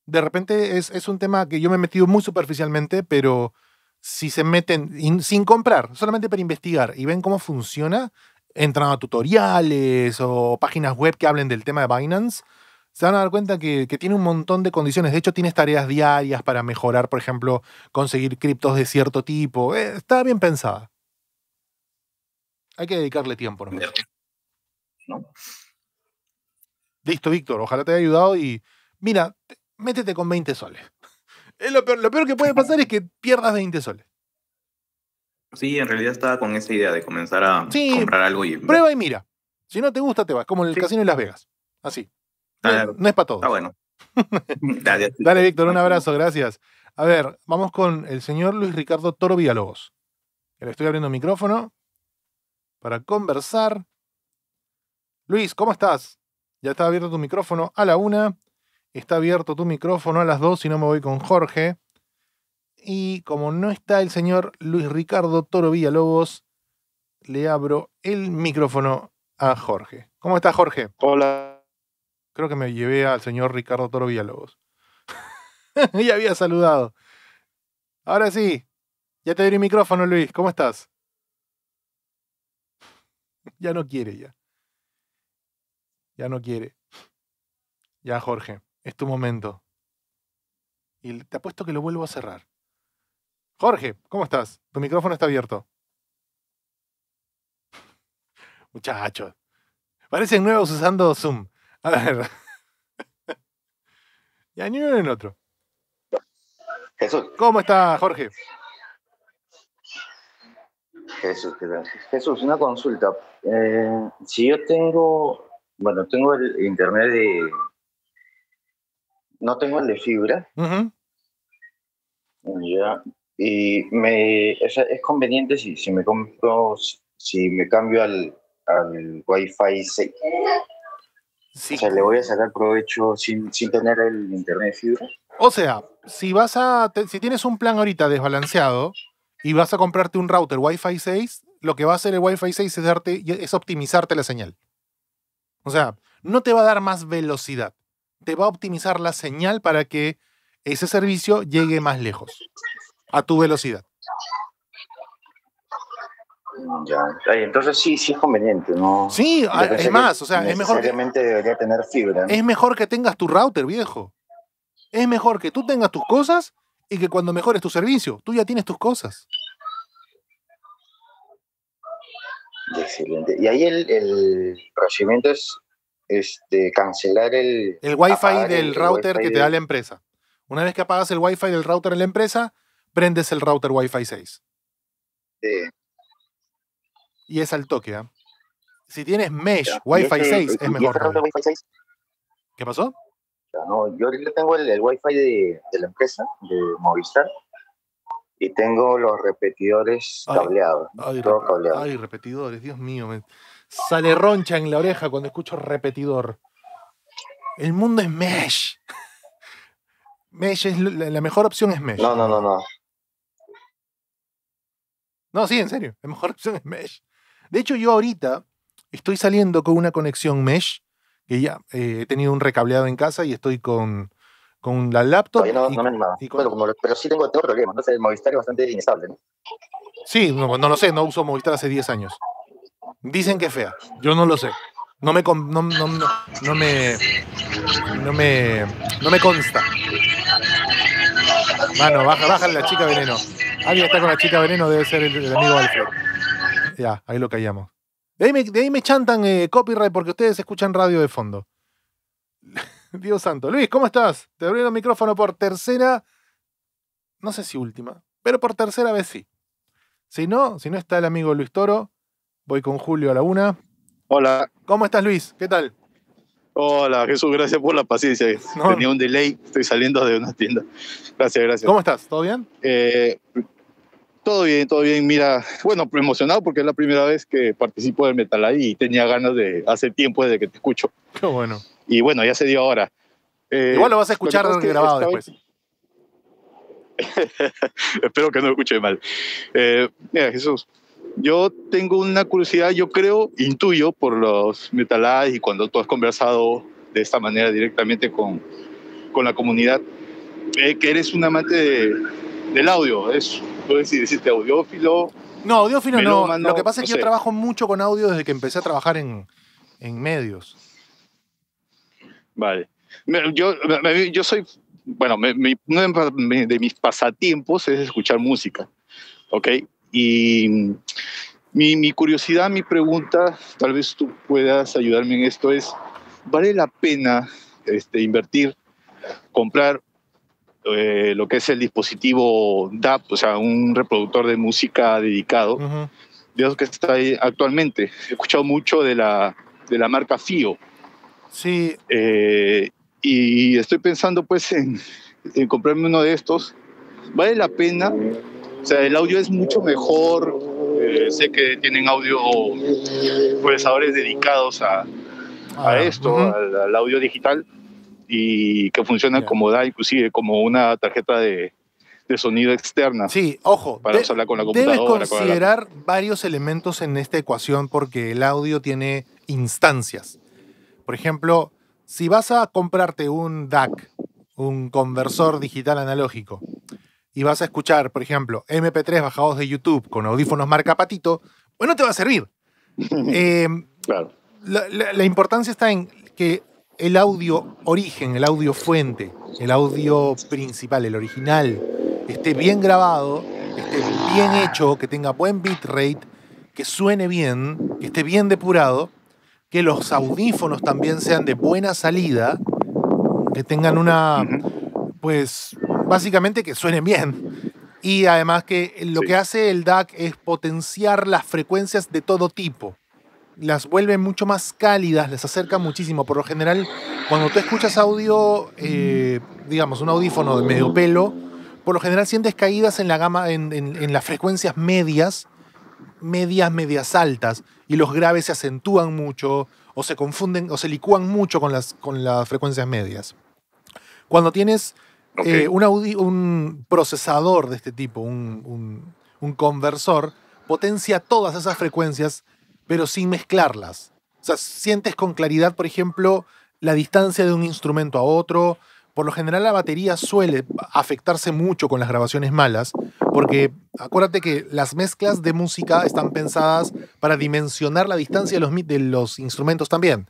De repente es, un tema que yo me he metido muy superficialmente, pero si se meten sin comprar, solamente para investigar y ven cómo funciona, entran a tutoriales o páginas web que hablen del tema de Binance, se van a dar cuenta que, tiene un montón de condiciones. De hecho, tienes tareas diarias para mejorar, por ejemplo, conseguir criptos de cierto tipo. Eh, está bien pensada. Hay que dedicarle tiempo. ¿no? Listo, Víctor. Ojalá te haya ayudado y mira, métete con 20 soles. lo, peor, que puede pasar es que pierdas 20 soles. Sí, en realidad estaba con esa idea de comenzar a comprar algo y... Prueba y mira. Si no te gusta, te vas. Como en el casino de Las Vegas. Así. no, es para todo Está bueno. Dale, Víctor, un abrazo, gracias. A ver, vamos con el señor Luis Ricardo Toro Villalobos. Le estoy abriendo el micrófono para conversar. Luis, ¿cómo estás? Ya está abierto tu micrófono a la una. Está abierto tu micrófono a las dos si no me voy con Jorge. Y como no está el señor Luis Ricardo Toro Villalobos, le abro el micrófono a Jorge. ¿Cómo está Jorge? Hola. Creo que me llevé al señor Ricardo Toro Villalobos. ya había saludado. Ahora sí, ya te doy el micrófono, Luis. ¿Cómo estás? ya no quiere ya. Ya no quiere. Ya, Jorge, es tu momento. Y te apuesto que lo vuelvo a cerrar. Jorge, ¿cómo estás? Tu micrófono está abierto. Muchachos, parecen nuevos usando Zoom. A ver. ya ni uno en otro. Jesús. ¿Cómo está, Jorge? Jesús, Jesús, una consulta. Eh, si yo tengo, bueno, tengo el internet de... No tengo el de fibra. Y me, es, conveniente si, me compro, si, me cambio al, al Wi-Fi 6. O sea, le voy a sacar provecho sin, tener el internet de fibra. O sea, si vas a, si tienes un plan ahorita desbalanceado, y vas a comprarte un router Wi-Fi 6, lo que va a hacer el Wi-Fi 6 es, darte, es optimizarte la señal. O sea, no te va a dar más velocidad, te va a optimizar la señal para que ese servicio llegue más lejos, a tu velocidad. Mm, ya. Entonces sí, sí es conveniente, ¿no? Sí, ah, es más, o sea, es mejor. Que, debería tener fibra. Es mejor que tengas tu router, viejo. Es mejor que tú tengas tus cosas y que cuando mejores tu servicio, tú ya tienes tus cosas. Excelente. Y ahí el, procedimiento es este, cancelar el... El wifi del router que te da la empresa. Una vez que apagas el wifi del router en la empresa, prendes el router wifi 6. Sí. Y es al toque, ¿ah? Si tienes mesh wifi Fi 6, es mejor. ¿Qué pasó? ¿no? Yo ahorita tengo el, el wifi de, la empresa, de Movistar, y tengo los repetidores cableados. Ay, todo cableado. ay, repetidores, Dios mío. Me sale roncha en la oreja cuando escucho repetidor. El mundo es mesh. Mesh es la mejor opción es mesh. No, no, no, no. No, sí, en serio. La mejor opción es mesh. De hecho, yo ahorita estoy saliendo con una conexión mesh que ya eh, he tenido un recableado en casa y estoy con, con la laptop. y, pero, sí tengo, tengo problema entonces el Movistar es bastante inestable. ¿no? Sí, no, no, lo sé, no uso Movistar hace 10 años. Dicen que es fea, yo no lo sé. No me, no, me, no me, no me consta. Mano, baja, baja la chica veneno. Alguien ah, está con la chica veneno, debe ser el, el amigo Alfred. Ya, ahí lo callamos. De ahí me, chantan eh, copyright porque ustedes escuchan radio de fondo. Dios santo. Luis, ¿cómo estás? Te abrí el micrófono por tercera, no sé si última, pero por tercera vez sí. Si no, si no está el amigo Luis Toro, voy con Julio a la una. Hola. ¿Cómo estás, Luis? ¿Qué tal? Hola, Jesús, gracias por la paciencia. Tenía un delay, estoy saliendo de una tienda. Gracias, gracias. ¿Cómo estás? ¿Todo bien? Eh, todo bien, todo bien. Mira, bueno, emocionado porque es la primera vez que participo del Metal y tenía ganas de hace tiempo desde que te escucho. Qué bueno. Y bueno, ya se dio ahora. Eh, Igual lo vas a escuchar grabado después. Espero que no lo escuche mal. Eh, mira, Jesús, yo tengo una curiosidad, yo creo, intuyo por los Metal y cuando tú has conversado de esta manera directamente con, con la comunidad, eh, que eres un amante del audio. Es ¿Puedes decir, audiófilo? No, audiófilo no. Lo que pasa es que yo trabajo mucho con audio desde que empecé a trabajar en, medios. Vale. Yo, soy, bueno, uno de mis pasatiempos es escuchar música, ¿ok? Y mi, curiosidad, mi pregunta, tal vez tú puedas ayudarme en esto, es, ¿vale la pena este, invertir, comprar eh, lo que es el dispositivo DAP, o sea, un reproductor de música dedicado, de los que está ahí actualmente. He escuchado mucho de la, de la marca FIO. Sí. Eh, y estoy pensando pues en, comprarme uno de estos. Vale la pena. O sea, el audio es mucho mejor. Eh, sé que tienen audio procesadores dedicados a, a ah, esto, al, audio digital y que funciona como da, inclusive como una tarjeta de, sonido externa. Sí, ojo. Para Debes considerar varios elementos en esta ecuación porque el audio tiene instancias. Por ejemplo, si vas a comprarte un DAC, un conversor digital analógico, y vas a escuchar, por ejemplo, MP3 bajados de YouTube con audífonos marca Patito, pues te va a servir. Eh, claro. la importancia está en que el audio origen, el audio fuente, el audio principal, el original, esté bien grabado, esté bien hecho, que tenga buen bitrate, que suene bien, que esté bien depurado, que los audífonos también sean de buena salida, que tengan una, pues básicamente que suenen bien. Y además que lo que hace el DAC es potenciar las frecuencias de todo tipo las vuelven mucho más cálidas, les acerca muchísimo. Por lo general, cuando tú escuchas audio, eh, digamos, un audífono de medio pelo, por lo general sientes caídas en la gama, en, las frecuencias medias, medias, medias altas, y los graves se acentúan mucho, o se confunden, o se licúan mucho con las, con las frecuencias medias. Cuando tienes eh, un, un, procesador de este tipo, un conversor, potencia todas esas frecuencias pero sin mezclarlas. O sea, sientes con claridad, por ejemplo, la distancia de un instrumento a otro. Por lo general la batería suele afectarse mucho con las grabaciones malas, porque acuérdate que las mezclas de música están pensadas para dimensionar la distancia de los, instrumentos también.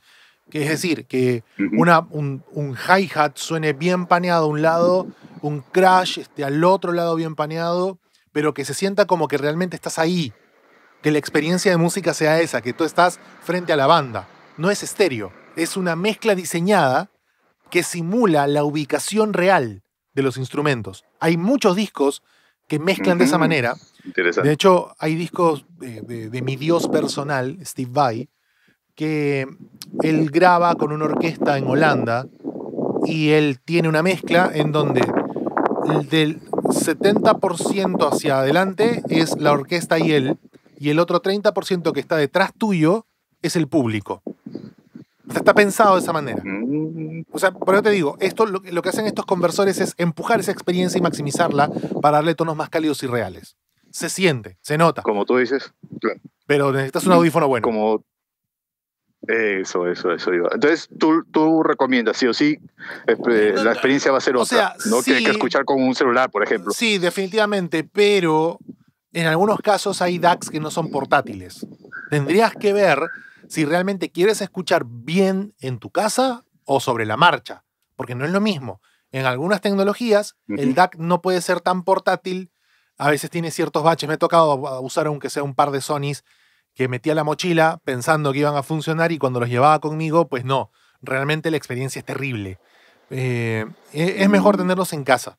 Que es decir, que un, hi-hat suene bien paneado a un lado, un crash esté al otro lado bien paneado, pero que se sienta como que realmente estás ahí, que la experiencia de música sea esa, que tú estás frente a la banda. No es estéreo, es una mezcla diseñada que simula la ubicación real de los instrumentos. Hay muchos discos que mezclan de esa manera. De hecho, hay discos de, de mi dios personal, Steve Vai, que él graba con una orquesta en Holanda y él tiene una mezcla en donde del 70% hacia adelante es la orquesta y él, y el otro 30% que está detrás tuyo es el público. está pensado de esa manera. O sea, por eso te digo, esto, lo, que hacen estos conversores es empujar esa experiencia y maximizarla para darle tonos más cálidos y reales. Se siente, se nota. Como tú dices, Pero necesitas un audífono bueno. Como eso, eso, eso Entonces, tú, recomiendas, sí o sí, eh, la experiencia va a ser otra. no tienes que escuchar con un celular, por ejemplo. Sí, definitivamente, pero en algunos casos hay DACs que no son portátiles. Tendrías que ver si realmente quieres escuchar bien en tu casa o sobre la marcha, porque no es lo mismo. En algunas tecnologías, el DAC no puede ser tan portátil, a veces tiene ciertos baches. Me ha tocado usar, aunque sea un par de Sonys, que metía la mochila pensando que iban a funcionar y cuando los llevaba conmigo, pues no. Realmente la experiencia es terrible. Eh, e, es mejor mm. tenerlos en casa,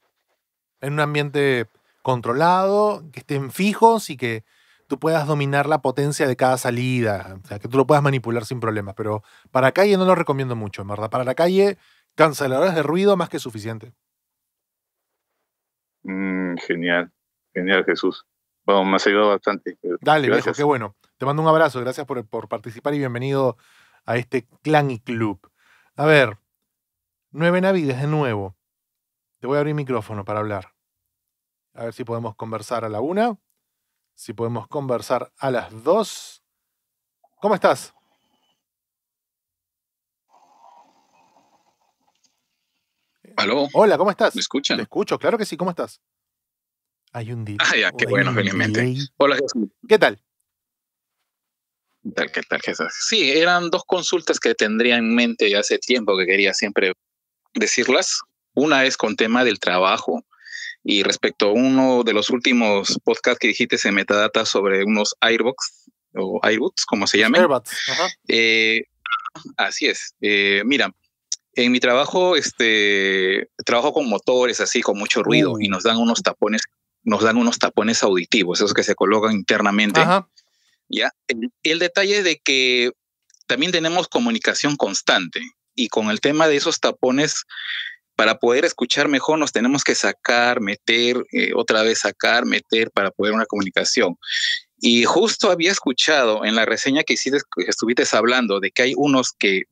en un ambiente controlado, que estén fijos y que tú puedas dominar la potencia de cada salida, o sea, que tú lo puedas manipular sin problemas. Pero para calle no lo recomiendo mucho, en verdad. Para la calle, canceladores de ruido más que suficiente. Mm, genial, genial Jesús. vamos me ha ayudado bastante. Dale, Viejo, qué bueno. Te mando un abrazo, gracias por, por participar y bienvenido a este clan y club. A ver, nueve navides de nuevo. Te voy a abrir micrófono para hablar. A ver si podemos conversar a la una. Si podemos conversar a las dos. ¿Cómo estás? ¿Aló? Hola, ¿cómo estás? ¿Me escuchan? Te escucho, claro que sí, ¿cómo estás? Hay un día. Ah, ya, qué bueno, felizmente. Hola, Jesús. ¿Qué tal? ¿Qué tal, qué tal, Jesús? Sí, eran dos consultas que tendría en mente ya hace tiempo que quería siempre decirlas. Una es con tema del trabajo. Y respecto a uno de los últimos podcasts que dijiste en Metadata sobre unos Airbox o Airbots, como se llame. Airbots, ajá. Eh, así es. Eh, mira, en mi trabajo, este, trabajo con motores así, con mucho ruido y nos dan unos tapones, nos dan unos tapones auditivos, esos que se colocan internamente. Ajá. Ya. El, el detalle de que también tenemos comunicación constante y con el tema de esos tapones para poder escuchar mejor nos tenemos que sacar, meter, eh, otra vez sacar, meter para poder una comunicación. Y justo había escuchado en la reseña que hiciste, estuviste hablando de que hay unos que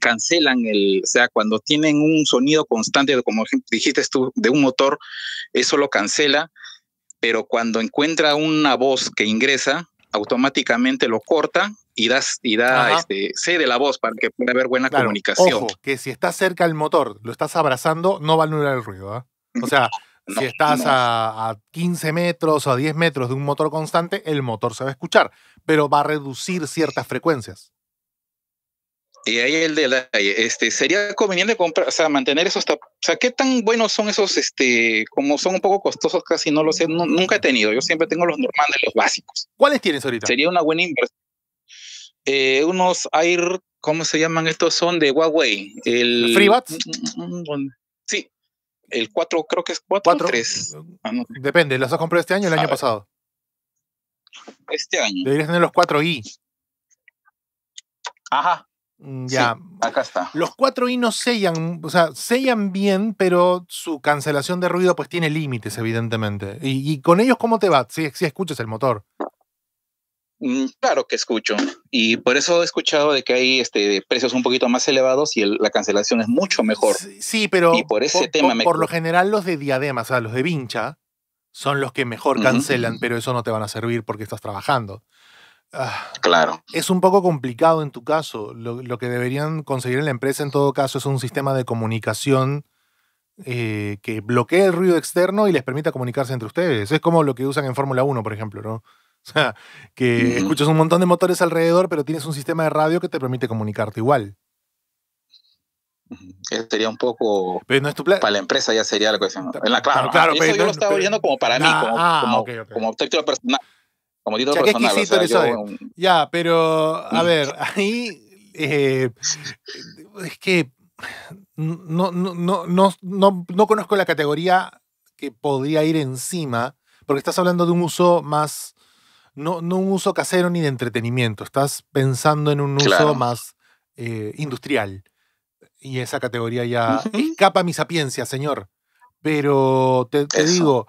cancelan el, o sea, cuando tienen un sonido constante, como dijiste tú, de un motor, eso lo cancela, pero cuando encuentra una voz que ingresa, automáticamente lo corta y da, y da este, cede la voz para que pueda haber buena comunicación. Ojo, que si estás cerca del motor, lo estás abrazando, no va a anular el ruido. ¿ah? O sea, si estás a, a, 15 metros o a 10 metros de un motor constante, el motor se va a escuchar, pero va a reducir ciertas frecuencias. Y ahí el detalle, este, sería conveniente comprar, o sea, mantener esos o sea, qué tan buenos son esos, este, como son un poco costosos, casi no lo sé, nunca he tenido, yo siempre tengo los normales, los básicos. ¿Cuáles tienes ahorita? Sería una buena inversión. Eh, unos Air, ¿cómo se llaman estos? Son de Huawei. El, mm, mm, mm, Sí, el 4, creo que es 4, ¿Cuatro? 3. Ah, Depende, ¿los has comprado este año o el año ah, pasado? Este año. Deberías tener los 4i. Ajá, Mm, ya. está. Los cuatro hinos sellan, o sea, sellan bien, pero su cancelación de ruido pues tiene límites, evidentemente. ¿Y, con ellos cómo te va? Si, escuchas el motor. Mm, claro que escucho. Y por eso he escuchado de que hay este, precios un poquito más elevados y la cancelación es mucho mejor. Sí, pero por, lo general los de diadema, o sea, los de vincha, son los que mejor cancelan, pero eso no te van a servir porque estás trabajando. Ah. claro. Es un poco complicado en tu caso. Lo, que deberían conseguir en la empresa en todo caso es un sistema de comunicación eh, que bloquee el ruido externo y les permita comunicarse entre ustedes. Es como lo que usan en Fórmula 1, por ejemplo, ¿no? O sea, que escuchas un montón de motores alrededor, pero tienes un sistema de radio que te permite comunicarte igual. Eso sería un poco. Pero no es tu plan Para la empresa ya sería la cuestión. En la, claro, claro, eso yo lo estaba viendo como para mí, ah, como, ah, personal ya, pero a mm. ver, ahí eh, es que no, no, no, no, conozco la categoría que podría ir encima, porque estás hablando de un uso más, no, un uso casero ni de entretenimiento, estás pensando en un uso más eh, industrial. Y esa categoría ya escapa mi sapiencia, señor. Pero te digo,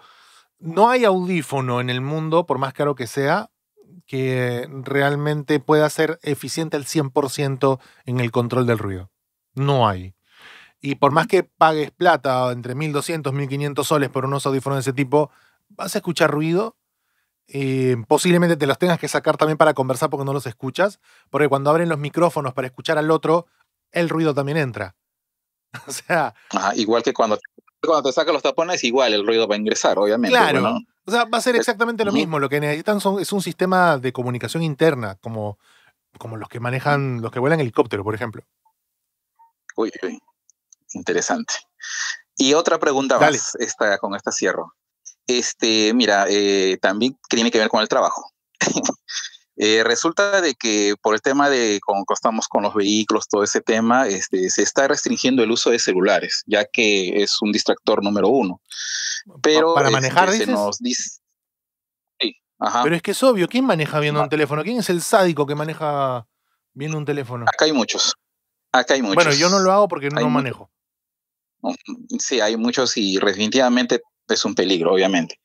no hay audífono en el mundo, por más caro que sea, que realmente pueda ser eficiente al 100% en el control del ruido. No hay. Y por más que pagues plata, entre 1.200, 1.500 soles por unos audífonos de ese tipo, vas a escuchar ruido. Eh, posiblemente te los tengas que sacar también para conversar porque no los escuchas, porque cuando abren los micrófonos para escuchar al otro, el ruido también entra. O sea. Ah, igual que cuando cuando te sacas los tapones, igual el ruido va a ingresar, obviamente. Claro. O sea, va a ser exactamente lo mismo. Lo que necesitan es un sistema de comunicación interna, como, como los que manejan, los que vuelan helicóptero, por ejemplo. Uy, uy. interesante. Y otra pregunta más, esta, con esta cierro. Este, mira, eh, también tiene que ver con el trabajo. Eh, resulta de que por el tema de cómo costamos con los vehículos, todo ese tema, este, se está restringiendo el uso de celulares, ya que es un distractor número uno. Pero para este, manejar, Se nos dice, Pero es que es obvio, ¿quién maneja viendo un teléfono? ¿Quién es el sádico que maneja viendo un teléfono? Acá hay muchos. Acá hay muchos. Bueno, yo no lo hago porque no, lo manejo. Mm, sí, hay muchos y definitivamente es un peligro, obviamente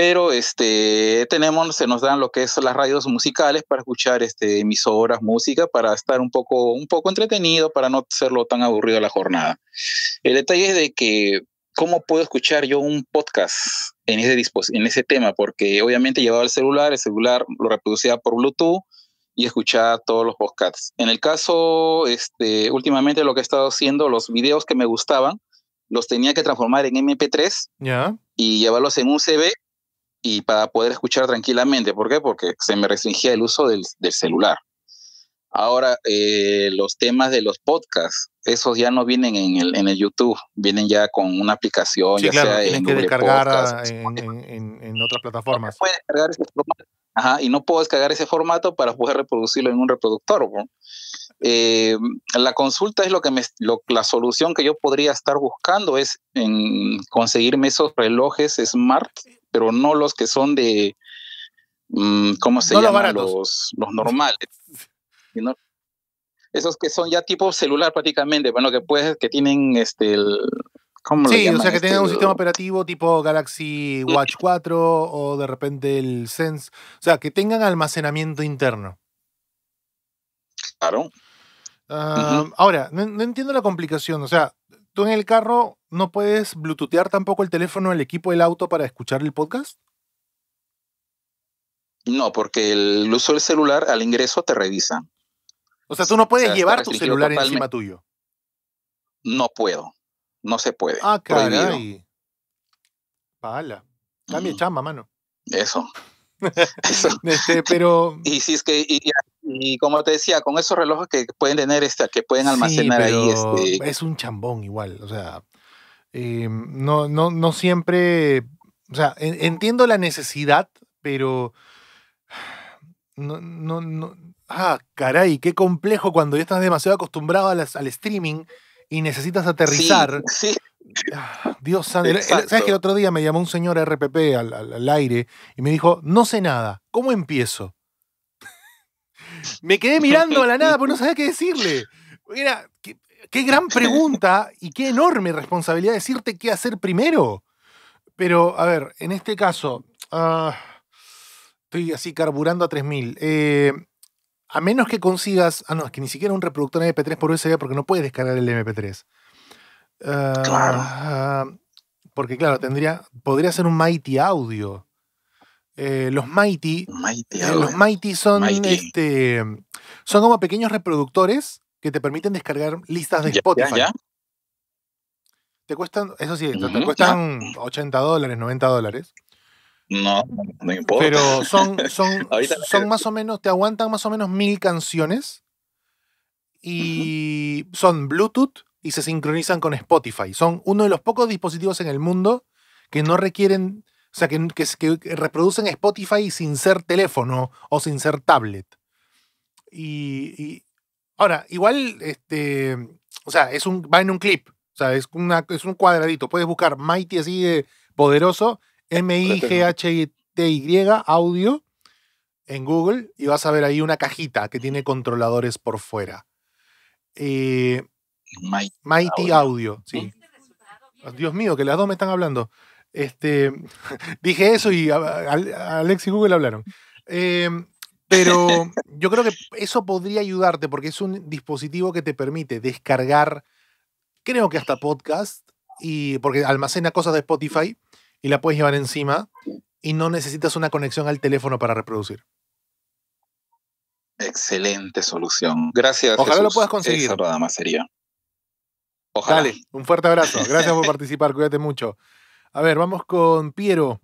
pero este, tenemos, se nos dan lo que es las radios musicales para escuchar este, emisoras, música, para estar un poco, un poco entretenido, para no hacerlo tan aburrido la jornada. El detalle es de que, ¿cómo puedo escuchar yo un podcast en ese, en ese tema? Porque obviamente llevaba el celular, el celular lo reproducía por Bluetooth y escuchaba todos los podcasts. En el caso, este, últimamente lo que he estado haciendo, los videos que me gustaban, los tenía que transformar en MP3 ya y llevarlos en un CV y para poder escuchar tranquilamente. ¿Por qué? Porque se me restringía el uso del, del celular. Ahora, eh, los temas de los podcasts, esos ya no vienen en el, en el YouTube, vienen ya con una aplicación. ya sea en que en, en, otras plataformas. descargar Ajá, y no puedo descargar ese formato para poder reproducirlo en un reproductor. Eh, la consulta es lo que me, la solución que yo podría estar buscando es en conseguirme esos relojes smart pero no los que son de, mm, ¿cómo se no llaman? Los, los, normales. Esos que son ya tipo celular prácticamente, bueno, que puedes, que tienen este, el, sí, o sea, que este, tengan un sistema operativo tipo Galaxy Watch 4 o de repente el Sense, o sea, que tengan almacenamiento interno. Claro. Ah, ahora, no, entiendo la complicación, o sea, ¿Tú en el carro no puedes bluetoothear tampoco el teléfono al equipo del auto para escuchar el podcast? No, porque el uso del celular al ingreso te revisa. O sea, tú no puedes llevar tu celular encima tuyo. No puedo. No se puede. Ah, claro. Pala. Cambia chamba, mano. Eso. Eso. Este, pero. Y si es que. Y como te decía, con esos relojes que pueden tener, este que pueden almacenar ahí. Este es un chambón igual, o sea, em, no, no, no siempre, o sea, entiendo la necesidad, pero no, no, ah, caray, qué complejo cuando ya estás demasiado acostumbrado al streaming y necesitas aterrizar. Sí, ah, Dios santo. ¿Sabes que el otro día me llamó un señor RPP al aire y me dijo, no sé nada, ¿cómo empiezo? me quedé mirando a la nada porque no sabía qué decirle. Mira, qué, gran pregunta y qué enorme responsabilidad decirte qué hacer primero. Pero, a ver, en este caso, ah, estoy así carburando a 3000. Eh, a menos que consigas. Ah, no, es que ni siquiera un reproductor MP3 por USB porque no puedes descargar el MP3. Ah, claro. Ah, porque, claro, tendría. Podría ser un Mighty Audio. Eh, los Mighty. Eh, ah, los Mighty son este. Son como pequeños reproductores que te permiten descargar listas de Spotify. Te cuestan, eso sí, te cuestan 80 dólares, 90 dólares. No, no importa. Pero son, son, más o menos, te aguantan más o menos mil canciones y son Bluetooth y se sincronizan con Spotify. Son uno de los pocos dispositivos en el mundo que no requieren o sea, que, reproducen Spotify sin ser teléfono o sin ser tablet. Y, ahora, igual, este, o sea, es un, va en un clip. O sea, es, es un cuadradito. Puedes buscar Mighty así de poderoso, M-I-G-H-T-Y, audio, en Google, y vas a ver ahí una cajita que tiene controladores por fuera. Eh, Mighty, Audio, audio sí. ¿Mm? Dios mío, que las dos me están hablando. Este, dije eso y Alex y Google hablaron. Em, pero yo creo que eso podría ayudarte porque es un dispositivo que te permite descargar, creo que hasta podcast, y porque almacena cosas de Spotify y la puedes llevar encima y no necesitas una conexión al teléfono para reproducir. Excelente solución. Gracias. Ojalá lo puedas conseguir. más sería. Ojalá. un fuerte abrazo. Gracias por participar. Cuídate mucho. A ver, vamos con Piero.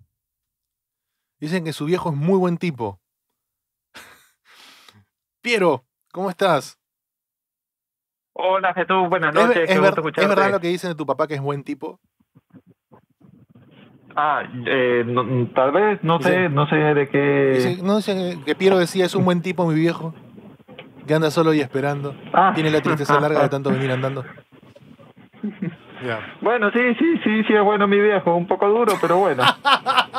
Dicen que su viejo es muy buen tipo. Piero, ¿cómo estás? Hola, Jesús, buenas noches. ¿Es, verdad lo que dicen de tu papá que es buen tipo? Ah, eh, tal vez, no sé, no sé de qué... no sé que Piero decía, es un buen tipo mi viejo, que anda solo y esperando. Ah. Tiene la tristeza larga de tanto venir andando. Bueno, sí, sí, sí, sí, es bueno mi viejo, un poco duro, pero bueno,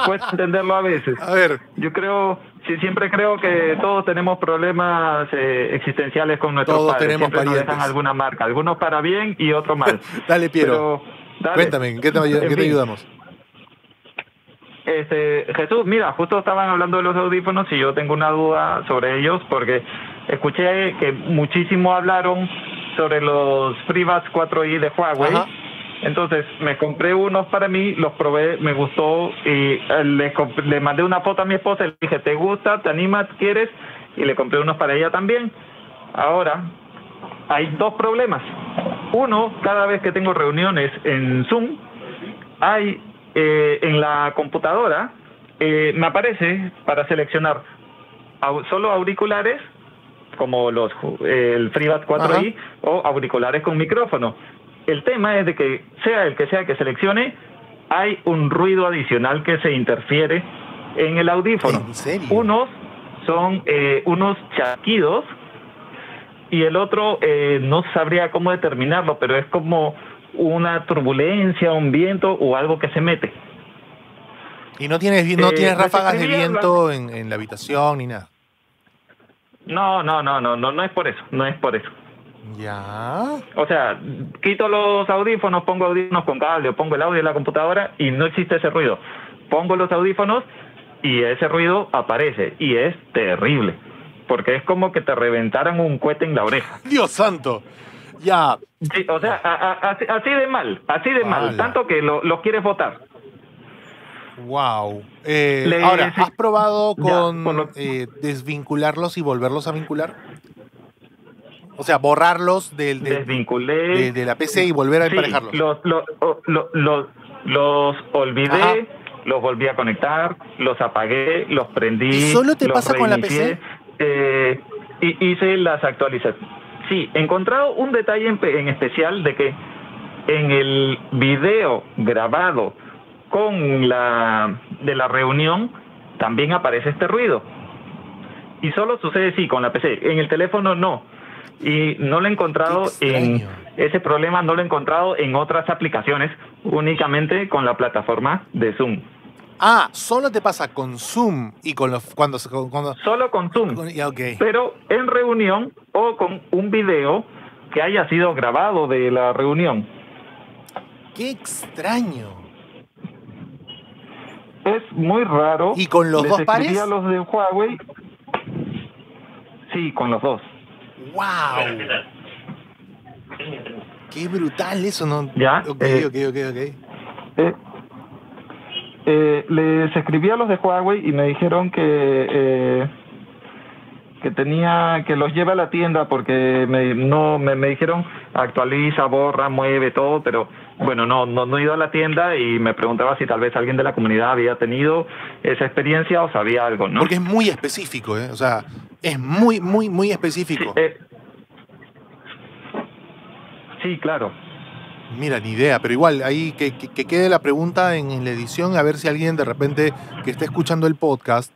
puedes entenderlo a veces. A ver. Yo creo, sí, siempre creo que todos tenemos problemas eh, existenciales con nuestros todos padres. Tenemos alguna marca, algunos para bien y otros mal. dale, Piero. Cuéntame, ¿qué te, ayudamos? Este, Jesús, mira, justo estaban hablando de los audífonos y yo tengo una duda sobre ellos porque escuché que muchísimo hablaron sobre los FreeBuds 4i de Huawei. Ajá. Entonces me compré unos para mí, los probé, me gustó y eh, le, mandé una foto a mi esposa y le dije, ¿te gusta? ¿Te animas? ¿Quieres? Y le compré unos para ella también. Ahora, hay dos problemas. Uno, cada vez que tengo reuniones en Zoom, hay eh, en la computadora, eh, me aparece para seleccionar solo auriculares, como los el FreeBat 4i, o auriculares con micrófono el tema es de que sea el que sea que seleccione, hay un ruido adicional que se interfiere en el audífono. Unos son eh, unos chasquidos y el otro eh, no sabría cómo determinarlo, pero es como una turbulencia, un viento o algo que se mete. ¿Y no tienes, no eh, tienes pues, ráfagas de viento en, en la habitación ni nada? No, no, no, no, no, no es por eso, no es por eso. Ya. O sea, quito los audífonos, pongo audífonos con cable pongo el audio en la computadora y no existe ese ruido. Pongo los audífonos y ese ruido aparece y es terrible. Porque es como que te reventaran un cohete en la oreja. Dios santo. Ya. o sea, así, de mal, así de mal, tanto que lo, quieres votar. Wow. Eh, ahora, ¿has probado con eh, desvincularlos y volverlos a vincular? O sea, borrarlos del, De, la PC y volver a emparejarlos. Los, los, olvidé, los volví a conectar, los apagué, los prendí. ¿Y solo te pasa con la PC? Eh, y hice las actualizaciones. Sí, he encontrado un detalle en, especial de que en el video grabado con la de la reunión también aparece este ruido. Y solo sucede sí con la PC, en el teléfono no y no lo he encontrado en ese problema no lo he encontrado en otras aplicaciones, únicamente con la plataforma de Zoom. Ah, solo te pasa con Zoom y con los cuando, solo con Zoom. Pero en reunión o con un video que haya sido grabado de la reunión. Qué extraño. Es muy raro. ¿Y con los dos pares? Sí, con los dos. ¡Wow! ¡Qué brutal eso! ¿no? ¿Ya? Ok, ok, eh, ok, Eh, eh les escribí a los de Huawei y me dijeron que eh, que tenía que los lleve a la tienda porque me, no me, dijeron actualiza, borra, mueve todo, pero bueno, no, no, no he ido a la tienda y me preguntaba si tal vez alguien de la comunidad había tenido esa experiencia o sabía algo, ¿no? Porque es muy específico, ¿eh? O sea, es muy, muy, muy específico. Eh, sí, claro. Mira, ni idea, pero igual, ahí que, que, quede la pregunta en, la edición, a ver si alguien de repente que esté escuchando el podcast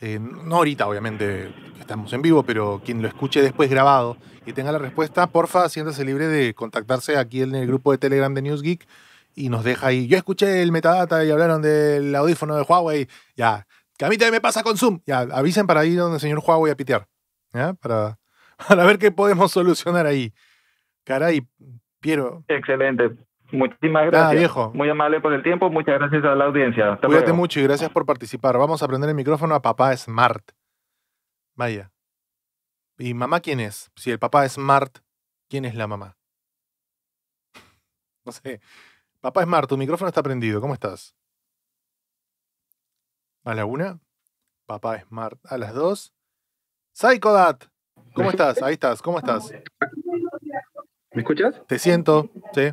eh, no ahorita obviamente estamos en vivo, pero quien lo escuche después grabado y tenga la respuesta, porfa, siéntase libre de contactarse aquí en el grupo de Telegram de News Geek, y nos deja ahí. Yo escuché el metadata y hablaron del audífono de Huawei, ya, que a mí me pasa con Zoom. Ya, avisen para ir donde el señor Juá voy a pitear. Para, para ver qué podemos solucionar ahí. Caray, Piero. Excelente. Muchísimas gracias. Muy amable por el tiempo. Muchas gracias a la audiencia. Cuídate mucho y gracias por participar. Vamos a prender el micrófono a papá Smart. Vaya. ¿Y mamá quién es? Si el papá es Smart, ¿quién es la mamá? No sé. Papá Smart, tu micrófono está prendido. ¿Cómo estás? a la una. Papá Smart a las dos. Psychodat, ¿cómo estás? Ahí estás, ¿cómo estás? ¿Me escuchas? Te siento, sí.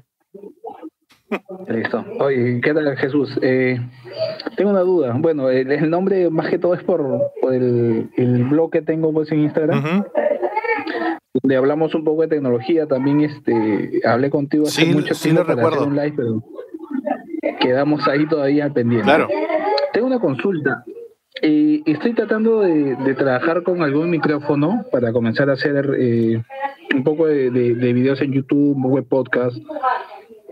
Listo. Oye, ¿qué tal Jesús? Eh, tengo una duda. Bueno, el, nombre más que todo es por, el, blog que tengo pues, en Instagram. Donde hablamos un poco de tecnología, también este hablé contigo hace mucho tiempo recuerdo. un live, pero quedamos ahí todavía pendientes Claro, una consulta. Eh, estoy tratando de, trabajar con algún micrófono para comenzar a hacer eh, un poco de, videos en YouTube, web podcast,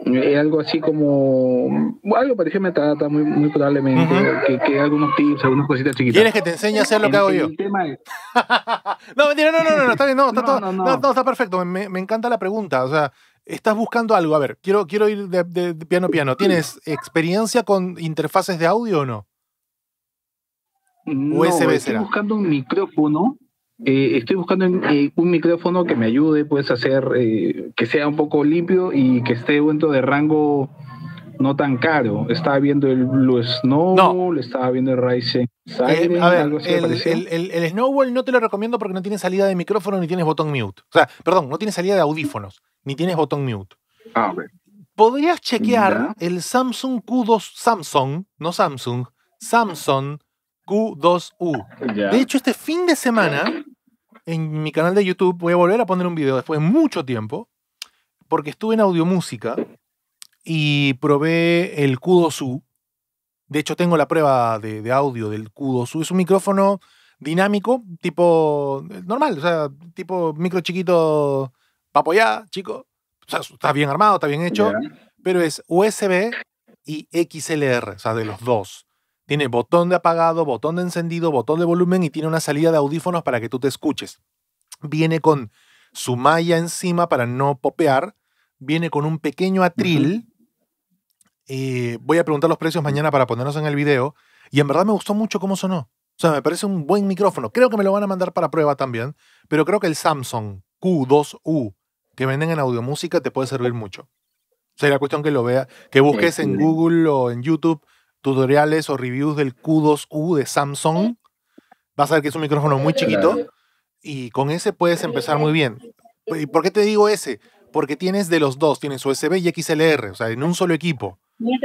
eh, algo así como algo parecido a trata muy, muy probablemente, que, algunos tips, algunas cositas chiquitas. ¿Quieres que te enseñe a hacer lo que hago yo? no, no, no, no, está bien, no, está, perfecto, me, encanta la pregunta, o sea, estás buscando algo. A ver, quiero, quiero ir de, de piano a piano. ¿Tienes experiencia con interfaces de audio o no? Eh, estoy buscando un micrófono. estoy buscando un micrófono que me ayude pues a hacer eh, que sea un poco limpio y que esté dentro de rango no tan caro. Estaba viendo el Blue Snowball, estaba viendo el Ryzen eh, el, Snowball no te lo recomiendo porque no tiene salida de micrófono ni tienes botón mute. O sea, perdón, no tiene salida de audífonos, ni tienes botón mute. Ah, Podrías chequear el Samsung Q2 Samsung, no Samsung, Samsung Q2U. De hecho, este fin de semana, en mi canal de YouTube, voy a volver a poner un video después de mucho tiempo, porque estuve en Audio Música y probé el Q2U. De hecho, tengo la prueba de, audio del Q2U. Es un micrófono dinámico, tipo normal, o sea, tipo micro chiquito papoyá, chico. O sea, está bien armado, está bien hecho, pero es USB y XLR, o sea, de los dos. Tiene botón de apagado, botón de encendido, botón de volumen y tiene una salida de audífonos para que tú te escuches. Viene con su malla encima para no popear. Viene con un pequeño atril. Eh, voy a preguntar los precios mañana para ponernos en el video. Y en verdad me gustó mucho cómo sonó. O sea, me parece un buen micrófono. Creo que me lo van a mandar para prueba también. Pero creo que el Samsung Q2U que venden en audiomúsica te puede servir mucho. O sea, la cuestión que lo vea, que busques en Google o en YouTube tutoriales o reviews del Q2U de Samsung, vas a ver que es un micrófono muy chiquito y con ese puedes empezar muy bien. ¿Y por qué te digo ese? Porque tienes de los dos, tienes USB y XLR, o sea, en un solo equipo.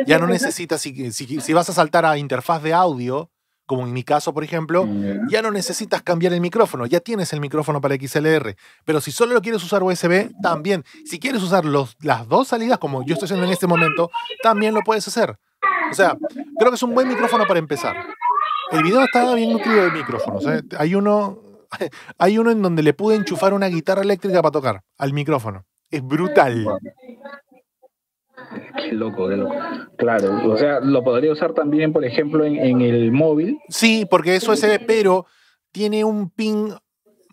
Ya no necesitas, si, si vas a saltar a interfaz de audio, como en mi caso, por ejemplo, ya no necesitas cambiar el micrófono, ya tienes el micrófono para XLR. Pero si solo lo quieres usar USB, también. Si quieres usar las dos salidas, como yo estoy haciendo en este momento, también lo puedes hacer. O sea, creo que es un buen micrófono para empezar. El video está bien nutrido de micrófonos. ¿eh? Hay, uno, hay uno en donde le pude enchufar una guitarra eléctrica para tocar al micrófono. Es brutal. Qué loco, Claro, o sea, lo podría usar también, por ejemplo, en, el móvil. Sí, porque es USB, pero tiene un pin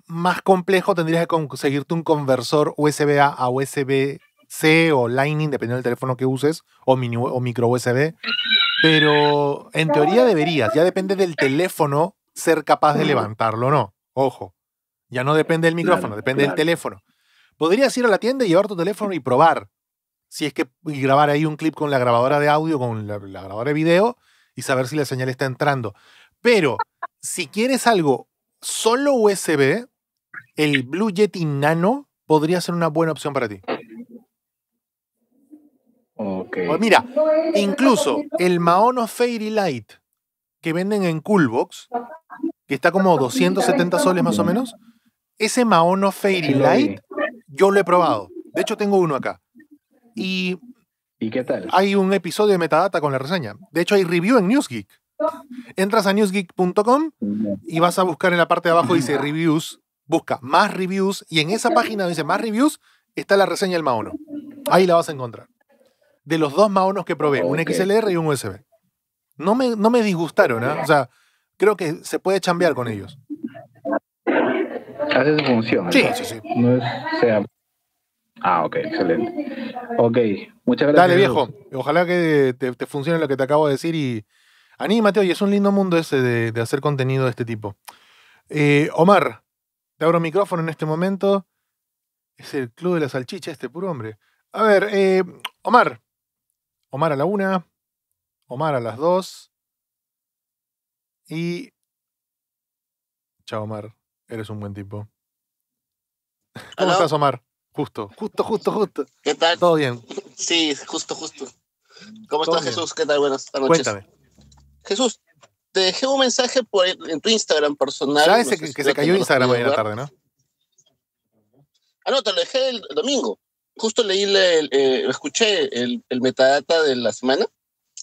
más complejo. Tendrías que conseguirte un conversor USB A a USB C o Lightning, dependiendo del teléfono que uses, o, mini, o micro USB. Pero en teoría deberías, ya depende del teléfono ser capaz de levantarlo o no. Ojo, ya no depende del micrófono, depende del teléfono. Podrías ir a la tienda y llevar tu teléfono y probar si es que grabar ahí un clip con la grabadora de audio, con la, grabadora de video y saber si la señal está entrando. Pero si quieres algo solo USB, el Blue Yeti Nano podría ser una buena opción para ti. Pues mira, incluso el Maono Fairy Light que venden en Coolbox, que está como 270 soles más o menos, ese Maono Fairy Light yo lo he probado. De hecho, tengo uno acá. Y, qué tal? Hay un episodio de Metadata con la reseña. De hecho, hay review en Newsgeek. Entras a newsgeek.com y vas a buscar en la parte de abajo, dice reviews, busca más reviews y en esa página donde dice más reviews está la reseña del Maono. Ahí la vas a encontrar. De los dos Maonos que probé, un XLR y un USB. No me, no me disgustaron, ¿eh? O sea, creo que se puede chambear con ellos. Hace su función. Sí, sí, sí. sea, Ah, ok, excelente. Ok, muchas gracias. Dale, viejo. Ojalá que te, funcione lo que te acabo de decir y anímate, hoy. es un lindo mundo ese de, hacer contenido de este tipo. Eh, Omar, te abro micrófono en este momento. Es el club de la salchicha, este puro hombre. A ver, eh, Omar. Omar a la una. Omar a las dos. Y. Chao, Omar. Eres un buen tipo. ¿Cómo estás, Omar? Justo, justo, justo, justo. ¿Qué tal? Todo bien. Sí, justo, justo. ¿Cómo estás, Jesús? ¿Qué tal? Buenas noches. Cuéntame. Jesús, te dejé un mensaje por, en tu Instagram personal. ¿Sabes que, se cayó Instagram hoy en la tarde, no? Ah, no, te lo dejé el domingo. Justo leí, el, eh, escuché el, el, metadata de la semana,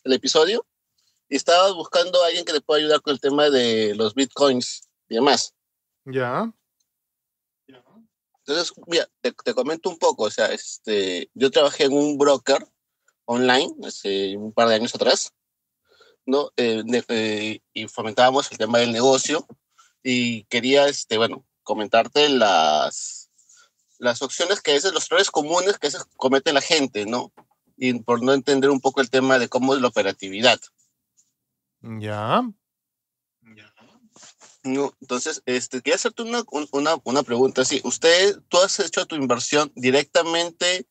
el episodio, y estabas buscando a alguien que te pueda ayudar con el tema de los bitcoins y demás. Ya. Entonces, mira, te, comento un poco, o sea, este, yo trabajé en un broker online hace un par de años atrás, ¿no? Eh, eh, y fomentábamos el tema del negocio y quería, este, bueno, comentarte las, las opciones que a veces, los errores comunes que se comete la gente, ¿no? Y por no entender un poco el tema de cómo es la operatividad. Ya. Ya. No, entonces, este, quería hacerte una, pregunta. ¿usted, tú has hecho tu inversión directamente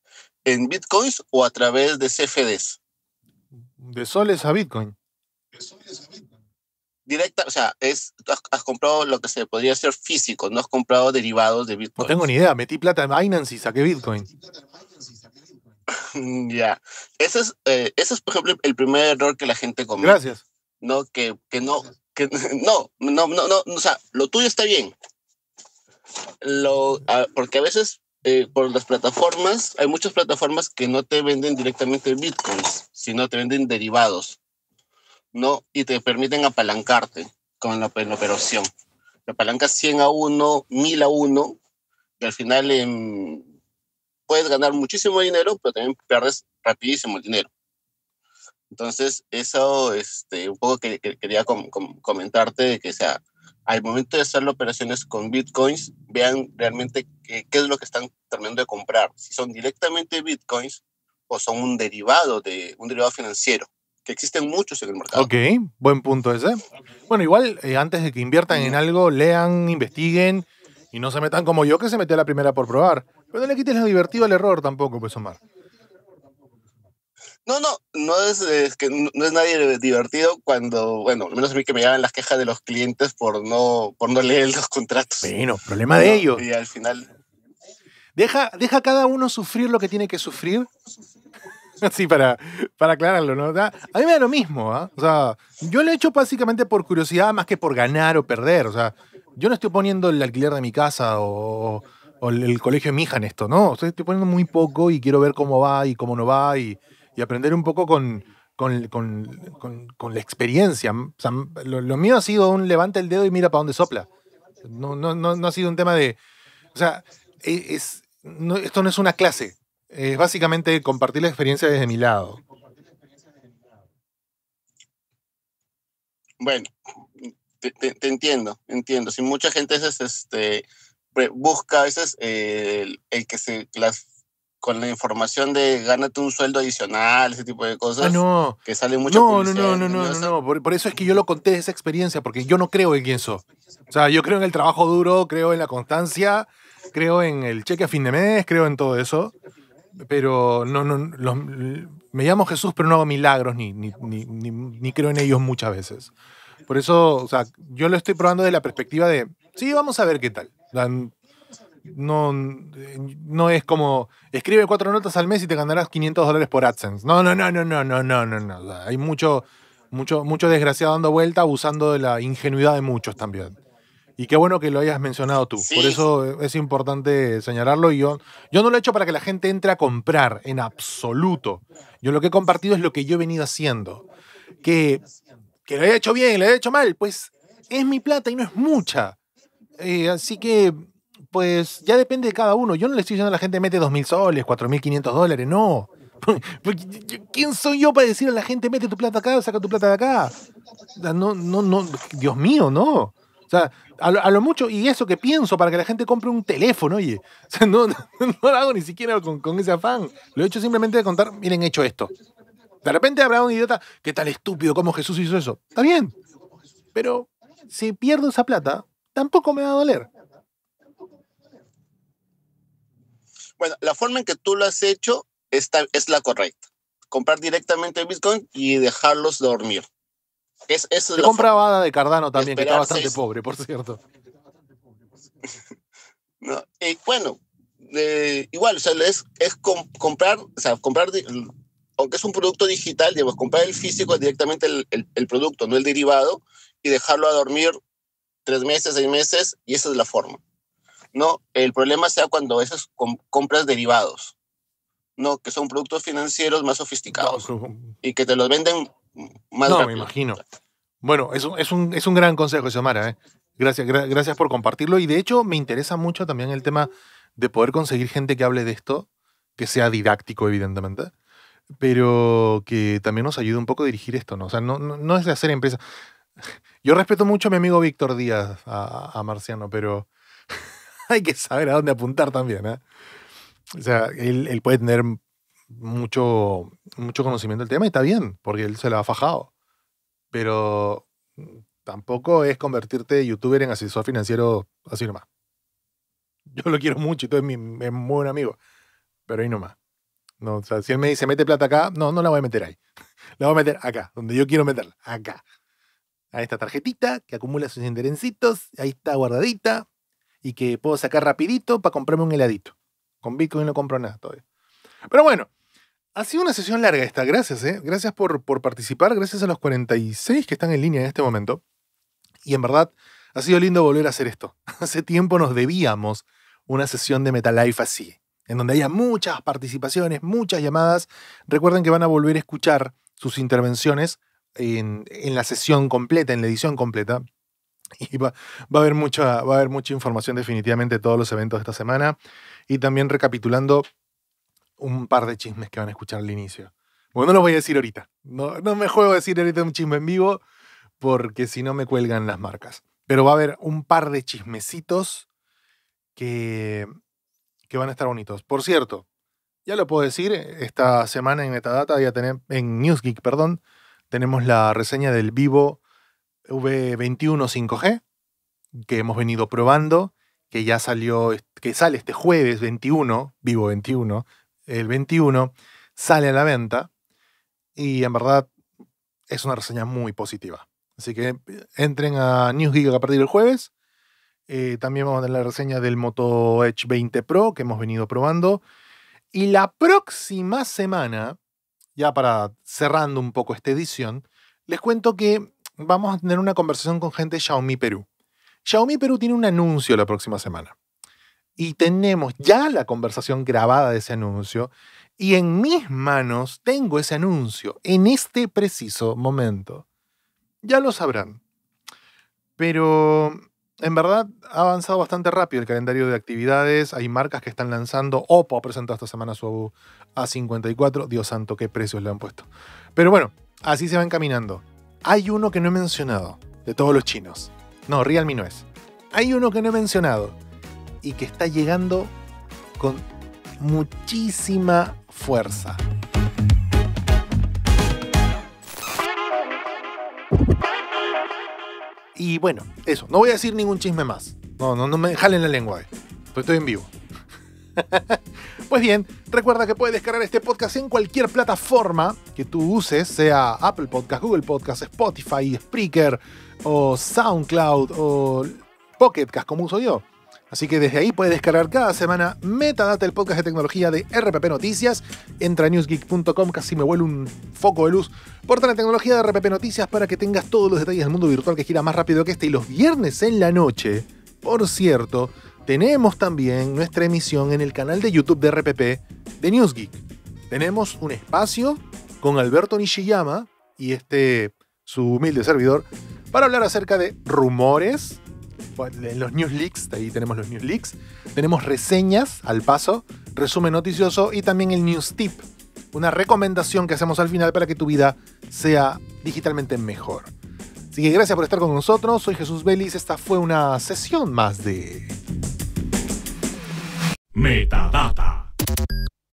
en bitcoins o a través de CFDs? De soles a bitcoin. De soles a bitcoin. Directa, o sea, es, has, comprado lo que se podría ser físico, no has comprado derivados de bitcoin. No tengo ni idea, metí plata en Binance y saqué bitcoin. ya, ese, es, eh, ese es, por ejemplo, el primer error que la gente comete. Gracias. No, que, no, no, no, no, no, o sea, lo tuyo está bien. Lo, porque a veces eh, por las plataformas, hay muchas plataformas que no te venden directamente bitcoins, sino te venden derivados, ¿no? Y te permiten apalancarte con la, operación. Te apalancas 100 a 1, 1000 a 1, y al final em, puedes ganar muchísimo dinero, pero también pierdes rapidísimo el dinero. Entonces, eso, este, un poco que, quería comentarte de que, sea, al momento de hacer operaciones con bitcoins, vean realmente qué, es lo que están terminando de comprar, si son directamente bitcoins o son un derivado de un derivado financiero, que existen muchos en el mercado. Ok, buen punto ese. Bueno, igual eh, antes de que inviertan en algo, lean, investiguen y no se metan como yo que se metió a la primera por probar. Pero no le quites lo divertido al error tampoco, pues Omar. No, no, no es, que no es nadie divertido cuando, bueno, al menos a mí que me llegan las quejas de los clientes por no, por no leer los contratos. Bueno, problema de ellos. Y al final. Deja, deja cada uno sufrir lo que tiene que sufrir. Así para, para aclararlo, ¿no? A mí me da lo mismo, ¿ah? O sea, yo lo he hecho básicamente por curiosidad más que por ganar o perder. O sea, yo no estoy poniendo el alquiler de mi casa o, el colegio de mi hija en esto, ¿no? Estoy poniendo muy poco y quiero ver cómo va y cómo no va y y aprender un poco con, la experiencia. lo, mío ha sido un levanta el dedo y mira para dónde sopla. No, no, ha sido un tema de... O sea, e, es, esto no es una clase. Es básicamente compartir la experiencia desde mi lado. Bueno, te, entiendo, entiendo. Si mucha gente es este busca a veces eh, el, que se, las con la información de gánate un sueldo adicional, ese tipo de cosas. Ah, no. Que sale mucho no, no, no, no, no, no, por, eso es que yo lo conté esa experiencia, porque yo no creo en eso. O sea, yo creo en el trabajo duro, creo en la constancia, creo en el cheque a fin de mes, creo en todo eso. Pero no, no, me llamo Jesús, pero no hago milagros ni, ni, ni, ni creo en ellos muchas veces. Por eso, o sea, yo lo estoy probando desde la perspectiva de, sí, vamos a ver qué tal no, no es como escribe cuatro notas al mes y te ganarás 500 dólares por AdSense. No, no, no, no, no, no, no, no. no. Hay mucho, mucho, mucho desgraciado dando vuelta abusando de la ingenuidad de muchos también. Y qué bueno que lo hayas mencionado tú. Por eso es importante señalarlo. yo, yo no lo he hecho para que la gente entre a comprar, en absoluto. Yo lo que he compartido es lo que yo he venido haciendo. Que, que lo he hecho bien, lo he hecho mal, pues es mi plata y no es mucha. Eh, así que pues ya depende de cada uno. Yo no le estoy diciendo a la gente mete 2.000 soles, 4.500 dólares, no. ¿Quién soy yo para decir a la gente mete tu plata acá, saca tu plata de acá? No, no, no, Dios mío, no. O sea, a lo, mucho, y eso que pienso para que la gente compre un teléfono, oye. O sea, no, lo hago ni siquiera con, ese afán. Lo he hecho simplemente de contar, miren, he hecho esto. De repente habrá un idiota, ¿qué tan estúpido cómo Jesús hizo eso? Está bien. Pero si pierdo esa plata, tampoco me va a doler. Bueno, la forma en que tú lo has hecho es la correcta. Comprar directamente Bitcoin y dejarlos dormir. Es, compraba de Cardano también, que está bastante pobre, por cierto. no, bueno, igual, o sea, es, comprar, o comprar, aunque es un producto digital, comprar el físico directamente el, producto, no el derivado, y dejarlo a dormir tres meses, seis meses, y esa es la forma. No, el problema sea cuando esas compras derivados, no, que son productos financieros más sofisticados y que te los venden más No, me imagino. Bueno, es un, es un, es un gran consejo, Xiomara. ¿eh? Gracias, gracias por compartirlo. Y de hecho, me interesa mucho también el tema de poder conseguir gente que hable de esto, que sea didáctico, evidentemente, pero que también nos ayude un poco a dirigir esto, ¿no? O sea, no, no, es de hacer empresa. Yo respeto mucho a mi amigo Víctor Díaz, a, a Marciano, pero hay que saber a dónde apuntar también. ¿eh? O sea, él, puede tener mucho, mucho conocimiento del tema y está bien, porque él se lo ha fajado. Pero tampoco es convertirte de youtuber en asesor financiero así nomás. Yo lo quiero mucho y todo es, mi, muy buen amigo. Pero ahí nomás. No, o sea, si él me dice, mete plata acá, no, no la voy a meter ahí. La voy a meter acá, donde yo quiero meterla, acá. A esta tarjetita que acumula sus enderecitos ahí está guardadita, y que puedo sacar rapidito para comprarme un heladito. Con Bitcoin no compro nada todavía. Pero bueno, ha sido una sesión larga esta. Gracias, ¿eh? Gracias por, por participar. Gracias a los 46 que están en línea en este momento. Y en verdad, ha sido lindo volver a hacer esto. Hace tiempo nos debíamos una sesión de MetaLife así, en donde haya muchas participaciones, muchas llamadas. Recuerden que van a volver a escuchar sus intervenciones en, en la sesión completa, en la edición completa, y va, a haber mucha, va a haber mucha información definitivamente de todos los eventos de esta semana. Y también recapitulando un par de chismes que van a escuchar al inicio. Bueno, no los voy a decir ahorita. No, no me juego a decir ahorita un chisme en vivo porque si no me cuelgan las marcas. Pero va a haber un par de chismecitos que, que van a estar bonitos. Por cierto, ya lo puedo decir, esta semana en Metadata, ya en NewsGeek, perdón, tenemos la reseña del vivo V21 5G, que hemos venido probando, que ya salió, que sale este jueves 21, vivo 21, el 21, sale a la venta y en verdad es una reseña muy positiva. Así que entren a NewsGeek a partir del jueves. Eh, también vamos a tener la reseña del Moto Edge 20 Pro que hemos venido probando. Y la próxima semana, ya para cerrando un poco esta edición, les cuento que vamos a tener una conversación con gente de Xiaomi Perú. Xiaomi Perú tiene un anuncio la próxima semana. Y tenemos ya la conversación grabada de ese anuncio. Y en mis manos tengo ese anuncio en este preciso momento. Ya lo sabrán. Pero en verdad ha avanzado bastante rápido el calendario de actividades. Hay marcas que están lanzando. Oppo ha presentado esta semana su A54. Dios santo, qué precios le han puesto. Pero bueno, así se va encaminando. Hay uno que no he mencionado, de todos los chinos. No, Realme no es. Hay uno que no he mencionado y que está llegando con muchísima fuerza. Y bueno, eso, no voy a decir ningún chisme más. No, no, no me jalen la lengua, eh. estoy en vivo. pues bien, recuerda que puedes descargar este podcast en cualquier plataforma que tú uses, sea Apple Podcast, Google Podcast, Spotify, Spreaker o SoundCloud o Pocketcast, como uso yo. Así que desde ahí puedes descargar cada semana Metadata, el podcast de tecnología de RPP Noticias. Entra a newsgeek.com, casi me vuelve un foco de luz. porta la tecnología de RPP Noticias para que tengas todos los detalles del mundo virtual que gira más rápido que este. Y los viernes en la noche, por cierto, tenemos también nuestra emisión en el canal de YouTube de RPP de NewsGeek. Tenemos un espacio con Alberto Nishiyama y este su humilde servidor para hablar acerca de rumores, en los news leaks, ahí tenemos los news leaks, tenemos reseñas al paso, resumen noticioso y también el news tip, una recomendación que hacemos al final para que tu vida sea digitalmente mejor. Así que gracias por estar con nosotros, soy Jesús Vélez, esta fue una sesión más de... Metadata.